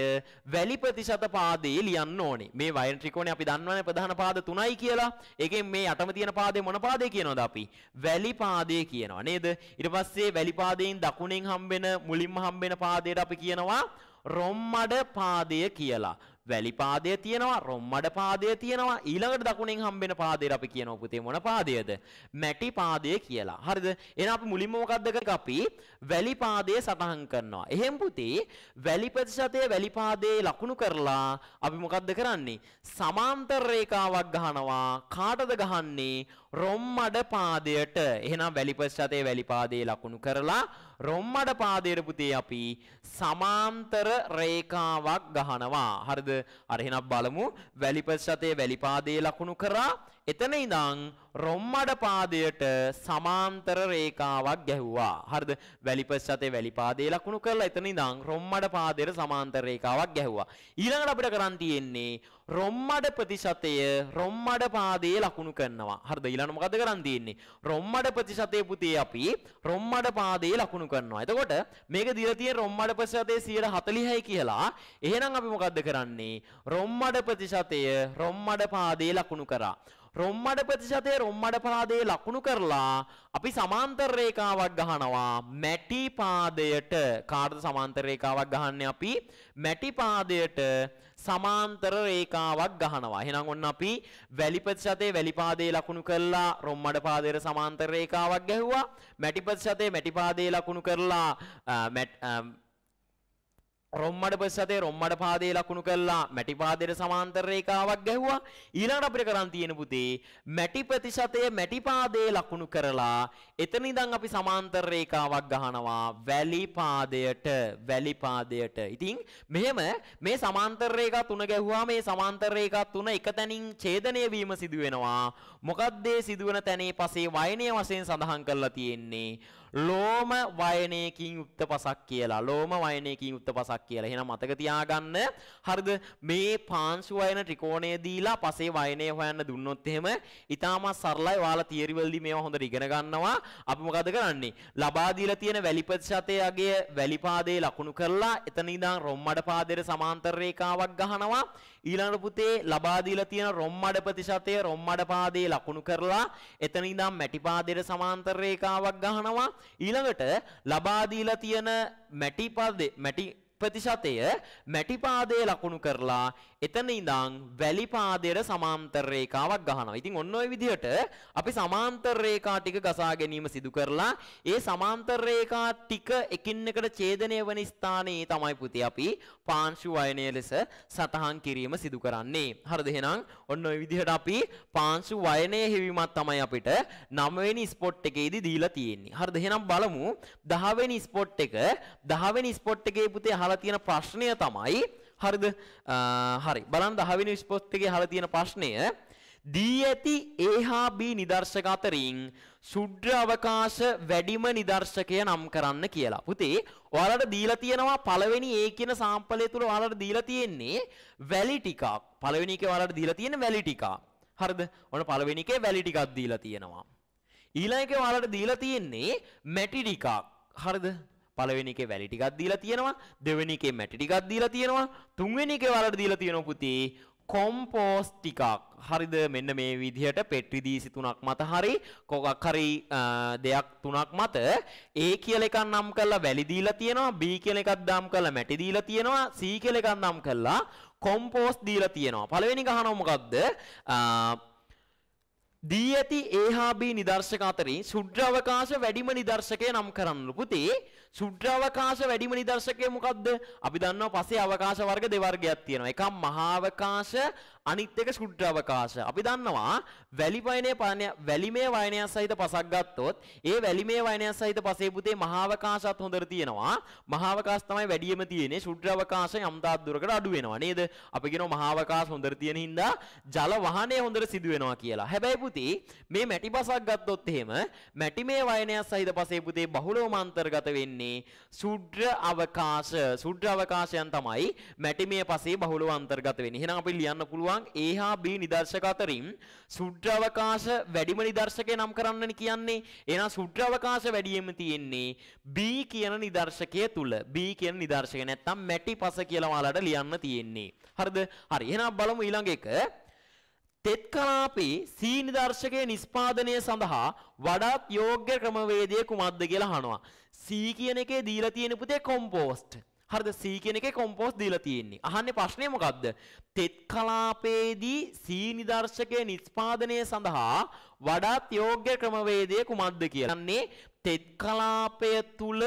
වැලි ප්‍රතිශත පාදයේ ලියන්න ඕනේ. මේ වයන ත්‍රිකෝණය අපි දන්නවනේ ප්‍රධාන පාද තුනයි කියලා. ඒකෙන් මේ යටම තියෙන පාදේ මොන පාදේ කියනවද අපි? වැලි පාදේ කියනවා නේද? ඊට පස්සේ වැලි පාදේ පාදයෙන් දකුණෙන් හම්බෙන මුලින්ම හම්බෙන පාදයට අපි කියනවා රොම්මඩ පාදය කියලා. වැලි පාදය තියෙනවා රොම්මඩ පාදය තියෙනවා ඊළඟට දකුණෙන් හම්බෙන පාදේ අපි කියනවා පුතේ මොන පාදයේද මැටි පාදය කියලා. හරිද? එහෙනම් අපි මුලින්ම මොකක්ද අපි වැලි පාදයේ සටහන් කරනවා. එහෙන් පුතේ වැලි ප්‍රතිශතය වැලි පාදයේ ලකුණු කරලා අපි මොකක්ද කරන්නේ? සමාන්තර රේඛාවක් ගහනවා. කාටද ගහන්නේ? රොම්මඩ පාදයට. එහෙනම් වැලි ප්‍රතිශතය වැලි පාදයේ ලකුණු කරලා රොම්මඩ පාදයට පුතේ අපි සමාන්තර රේඛාවක් ගහනවා. හරිද? අර එහෙනම් බලමු වැලිපසතේ වැලිපාදයේ ලකුණු කරා එතන ඉඳන් රොම්මඩ පාදයට සමාන්තර රේඛාවක් ගැහුවා. හරිද? වැලිපස් සතේ වැලි පාදයේ ලකුණු කරලා එතන ඉඳන් රොම්මඩ පාදයට සමාන්තර රේඛාවක් ගැහුවා. ඊළඟට අපිට කරන් තියෙන්නේ රොම්මඩ ප්‍රතිශතය රොම්මඩ පාදයේ ලකුණු කරනවා. හරිද? ඊළඟට මොකද කරන් තියෙන්නේ? රොම්මඩ ප්‍රතිශතයේ පුතේ අපි රොම්මඩ පාදයේ ලකුණු කරනවා. එතකොට මේක දීලා තියෙන රොම්මඩ ප්‍රතිශතය 140යි කියලා. එහෙනම් අපි මොකද්ද කරන්නේ? රොම්මඩ ප්‍රතිශතය රොම්මඩ පාදයේ ලකුණු කරා. රොම්මඩ ප්‍රතිශතය රොම්මඩ පාදයේ ලකුණු කරලා අපි සමාන්තර රේඛාවක් ගහනවා මැටි පාදයට කාටද සමාන්තර රේඛාවක් ගහන්නේ අපි මැටි පාදයට සමාන්තර රේඛාවක් ගහනවා එහෙනම් ඔන්න අපි වැලි ප්‍රතිශතයේ වැලි පාදයේ ලකුණු කරලා රොම්මඩ පාදයට සමාන්තර රේඛාවක් ගැහුවා මැටි ප්‍රතිශතයේ මැටි පාදයේ ලකුණු කරලා රොම්මඩ බස් අතේ රොම්මඩ පාදේ ලකුණු කළා මැටි පාදයට සමාන්තර රේඛාවක් ගැහුවා ඊළඟට අපිට කරන් තියෙන පුතේ මැටි ප්‍රතිශතය මැටි පාදේ ලකුණු කරලා එතන ඉඳන් අපි සමාන්තර රේඛාවක් ගහනවා වැලි පාදයට වැලි පාදයට ඉතින් මෙහෙම මේ සමාන්තර රේඛා තුන ගැහුවා මේ සමාන්තර රේඛා තුන එක තැනින් ඡේදනය වීම සිදු වෙනවා මොකද්ද ඒ සිදුවන තැනේ පස්සේ වයනීය වශයෙන් සඳහන් කරලා තියෙන්නේ ලෝම වයනයකින් යුක්ත පසක් කියලා. ලෝම වයනයකින් යුක්ත පසක් කියලා. එහෙනම් මතක තියාගන්න. හරිද? මේ පාංශු වයන ත්‍රිකෝණය දීලා පසේ වයනය හොයන්න දුන්නොත් එහෙම ඊටමත් සරලයි. ඔයාලා තියරි වලදී මේවා හොඳට ඉගෙන ගන්නවා. අපි මොකද කරන්නේ? ලබා දීලා තියෙන වැලි ප්‍රතිශතයේ යගේ වැලි පාදයේ ලකුණු කරලා එතන ඉඳන් රොම්මඩ පාදයේ සමාන්තර රේඛාවක් ගහනවා. ඊළඟ පුතේ ලබා දීලා තියෙන රොම්මඩ ප්‍රතිශතය රොම්මඩ පාදයේ ලකුණු කරලා එතන ඉඳන් මැටි පාදයට සමාන්තර රේඛාවක් ගහනවා ඊළඟට ලබා දීලා තියෙන මැටි පාදේ මැටි ප්‍රතිශතය මැටිපාදය ලකුණු කරලා එතන ඉඳන් වැලිපාදයට සමාන්තර රේඛාවක් ගහනවා. ඉතින් ඔන්න ඔය විදිහට අපි සමාන්තර රේඛා ටික ගසා ගැනීම සිදු කරලා ඒ සමාන්තර රේඛා ටික එකින් එකට ඡේදනය වෙන ස්ථානයේ තමයි පුතේ අපි පාංශු වයනය ලෙස සටහන් කිරීම සිදු කරන්නේ. හරිද එහෙනම් ඔන්න ඔය විදිහට අපි පාංශු වයනය හිවීමක් තමයි අපිට 9 වෙනි ස්පොට් එකේදී දීලා තියෙන්නේ. හරිද එහෙනම් බලමු 10 වෙනි ස්පොට් එක 10 වෙනි ස්පොට් එකේ පුතේ අහලා තියෙන ප්‍රශ්නය තමයි හරිද හරි බලන්න 10 වෙනි ස්පොත් එකේ අහලා තියෙන ප්‍රශ්නය දී ඇති A හා B නිදර්ශක අතරින් ශුද්‍ර අවකාශ වැඩිම නිදර්ශකය නම් කරන්න කියලා. පුතේ ඔයාලට දීලා තියෙනවා පළවෙනි A කියන සාම්පලය තුල ඔයාලට දීලා තියෙන්නේ වැලි ටිකක්. පළවෙනි එකේ ඔයාලට දීලා තියෙන්නේ වැලි ටිකක්. හරිද? ඔන්න පළවෙනි එකේ වැලි ටිකක් දීලා තියෙනවා. ඊළඟ එකේ ඔයාලට දීලා තියෙන්නේ මැටි ටිකක්. හරිද? පළවෙනි එකේ වැලි ටිකක් දීලා තියෙනවා දෙවෙනි එකේ මැටි ටිකක් දීලා තියෙනවා තුන්වෙනි එකේ වලට දීලා තියෙනවා පුතේ කොම්පෝස් ටිකක් හරිද මෙන්න මේ විදිහට පෙට්‍රි දීසි තුනක් මත හරි කොකක් හරි දෙයක් තුනක් මත A කියලා එකක් නම් කරලා වැලි දීලා තියෙනවා B කියලා එකක් නම් කරලා මැටි දීලා තියෙනවා C කියලා එකක් නම් කරලා කොම්පෝස් දීලා තියෙනවා පළවෙනි ගහනව මොකද්ද දී ඇති A හා B නිදර්ශක අතරින් ශුද්‍ර අවකාශ වැඩිම නිදර්ශකය නම් කරන්න පුතේ සුද්‍රාවකාශ වැඩිම නිදර්ශකය මොකක්ද? අපි දන්නවා පසේ අවකාශ වර්ග දෙවර්ගයක් තියෙනවා. එකක් මහාවකාශ අනිත් එක සුද්‍රාවකාශ. අපි දන්නවා වැලි වයනේ වැලිමේ වයනයක් සහිත පසක් ගත්තොත් ඒ වැලිමේ වයනයක් සහිත පසේ පුතේ මහාවකාශත් හොඳට තියෙනවා. මහාවකාශ තමයි වැඩියම තියෙන්නේ. සුද්‍රාවකාශය යම්තාක් දුරකට අඩු වෙනවා නේද? අපි කියනවා මහාවකාශ හොඳට තියෙන හින්දා ජල වහනය හොඳට සිදු වෙනවා කියලා. හැබැයි පුතේ මේ මැටි පසක් ගත්තොත් එහෙම මැටිමේ වයනයක් සහිත පසේ පුතේ බහුලවම අන්තර්ගත වෙන්නේ තියෙන්නේ සුඩ්‍ර අවකාශ සුඩ්‍ර අවකාශයන් තමයි මැටිමිය පසේ බහුලව අන්තර්ගත වෙන්නේ. එහෙනම් අපි ලියන්න පුළුවන් A හා B නිදර්ශක අතරින් සුඩ්‍ර අවකාශ වැඩිම නිදර්ශකේ නම් කරන්නනේ කියන්නේ. එහෙනම් සුඩ්‍ර අවකාශ වැඩියෙන් තියෙන්නේ B කියන නිදර්ශකය තුල. B කියන නිදර්ශකය නැත්තම් මැටි පස කියලා මාලට ලියන්න තියෙන්නේ. හරිද? හරි. එහෙනම් බලමු ඊළඟ එක තෙත් කලාපේ සී නිදර්ශකයේ නිෂ්පාදනය සඳහා වඩාත් යෝග්‍ය ක්‍රමවේදය කුමක්ද කියලා අහනවා. සී කියන එකේ දීලා තියෙන පුතේ කොම්පෝස්ට්. හරිද? සී කියන එකේ කොම්පෝස්ට් දීලා තියෙන්නේ. අහන්නේ ප්‍රශ්නේ මොකද්ද? තෙත් කලාපයේදී සී නිදර්ශකයේ නිෂ්පාදනය සඳහා වඩාත් යෝග්‍ය ක්‍රමවේදය කුමක්ද කියලා. කියන්නේ තෙත් කලාපය තුල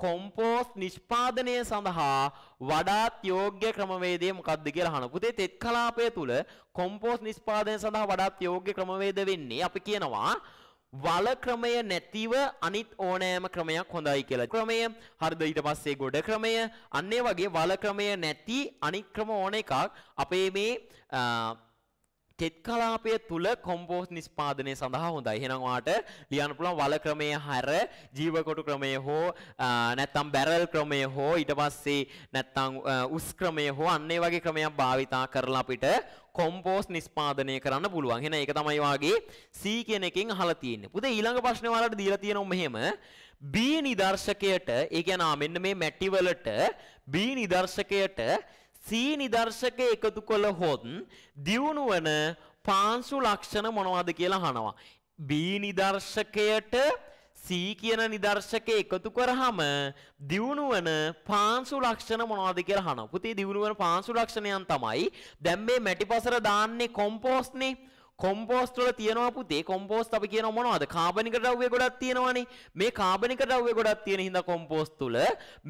කොම්පෝස්ට් නිෂ්පාදනය සඳහා වඩාත් යෝග්‍ය ක්‍රමවේදය මොකක්ද කියලා අහනවා. පුතේ තෙත් කලාපය තුල කොම්පෝස්ට් නිෂ්පාදනය සඳහා වඩාත් යෝග්‍ය ක්‍රමවේද වෙන්නේ අපි කියනවා වල ක්‍රමය නැතිව අනිත් ඕනෑම ක්‍රමයක් හොඳයි කියලා. ක්‍රමය හරිද ඊට පස්සේ ගොඩ ක්‍රමය අන්නේ වගේ වල ක්‍රමය නැති අනිත් ක්‍රම ඕන එකක් අපේ මේ තෙත් කලාපය තුළ කොම්පෝස් නිස්පාදනය සඳහා හොඳයි. එහෙනම් ඔයාට ලියන්න පුළුවන් වල ක්‍රමය හැර ජීවකොටු ක්‍රමය හෝ නැත්නම් බැරල් ක්‍රමය හෝ ඊට පස්සේ නැත්නම් උස් ක්‍රමය හෝ අන්න ඒ වගේ ක්‍රමයක් භාවිතා කරලා අපිට කොම්පෝස් නිස්පාදනය කරන්න පුළුවන්. එහෙනම් ඒක තමයි වාගේ C කියන එකෙන් අහලා තියෙන්නේ. පුතේ ඊළඟ ප්‍රශ්නේ ඔයාලට දීලා තියෙනවා මෙහෙම B නිදර්ශකයට ඒ කියන්නේ මෙන්න මේ මැටි වලට B නිදර්ශකයට සී නිදර්ශක එකතු කළ හොත් දියුණු වන පාංශු ලක්ෂණ මොනවද කියලා අහනවා. B නිදර්ශකයට C කියන නිදර්ශකය එකතු කරාම දියුණු වන පාංශු ලක්ෂණ මොනවද කියලා අහනවා. පුතේ දියුණු වන පාංශු ලක්ෂණයන් තමයි දැන් මේ මැටිපසර දාන්නේ කොම්පෝස්ට්නේ. කොම්පෝස්ට් වල තියෙනවා පුතේ කොම්පෝස්ට් අපි කියනවා මොනවද කාබනික ද්‍රව්‍ය ගොඩක් තියෙනවානේ මේ කාබනික ද්‍රව්‍ය ගොඩක් තියෙන හින්දා කොම්පෝස්ට් තුල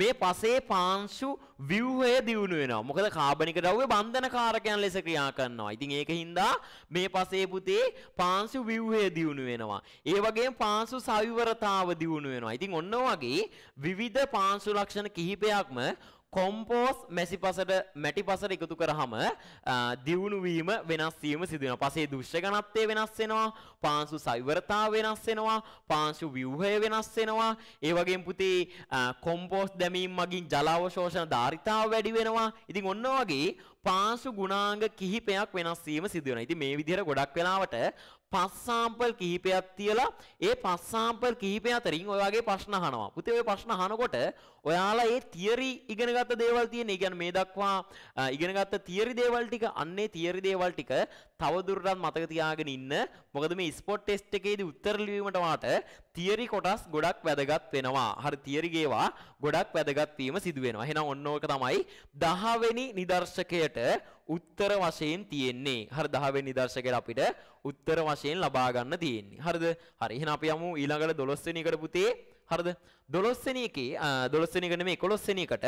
මේ පසේ පාංශු ව්‍යුහය දියුණු වෙනවා මොකද කාබනික ද්‍රව්‍ය බන්ධනකාරකයන් ලෙස ක්‍රියා කරනවා ඉතින් ඒක හින්දා මේ පසේ පුතේ පාංශු ව්‍යුහය දියුණු වෙනවා ඒ වගේම පාංශු සවිවරතාව දියුණු වෙනවා ඉතින් ඔන්න ඔය වගේ විවිධ පාංශු ලක්ෂණ කිහිපයක්ම කොම්පෝස් මැසි පසට මැටි පසට එකතු කරහම දියුණු වීම වෙනස් වීම සිදුවෙනවා. පසේ දුෂ්‍ය ඝනත්වය වෙනස් වෙනවා, පාංශු සවිවරතාව වෙනස් වෙනවා, පාංශු ව්‍යුහය වෙනස් වෙනවා. ඒ වගේම පුතේ කොම්පෝස් දැමීම මගින් ජල අවශෝෂණ ධාරිතාව වැඩි වෙනවා. ඉතින් ඔන්න වගේ පාංශු ගුණාංග කිහිපයක් වෙනස් වීම සිදුවෙනවා. ඉතින් මේ විදිහට ගොඩක් වෙලාවට පස් සාම්පල් කිහිපයක් තියලා ඒ පස් සාම්පල් කිහිපය අතරින් ඔය වගේ ප්‍රශ්න අහනවා. පුතේ ඔය ප්‍රශ්න අහනකොට ඔයාලා ඒ තියරි ඉගෙනගත්ත දේවල් තියෙන. ඒ කියන්නේ මේ දක්වා ඉගෙනගත්ත තියරි දේවල් ටික අන්නේ තියරි දේවල් ටික තවදුරටත් මතක තියාගෙන ඉන්න. මොකද මේ ස්පොට් ටෙස්ට් එකේදී උත්තර ලිවීමට වාට තියරි කොටස් ගොඩක් වැදගත් වෙනවා. හරි තියරි ගේවා ගොඩක් වැදගත් වීම සිදු වෙනවා. එහෙනම් ඔන්න ඕක තමයි 10 වෙනි නිදර්ශකයට උත්තර වශයෙන් තියෙන්නේ. හරි 10 වෙනි නිදර්ශකයට අපිට උත්තර වශයෙන් ලබා ගන්න තියෙන්නේ. හරිද? හරි. එහෙනම් අපි යමු ඊළඟට 12 වෙනි එකට පුතේ. හරිද? දොළොස්සනයකි දොළොස්සනකන මේ කොළොස්සනකට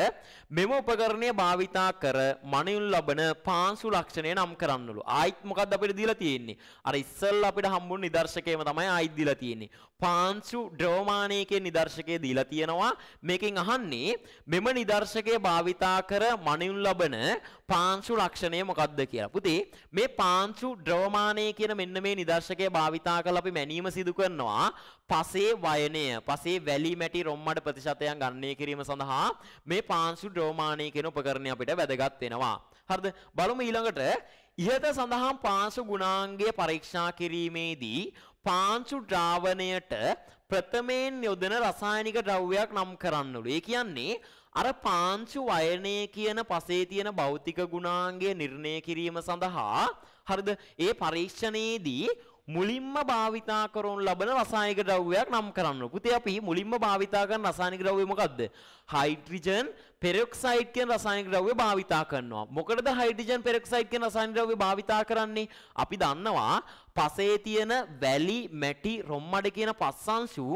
මෙම උපකරණය භාවිතා කර මනයුල් ලබන පාන්සු ලක්ෂණය නම් කරන්නලු ආයිත්මකද අපිට දිල තියෙන්නේ අර ඉස්සල් අපිට හම්බුන් නිදර්ශකයම තමයි අයිද්දිල තියෙන්නේ පාන්සු ඩ්‍රෝමානයකෙන් නිදර්ශකය දීලා තියෙනවා මේකින් අහන්නේ මෙම නිදර්ශකය භාවිතා කර මනයුල් ලබන පාන්සු ලක්ෂණය මොකක්ද කියලා පුතේ මේ පාන්සු ද්‍රවමානය කියන මෙන්න මේ නිදර්ශකය භාවිතා කළ අපි මැනීම සිදු කරනවා පසේ වයනය පසේ වැලි මැටි රොම්මඩ ප්‍රතිශතයන් ගණනය කිරීම සඳහා මේ පාංශු ද්‍රවමානය කියන උපකරණය අපිට වැදගත් වෙනවා. හරිද? බලමු ඊළඟට ඉහත සඳහන් පාංශු ගුණාංගය පරීක්ෂා කිරීමේදී පාංශු ද්‍රාවණයට ප්‍රථමයෙන් යොදන රසායනික ද්‍රව්‍යයක් නම් කරන්නලු. ඒ කියන්නේ අර පාංශු වයනය කියන පසේ තියෙන භෞතික ගුණාංගය නිර්ණය කිරීම සඳහා හරිද? ඒ පරීක්ෂණයේදී මුලින්ම භාවිතා කරන ලබන රසායනික ද්‍රව්‍යයක් නම් කරන්න. පුතේ අපි මුලින්ම භාවිතා කරන රසායනික ද්‍රව්‍ය මොකද්ද? හයිඩ්‍රජන් පෙරොක්සයිඩ් කියන රසායනික ද්‍රව්‍ය භාවිතා කරනවා. මොකටද හයිඩ්‍රජන් පෙරොක්සයිඩ් කියන රසායනික ද්‍රව්‍ය භාවිතා කරන්නේ? අපි දන්නවා පසේ තියෙන වැලි මැටි රොම්මඩ කියන පස්සංශු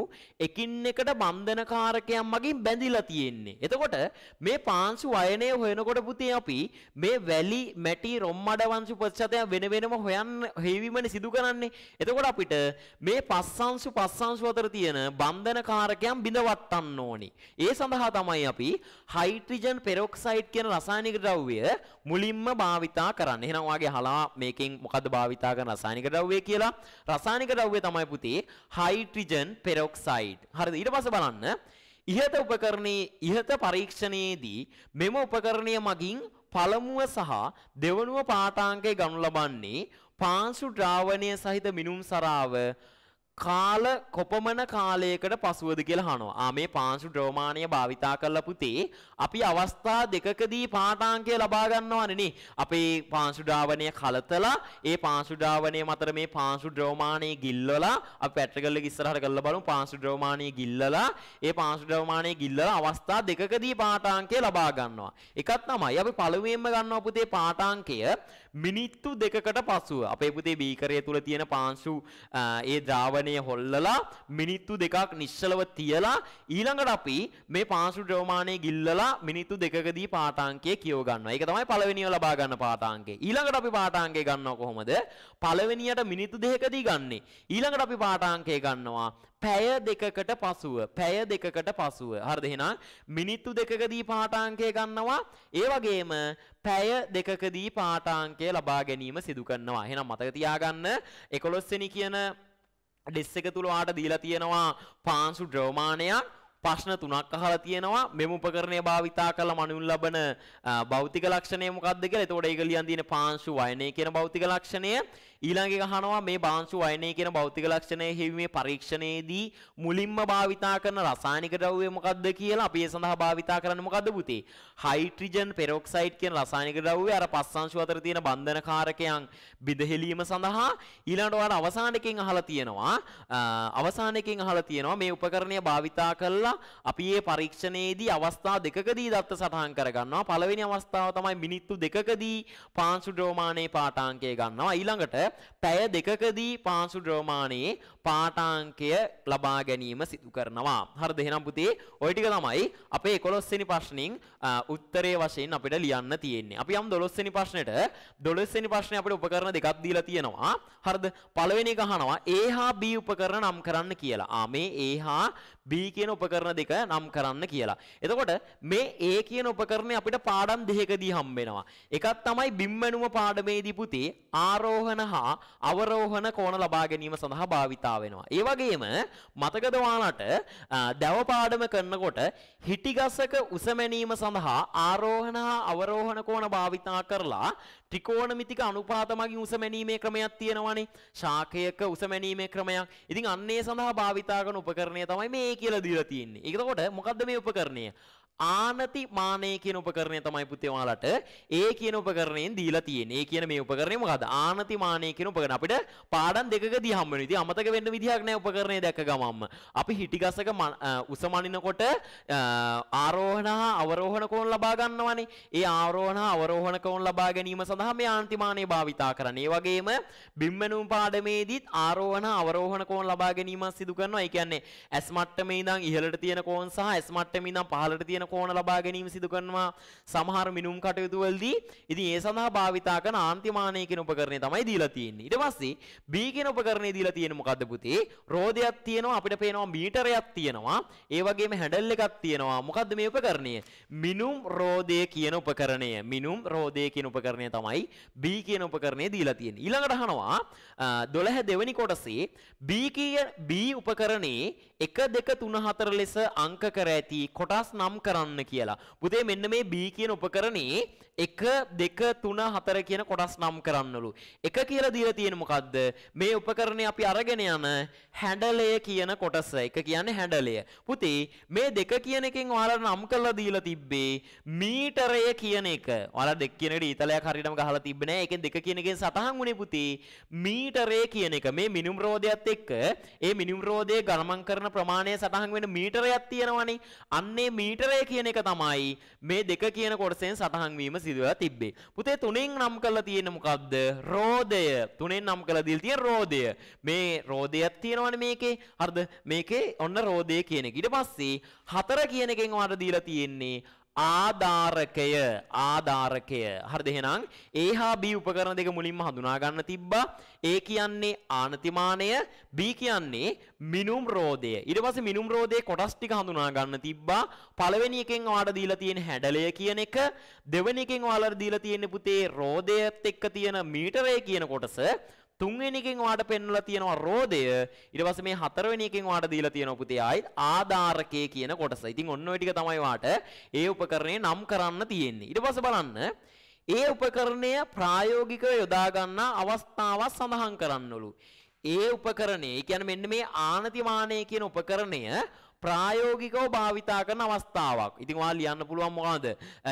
එකින් එකට බන්ධනකාරකයන් මගින් බැඳිලා තියෙන්නේ. එතකොට මේ පාංශු වයනය හොයනකොට පුතේ අපි මේ වැලි මැටි රොම්මඩ වංශු ප්‍රතිශතයන් වෙන වෙනම හොයන් හේවීමනේ සිදු කරන්නේ. එතකොට අපිට මේ පස්සංශු පස්සංශු අතර තියෙන බන්ධනකාරකයන් බිඳවට්ටන්න ඕනි. ඒ සඳහා තමයි අපි හයිඩ්‍රජන් පෙරොක්සයිඩ් කියන රසායනික ද්‍රව්‍ය මුලින්ම භාවිතා කරන්නේ. එහෙනම් ඔයාගේ හලා මේකෙන් මොකද්ද භාවිතා කරන රසායනික ද්‍රව්‍ය ද්‍රව්‍ය කියලා රසායනික ද්‍රව්‍ය තමයි පුතේ හයිඩ්‍රජන් පෙරොක්සයිඩ්. හරිද? ඊට පස්සේ බලන්න ඉහත උපකරණයේ ඉහත පරීක්ෂණයේදී මෙම උපකරණය මගින් පළමුව සහ දෙවනුව පාඨාංකය ගනු ලබන්නේ පාංශු ද්‍රාවණය සහිත මිනුම් සරාව කාල කොපමණ කාලයකට පසුවද කියලා අහනවා. ආ මේ පාංශු ද්‍රවමානය භාවිතා කරලා පුතේ අපි අවස්ථා දෙකකදී පාඨාංකය ලබා ගන්නවනේ නේ. අපේ පාංශු ද්‍රාවණය කලතලා ඒ පාංශු ද්‍රාවණය මතර මේ පාංශු ද්‍රවමානය ගිල්ලලා අපි පැට්‍රගල් එක ඉස්සරහට කරලා බලමු පාංශු ද්‍රවමානය ගිල්ලලා ඒ පාංශු ද්‍රවමානය ගිල්ලලා අවස්ථා දෙකකදී පාඨාංකය ලබා ගන්නවා. එකක් තමයි අපි පළමුවෙන්ම ගන්නවා පුතේ පාඨාංකය මිනිත්තු දෙකකට පසුව අපේ පුතේ බීකරය තුළ තියෙන පාංශු ඒ ද්‍රාවණය හොල්ලලා මිනිත්තු දෙකක් නිශ්චලව තියලා ඊළඟට අපි මේ පාංශු ද්‍රවමානය ගිල්ලලා මිනිත්තු දෙකකදී පාඨාංකය කියව ගන්නවා. ඒක තමයි පළවෙනිව ලබා ගන්න පාඨාංකය. ඊළඟට අපි පාඨාංකය ගන්නවා කොහොමද? පළවෙනියට මිනිත්තු දෙකකදී ගන්නෙ. ඊළඟට අපි පාඨාංකය ගන්නවා පැය දෙකකට පසුව පැය දෙකකට පසුව හරිද එහෙනම් මිනිත්තු දෙකකදී පාඨාංකය ගන්නවා ඒ වගේම පැය දෙකකදී පාඨාංකය ලබා ගැනීම සිදු කරනවා එහෙනම් මතක තියාගන්න 11 වෙනි කියන ඩෙස් එක තුල ඔයාලට දීලා තියෙනවා පාංශු ද්‍රවමානයක් ප්‍රශ්න තුනක් අහලා තියෙනවා මෙම උපකරණය භාවිතා කරලා මනුන් ලබන භෞතික ලක්ෂණය මොකක්ද කියලා. එතකොට ඒක ලියන් තියෙන පාංශු වයනය කියන භෞතික ලක්ෂණය. ඊළඟේ අහනවා මේ බාංශු වයනය කියන භෞතික ලක්ෂණය හෙවීමේ පරීක්ෂණයේදී මුලින්ම භාවිතා කරන රසායනික ද්‍රව්‍ය මොකද්ද කියලා අපි ඒ සඳහා භාවිතා කරන්නේ මොකද්ද පුතේ? හයිඩ්‍රජන් පෙරොක්සයිඩ් කියන රසායනික ද්‍රව්‍ය අර පස් අංශු අතර තියෙන බන්ධනකාරකයන් බෙදහෙලීම සඳහා ඊළඟට ඔයාලා අවසාන එකෙන් අහලා තියෙනවා අවසාන එකෙන් අහලා තියෙනවා මේ උපකරණය භාවිතා කරලා අපි මේ පරීක්ෂණයේදී අවස්ථා දෙකකදී දත්ත සටහන් කරගන්නවා පළවෙනි අවස්ථාව තමයි මිනිත්තු දෙකකදී පාංශු ද්‍රව්‍යමානයේ පාඨාංකය ගන්නවා ඊළඟට පැය දෙකකදී පාංශු ද්‍රවමානයේ පාඨාංකය ලබා ගැනීම සිදු කරනවා. හරිද? එහෙනම් පුතේ ওই ටික තමයි අපේ 11 වෙනි ප්‍රශ්نين උත්තරේ වශයෙන් අපිට ලියන්න තියෙන්නේ. අපි යම් 12 වෙනි ප්‍රශ්නෙට 12 වෙනි ප්‍රශ්නේ අපිට උපකරණ දෙකක් දීලා තියෙනවා. හරිද? පළවෙනි එක අහනවා A හා B උපකරණ නම් කරන්න කියලා. ආ මේ A හා B කියන උපකරණ දෙක නම් කරන්න කියලා. එතකොට මේ A කියන උපකරණය අපිට පාඩම් දෙකකදී හම්බ වෙනවා. එකක් තමයි බිම්මනුම පාඩමේදී පුතේ ආරෝහණ හා අවරෝහණ කෝණ ලබා ගැනීම සඳහා භාවිතා වෙනවා. ඒ වගේම මතකද ඔයාලට දැව පාඩම කරනකොට හිටිගසක උසමැනීම සඳහා ආරෝහණ හා අවරෝහණ කෝණ භාවිතා කරලා ත්‍රිකෝණමිතික අනුපාත මගින් උස මැනීමේ ක්‍රමයක් තියෙනවානේ. ශාකයක උස මැනීමේ ක්‍රමයක්. ඉතින් අන්න ඒ සඳහා භාවිතා කරන උපකරණය තමයි මේ කියලා දීලා තියෙන්නේ. ඒකකොට මොකද්ද මේ උපකරණය? ආනති මානය කියන උපකරණය තමයි පුතේ ඔයාලට ඒ කියන උපකරණයෙන් දීලා තියෙන්නේ. ඒ කියන මේ උපකරණය මොකද්ද? ආනති මානය කියන උපකරණ. අපිට පාඩම් දෙකකදී හම් වෙන විදිහ අමතක වෙන්න විදිහක් නැහැ උපකරණය දැක්ක ගමන්ම. අපි හිටිගසක උස මනිනකොට ආරෝහණ හා අවරෝහණ කෝණ ලබා ගන්නවනේ. ඒ ආරෝහණ හා අවරෝහණ කෝණ ලබා ගැනීම සඳහා මේ ආනති මානය භාවිතා කරන්නේ. ඒ වගේම බිම්මනුම් පාඩමේදීත් ආරෝහණ අවරෝහණ කෝණ ලබා ගැනීම සිදු කරනවා. ඒ කියන්නේ S මට්ටමේ ඉඳන් ඉහළට තියෙන කෝණ සහ S මට්ටමේ ඉඳන් පහළට තියෙන කෝණ ලබා ගැනීම සිදු කරනවා සමහර මිනුම් කටයුතු වලදී ඉතින් ඒ සඳහා භාවිතා කරන ආන්තිමානය කියන උපකරණය තමයි දීලා තියෙන්නේ ඊට පස්සේ B කියන උපකරණය දීලා තියෙන්නේ මොකද්ද පුතේ රෝදයක් තියෙනවා අපිට පේනවා මීටරයක් තියෙනවා ඒ වගේම හැන්ඩල් එකක් තියෙනවා මොකද්ද මේ උපකරණය මිනුම් රෝදය කියන උපකරණය මිනුම් රෝදය කියන උපකරණය තමයි B කියන උපකරණය දීලා තියෙන්නේ ඊළඟට අහනවා 12 දෙවෙනි කොටසේ B කිය B උපකරණේ 1 2 3 4 ලෙස අංක කර ඇති කොටස් නම් කරන්න කියලා. පුතේ මෙන්න මේ B කියන උපකරණේ එක දෙක තුන හතර කියන කොටස් නම් කරන්නලු. එක කියලා දීලා තියෙන මොකද්ද? මේ උපකරණය අපි අරගෙන යන හැඩලය කියන කොටස. එක කියන්නේ හැඩලය. පුතේ මේ දෙක කියන එකෙන් ඔයාලා නම් කරලා දීලා තිබ්බේ මීටරය කියන එක. ඔයාලා දෙක කියන එක ඊතලයක් හරියටම ගහලා තිබ්බේ නෑ. ඒකෙන් දෙක කියන එකෙන් සටහන් වුණේ පුතේ මීටරය කියන එක. මේ මිනුම් රෝදයත් එක්ක ඒ මිනුම් රෝදයේ ගණන් කරන ප්‍රමාණය සටහන් වෙන මීටරයක් තියෙනවනේ. අන්නේ මීටරය කියන එක තමයි මේ දෙක කියන කොටසෙන් සටහන් වීම සිදුවලා තිබ්බේ. පුතේ තුනෙන් නම් කරලා තියෙන මොකක්ද? රෝදය. තුනෙන් නම් කරලා දීලා තියෙන රෝදය. මේ රෝදයක් තියෙනවනේ මේකේ. හරිද? මේකේ ඔන්න රෝදය කියන එක. ඊට පස්සේ හතර කියන එකෙන් වාර දීලා තියෙන්නේ ආධාරකය ආධාරකය හරිද එහෙනම් A හා B උපකරණ දෙක මුලින්ම හඳුනා ගන්න තිබ්බා A කියන්නේ ආනතිමානය B කියන්නේ මිනුම් රෝධය ඊට පස්සේ මිනුම් රෝධයේ කොටස් ටික හඳුනා ගන්න තිබ්බා පළවෙනි එකෙන් ඔයාලට දීලා තියෙන හැඩලය කියන එක දෙවෙනි එකෙන් ඔයාලට දීලා තියෙන පුතේ රෝධයත් එක්ක තියෙන මීටරය කියන කොටස තුන්වෙනි එකෙන් ඔයාට පෙන්වලා තියෙනවා රෝදය ඊට පස්සේ මේ හතරවෙනි එකෙන් ඔයාට දීලා තියෙනවා පුතේ ආයෙත් ආධාරකයේ කියන කොටස. ඉතින් ඔන්න ඔය ටික තමයි ඔයාට ඒ උපකරණය නම් කරන්න තියෙන්නේ. ඊට පස්සේ බලන්න ඒ උපකරණය ප්‍රායෝගිකව යොදා ගන්නා අවස්ථාවක් සඳහන් කරන්නලු. ඒ උපකරණය කියන්නේ මෙන්න මේ ආනතිමානය කියන උපකරණය ප්‍රායෝගිකව භාවිතා කරන අවස්ථාවක්. ඉතින් ඔයාලා ලියන්න පුළුවන් මොකද්ද?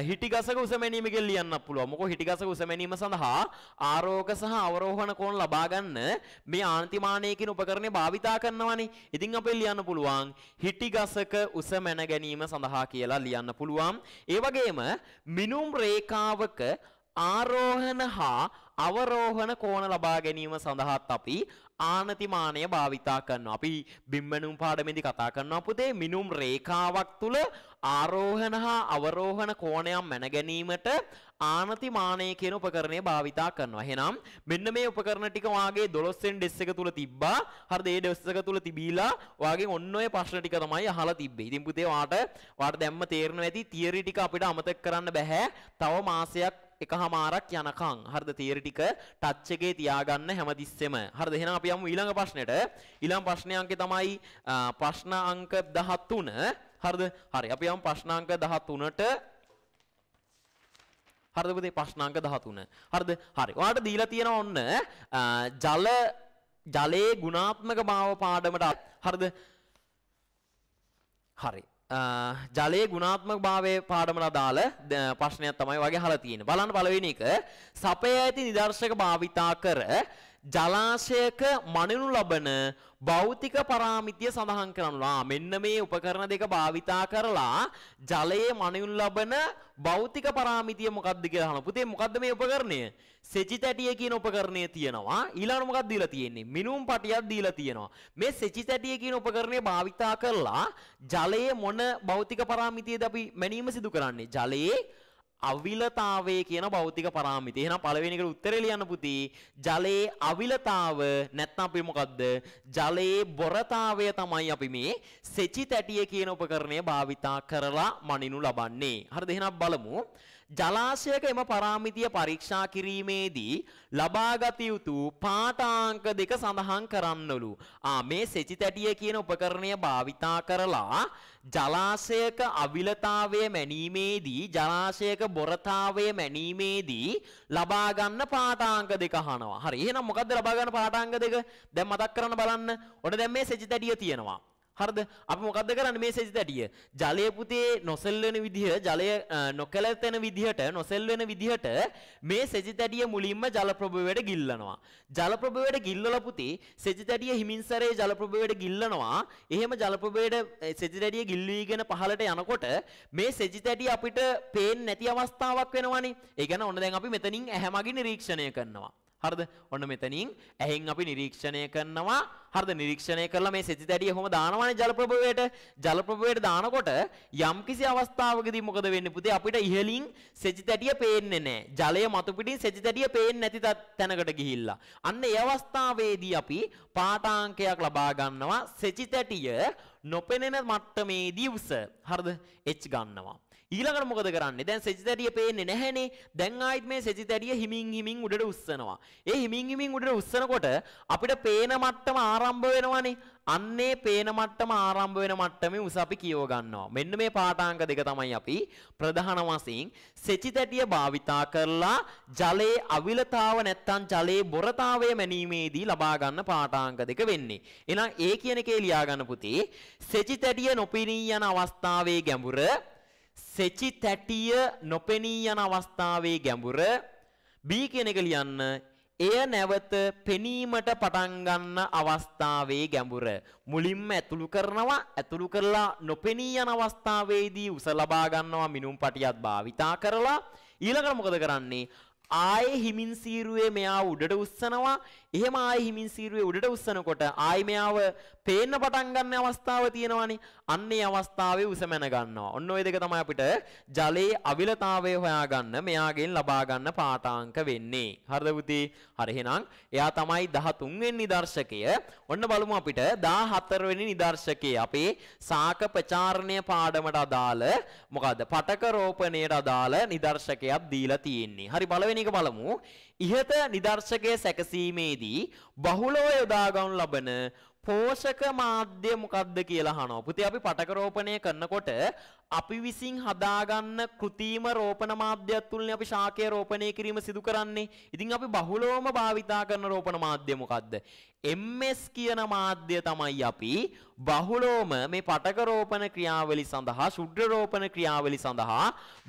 හිටිගසක උසමැනීම කියලා ලියන්නත් පුළුවන්. මොකෝ හිටිගසක උසමැනීම සඳහා ආරෝහක සහ අවරෝහණ කෝණ ලබා ගන්න මේ ආන්තිමානය කියන උපකරණය භාවිතා කරනවානේ. ඉතින් අපේ ලියන්න පුළුවන් හිටිගසක උසමැන ගැනීම සඳහා කියලා ලියන්න පුළුවන්. ඒ වගේම මිනුම් රේඛාවක ආරෝහණ හා අවරෝහණ කෝණ ලබා ගැනීම සඳහාත් අපි ආනතිමානය භාවිතා කරනවා. අපි බිම්මනුම් පාඩමේදී කතා කරනවා පුතේ මිනුම් රේඛාවක් තුල ආරෝහණ හා අවරෝහණ කෝණයන් මැන ගැනීමට ආනතිමානය කියන උපකරණය භාවිතා කරනවා. එහෙනම් මෙන්න මේ උපකරණ ටික වාගේ 12 වෙනි ඩෙස් එක තුල තිබ්බා. හරිද? ඒ ඩෙස් එක තුල තිබීලා වාගේ ඔන්න ඔය ප්‍රශ්න ටික තමයි අහලා තිබ්බේ. ඉතින් පුතේ වාට වාට දැම්ම තේරෙනවා ඇති තියරි ටික අපිට අමතක කරන්න බෑ. තව මාසයක් එකහමාරක් යනකම් හරිද තියරි ටික ටච් එකේ තියාගන්න හැමතිස්සෙම හරිද එහෙනම් අපි යමු ඊළඟ ප්‍රශ්නෙට ඊළඟ ප්‍රශ්නේ අංකේ තමයි ප්‍රශ්න අංක 13 හරිද හරි අපි යමු ප්‍රශ්න අංක 13ට හරිද පුතේ ප්‍රශ්න අංක 13 හරිද හරි ඔයාලට දීලා තියෙන ඔන්න ජල ජලයේ ගුණාත්මක භාව පාඩමට හරිද හරි ජලයේ ගුණාත්මක භාවය පාඩමට අදාළ ප්‍රශ්නයක් තමයි වගේ අහලා තියෙන්නේ. බලන්න පළවෙනි එක සපය ඇති නිදර්ශක භාවිතා කර ජලාශයක මනිනු ලබන භෞතික පරාමිතිය සඳහන් කරනවා. මෙන්න මේ උපකරණ දෙක භාවිතා කරලා ජලයේ මනිනු ලබන භෞතික පරාමිතිය මොකද්ද කියලා අහනවා. පුතේ මොකද්ද මේ උපකරණය? සෙචිතැටිය කියන උපකරණය තියෙනවා. ඊළඟට මොකක්ද දීලා තියෙන්නේ? මිනුම් පටියක් දීලා තියෙනවා. මේ සෙචිතැටිය කියන උපකරණය භාවිතා කරලා ජලයේ මොන භෞතික පරාමිතියද අපි මැනීම සිදු කරන්නේ? ජලයේ අවිලතාවය කියන භෞතික පරාමිතිය. එහෙනම් පළවෙනි එකට උත්තරේ ලියන්න පුති ජලයේ අවිලතාව නැත්නම් අපි මොකද්ද? ජලයේ බොරතාවය තමයි අපි මේ සෙචි තැටිය කියන උපකරණය භාවිතා කරලා මනිනු ලබන්නේ. හරිද? එහෙනම් බලමු. ජලාශයක එම පරාමිතිය පරීක්ෂා කිරීමේදී ලබාගත යුතු පාඨාංක දෙක සඳහන් කරන්නලු. ආ මේ සෙචිතැටිය කියන උපකරණය භාවිතා කරලා ජලාශයක අවිලතාවය මැනීමේදී ජලාශයක බොරතාවය මැනීමේදී ලබා ගන්න පාඨාංක දෙක අහනවා. හරි. එහෙනම් මොකද්ද ලබා ගන්න පාඨාංක දෙක? දැන් මතක් කරන්න බලන්න. ඔන්න දැන් මේ සෙචිතැටිය තියෙනවා. හරිද? අපි මොකද්ද කරන්නේ මේ සෙසි තැටිය? ජලය පුතේ නොසෙල් වෙන විදිහ, ජලය නොකැලතෙන විදිහට, නොසෙල් වෙන විදිහට මේ සෙසි තැටිය මුලින්ම ජල ප්‍රභවයට ගිල්ලනවා. ජල ප්‍රභවයට ගිල්ලලා පුතේ සෙසි තැටිය හිමින්සරේ ජල ප්‍රභවයට ගිල්ලනවා. එහෙම ජල ප්‍රභවයට සෙසි තැටිය ගිල්ලීගෙන පහළට යනකොට මේ සෙසි තැටිය අපිට පේන්නේ නැති අවස්ථාවක් වෙනවනේ. ඒ කියන්නේ ඔන්න දැන් අපි මෙතනින් ඇහැ මගින් නිරීක්ෂණය කරනවා. හරිද? ඔන්න මෙතනින් ඇහෙන් අපි නිරීක්ෂණය කරනවා. හරිද? නිරීක්ෂණය කරලා මේ සෙති දැඩිය කොහොම දානවනේ ජල ප්‍රභවයට. ජල ප්‍රභවයට දානකොට යම්කිසි අවස්ථාවකදී මොකද වෙන්නේ පුතේ? අපිට ඉහලින් සෙති දැඩිය පේන්නේ නැහැ. ජලය මතු පිටින් සෙති දැඩිය පේන්නේ නැති තැනකට ගිහිල්ලා. අන්න ඒ අවස්ථාවේදී අපි පාඨාංකයක් ලබා ගන්නවා. සෙති දැඩිය නොපෙනෙන මට්ටමේදී උස. හරිද? H ගන්නවා. ඊළඟට මොකද කරන්නේ? දැන් සෙජිතැරිය පේන්නේ නැහැනේ. දැන් ආයිත් මේ සෙජිතැරිය හිමින් හිමින් උඩට උස්සනවා. ඒ හිමින් හිමින් උඩට උස්සනකොට අපිට පේන මට්ටම ආරම්භ වෙනවනේ. අන්නේ පේන මට්ටම ආරම්භ වෙන මට්ටමේ උස අපි කියව ගන්නවා. මෙන්න මේ පාඨාංග දෙක තමයි අපි ප්‍රධාන වශයෙන් සෙජිතැටිය භාවිතා කරලා ජලයේ අවිලතාව නැත්තම් ජලයේ බොරතාවය මැනීමේදී ලබා ගන්න පාඨාංග දෙක වෙන්නේ. එහෙනම් ඒ කියන එකේ ලියා ගන්න පුතේ සෙජිතැටිය නොපිනී යන අවස්ථාවේ ගැඹුර සෙචි තැටිය නොපෙනී යන අවස්ථාවේ ගැඹුර B කියන එක ලියන්න එය නැවත පෙනීමට පටන් ගන්න අවස්ථාවේ ගැඹුර මුලින්ම ඇතුළු කරනවා ඇතුළු කරලා නොපෙනී යන අවස්ථාවේදී උස ලබා ගන්නවා මිනුම් පටියක් භාවිතා කරලා ඊළඟට මොකද කරන්නේ ආයේ හිමින් සීරුවේ මෙයා උඩට උස්සනවා එහෙම ආයේ හිමින් සීරුවේ උඩට උස්සනකොට ආයි මෙයාව පේන්න පටන් ගන්න අවස්ථාව තියෙනවානේ අන්නේ අවස්ථාවේ උසමැන ගන්නවා. ඔන්න ඔය දෙක තමයි අපිට ජලයේ අවිලතාවය හොයාගන්න මෙයාගෙන් ලබා ගන්න පාඨාංක වෙන්නේ. හරිද පුතේ? හරි එහෙනම් එයා තමයි 13 වෙනි නිදර්ශකය. ඔන්න බලමු අපිට 14 වෙනි නිදර්ශකයේ අපේ සාක ප්‍රචාරණය පාඩමට අදාළ මොකද්ද? පටක රෝපණයට අදාළ නිදර්ශකයක් දීලා තියෙන්නේ. හරි බලවෙන එක බලමු. ඉහත නිදර්ශකයේ සැකසීමේදී බහුලව යොදා ගන්න ලබන පෝෂක මාධ්‍ය මොකක්ද කියලා අහනවා. පුතේ අපි පටක රෝපණය කරනකොට අපි විසින් හදාගන්න કૃතිම රෝපණ මාධ්‍යයත් තුලින් අපි ශාකය රෝපණය කිරීම සිදු කරන්නේ. ඉතින් අපි බහුලවම භාවිතා කරන රෝපණ මාධ්‍ය මොකක්ද? MS කියන මාධ්‍ය තමයි අපි බහුලවම මේ පටක රෝපණ ක්‍රියාවලි සඳහා ශුද්‍ර රෝපණ ක්‍රියාවලි සඳහා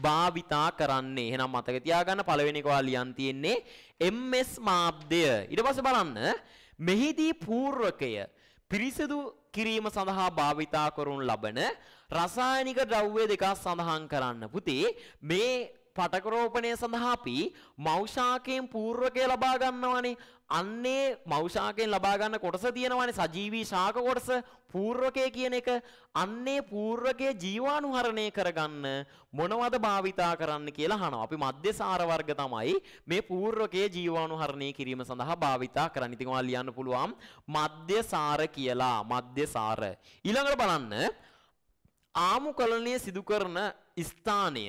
භාවිතා කරන්නේ. එහෙනම් මතක තියාගන්න පළවෙනි එක ලියන් තියෙන්නේ MS මාධ්‍ය. ඊට පස්සේ බලන්න මෙහිදී පූර්වකය පිරිසිදු කිරීම සඳහා භාවිතා කරනු ලබන රසායනික ද්‍රව්‍ය දෙකක් සඳහන් කරන්න පුතේ මේ පටකරෝපණය සඳහා අපි මෞෂාකයෙන් පූර්වකය ලබා ගන්නවානේ අන්නේ මෞෂාකයෙන් ලබා ගන්න කොටස තියෙනවානේ සජීවී ශාක කොටස පූර්වකය කියන එක අන්නේ පූර්වකයේ ජීවාණුහරණය කරගන්න මොනවද භාවිතා කරන්න කියලා අහනවා. අපි මධ්‍යසාර වර්ග තමයි මේ පූර්වකයේ ජීවාණුහරණය කිරීම සඳහා භාවිතා කරන්න. ඉතින් ඔයාලා ලියන්න පුළුවන් මධ්‍යසාර කියලා. මධ්‍යසාර. ඊළඟට බලන්න ආමු කලණය සිදු කරන ස්ථානය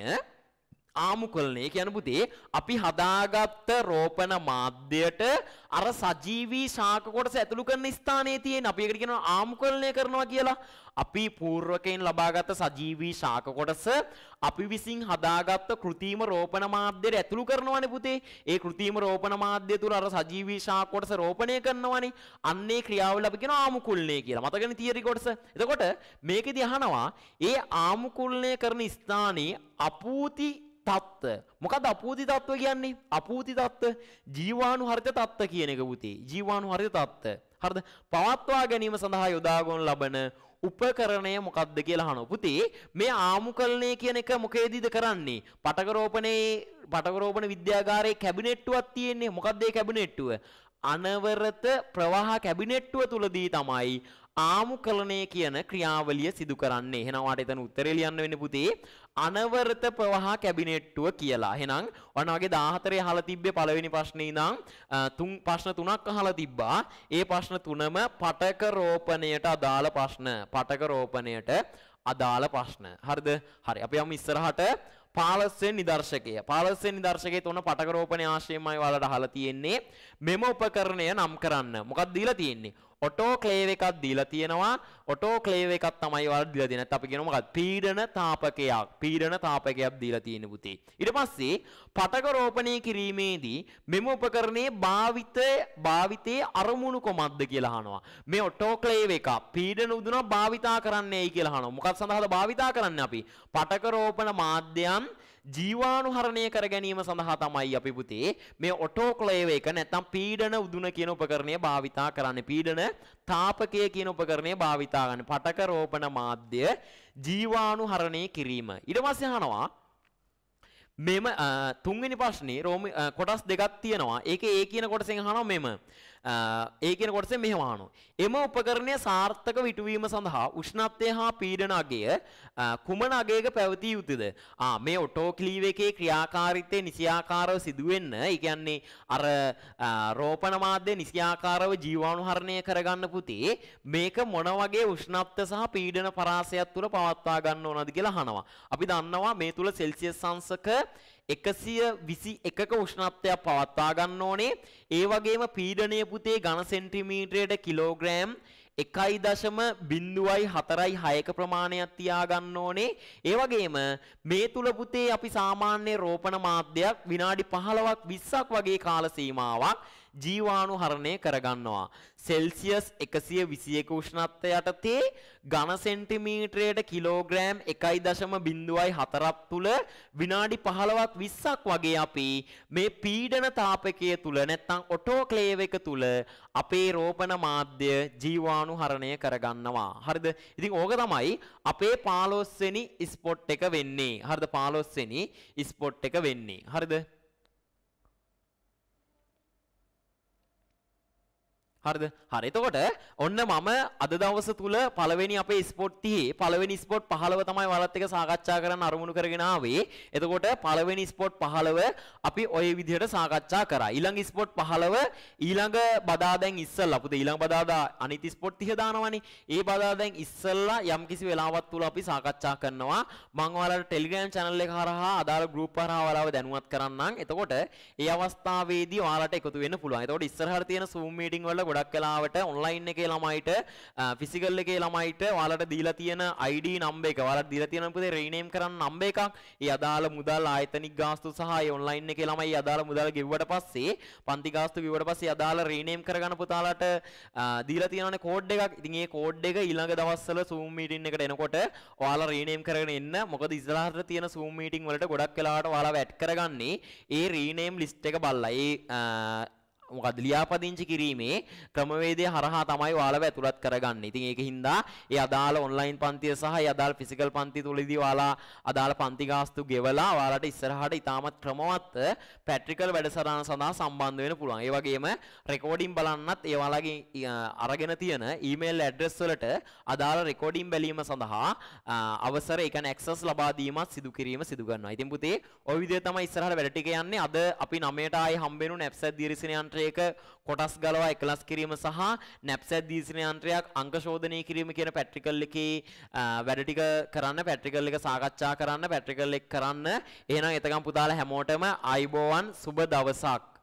ආමුකලනය කියන පුතේ අපි හදාගත්ත රෝපණ මාධ්‍යයට අර සජීවී ශාක කොටස ඇතුළු කරන ස්ථානයේ තියෙන අපි ඒකට කියනවා ආමුකලනය කරනවා කියලා. අපි పూర్වකයෙන් ලබාගත් සජීවී ශාක කොටස අපි විසින් හදාගත්ත કૃතිම රෝපණ මාධ්‍යයට ඇතුළු කරනවානේ පුතේ. ඒ કૃතිම රෝපණ මාධ්‍ය තුල අර සජීවී ශාක කොටස රෝපණය කරනවානේ. අන්නේ ක්‍රියාවල අපි කියනවා ආමුකුලනය කියලා. මතකනේ තියරි කොටස. එතකොට මේකෙදි අහනවා ඒ ආමුකුලනය කරන ස්ථානයේ අපූති තත්ත්ව. මොකද අපූති තත්ත්ව කියන්නේ? අපූති තත්ත්ව ජීවාණුහරිත තත්ත්ව කියන එක පුතේ. ජීවාණුහරිත තත්ත්ව. හරිද? පවත්වා ගැනීම සඳහා යොදාගොන් ලබන උපකරණය මොකක්ද කියලා අහනවා. පුතේ මේ ආමුකලණය කියන එක මොකේදීද කරන්නේ? පටකරෝපණයේ පටකරෝපණ විද්‍යාගාරයේ කැබිනට්ටුවක් තියෙන්නේ. මොකක්ද ඒ කැබිනට්ටුව? අනවරත ප්‍රවාහ කැබිනට්ටුව තුලදී තමයි ආමුකලණය කියන ක්‍රියාවලිය සිදු කරන්නේ. එහෙනම් වාට එතන උත්තරේ ලියන්න වෙන්නේ පුතේ අනවරත ප්‍රවාහ කැබිනට්ටුව කියලා. එහෙනම් ඔන්න වගේ 14 අහලා තිබ්බේ පළවෙනි ප්‍රශ්නේ ඉඳන් තුන් ප්‍රශ්න තුනක් අහලා තිබ්බා. ඒ ප්‍රශ්න තුනම පටක රෝපණයට අදාළ ප්‍රශ්න. පටක රෝපණයට අදාළ ප්‍රශ්න. හරිද? හරි. අපි යමු ඉස්සරහට පාලස්සෙන් නිදර්ශකය. පාලස්සෙන් නිදර්ශකයේ තොන පටක රෝපණයේ ආශ්‍රයමයි ඔයාලට අහලා තියෙන්නේ. මෙම උපකරණය නම් කරන්න. මොකක්ද දීලා තියෙන්නේ? ඔටෝක්ලේව් එකක් දීලා තියෙනවා ඔටෝක්ලේව් එකක් තමයි ඔයාලට දීලා තියෙන්නේ. අපි කියනවා මොකක්ද? පීඩන තාපකයක්. පීඩන තාපකයක් දීලා තියෙන පුතේ. ඊට පස්සේ පතක රෝපණය කිරීමේදී මෙම උපකරණයේ භාවිතය භාවිතයේ අරමුණු කොමක්ද කියලා අහනවා. මේ ඔටෝක්ලේව් එක පීඩන උදුන භාවිතා කරන්නේයි කියලා අහනවා. මොකක් සඳහාද භාවිතා කරන්නේ අපි? පතක රෝපණ මාධ්‍යයන් ජීවාණුහරණය කර ගැනීම සඳහා තමයි අපි පුතේ මේ ඔටෝක්ලේව එක නැත්තම් පීඩන උදුන කියන උපකරණය භාවිතා කරන්නේ. පීඩන තාපකය කියන උපකරණය භාවිතා කරන්නේ. පටක රෝපණ මාධ්‍ය ජීවාණුහරණය කිරීම. ඊට පස්සේ අහනවා මෙම තුන්වෙනි ප්‍රශ්නේ රෝම කොටස් දෙකක් තියෙනවා. ඒකේ ඒ කියන කොටසෙන් අහනවා මෙම ඒ කියන කොටසේ මෙහෙම අහනවා. එම උපකරණය සාර්ථක විටුවීම සඳහා උෂ්ණත්වය හා පීඩන අගය කුමන අගයක පැවතිය යුතුද? ආ මේ ඔටෝක්ලීව් එකේ ක්‍රියාකාරීත්වය නිසියාකාරව සිදුවෙන්න, ඒ කියන්නේ අර රෝපණ මාධ්‍ය නිසියාකාරව ජීවාණුහරණය කරගන්න පුතේ මේක මොන වගේ උෂ්ණත්ව සහ පීඩන පරාසයක් තුල පවත්වා ගන්න ඕනද කියලා අහනවා. අපි දන්නවා මේ තුල සෙල්සියස් අංශක එකසිය විසි එකක උෂ්ණත්වයක් පවත්වා ගන්න ඕනේ. ඒ වගේම පීඩනය පුතේ ඝන සෙන්ටිමීටරයට කිලෝග්‍රෑම් එකයි දශම බින්දුවයි හතරයි හයක ප්‍රමාණයක් තියාගන්න ඕනේ. ඒ වගේම මේ තුල පුතේ අපි සාමාන්‍ය රෝපණ මාධ්‍යයක් විනාඩි 15ක් 20ක් වගේ කාල සීමාවක් ජීවාණුහරණය කරගන්නවා. සෙල්සියස් 121 උෂ්ණත්වයට තේ ඝන සෙන්ටිමීටරයට කිලෝග්‍රෑම් 1.04ක් තුල විනාඩි 15ක් 20ක් වගේ අපි මේ පීඩන තාපකය තුල නැත්නම් ඔටෝක්ලේව් එක තුල අපේ රෝපණ මාධ්‍ය ජීවාණුහරණය කරගන්නවා. හරිද? ඉතින් ඕක තමයි අපේ 15 වෙනි ස්පොට් එක වෙන්නේ. හරිද? 15 වෙනි ස්පොට් එක වෙන්නේ. හරිද? හරිද හරි එතකොට ඔන්න මම අද දවස තුල පළවෙනි අපේ ස්පොට් 30 පළවෙනි ස්පොට් 15 තමයි ඔයාලත් එක්ක සාකච්ඡා කරන්න අරමුණු කරගෙන ආවේ එතකොට පළවෙනි ස්පොට් 15 අපි ওই විදිහට සාකච්ඡා කරා ඊළඟ ස්පොට් 15 ඊළඟ බදා දැන් ඉස්සෙල්ලා පුතේ ඊළඟ බදාදා අනිත් ස්පොට් 30 දානවනේ ඒ බදා දැන් ඉස්සෙල්ලා යම්කිසි වෙලාවක් තුල අපි සාකච්ඡා කරනවා මම ඔයාලට ටෙලිග්‍රෑම් channel එක හරහා අදාළ group හරහා ඔයාලව දැනුවත් කරන්නම් එතකොට ඒ අවස්ථාවේදී ඔයාලට එකතු වෙන්න පුළුවන් එතකොට ඉස්සරහට තියෙන zoom meeting වල ගොඩක් කලාවට ඔන්ලයින් එකේ ළමයිට ෆිසිකල් එකේ ළමයිට ඔයාලට දීලා තියෙන ID නම්බර් එක ඔයාලට දීලා තියෙන පුතේ රීනේම් කරන්න නම්බර් එකක් ඒ අදාළ මුදල් ආයතනික ගාස්තු සහ ඒ ඔන්ලයින් එකේ ළමයි අදාළ මුදල් ගෙවුවට පස්සේ පන්ති ගාස්තු ගෙවුවට පස්සේ අදාළ රීනේම් කරගන්න පුතාලට දීලා තියෙනනේ කෝඩ් එකක්. ඉතින් ඒ කෝඩ් එක ඊළඟ දවස්වල Zoom meeting එකට එනකොට ඔයාලා රීනේම් කරගෙන එන්න. මොකද ඉස්සරහට තියෙන Zoom meeting වලට ගොඩක් වෙලාවට ඔයාලා ඇඩ් කරගන්නේ ඒ රීනේම් ලිස්ට් එක බලලා. ඒ මොකද ලියාපදිංචි කිරීමේ ක්‍රමවේදය හරහා තමයි ඔයාලව ඇතුළත් කරගන්නේ. ඉතින් ඒක හින්දා ඒ අදාළ ඔන්ලයින් පන්තිය සහ ඒ අදාළ ෆිසිකල් පන්ති තුලදී ඔයාලා අදාළ පන්ති ගාස්තු ගෙවලා ඔයාලට ඉස්සරහට ඉතාමත් ක්‍රමවත් පැට්‍රිකල් වැඩසටහන සඳහා සම්බන්ධ වෙන්න පුළුවන්. ඒ වගේම රෙකෝඩින් බලන්නත් ඒ ඔයාලගේ අරගෙන තියෙන ඊමේල් ඇඩ්‍රස් වලට අදාළ රෙකෝඩින් බැලීම සඳහා අවසර ඒ කියන්නේ ඇක්සස් ලබා දීමත් සිදු කිරීම සිදු කරනවා. ඉතින් පුතේ ওই විදිහ තමයි ඉස්සරහට වැඩ ටික යන්නේ. අද අපි 9ට ආයේ හම්බ වෙනු නැප්සත් දිරිසිනයන්ට යන්ත්‍රයක කොටස් ගලවා එකලස් කිරීම සහ නැප්සැට් දීසන යන්ත්‍රයක් අංක ශෝධනය කිරීම කියන පැට්‍රිකල් එකේ වැඩ ටික කරන්න පැට්‍රිකල් එක සාකච්ඡා කරන්න පැට්‍රිකල් එක කරන්න එහෙනම් එතකම් පුතාලා හැමෝටම ආයිබෝවන් සුබ දවසක්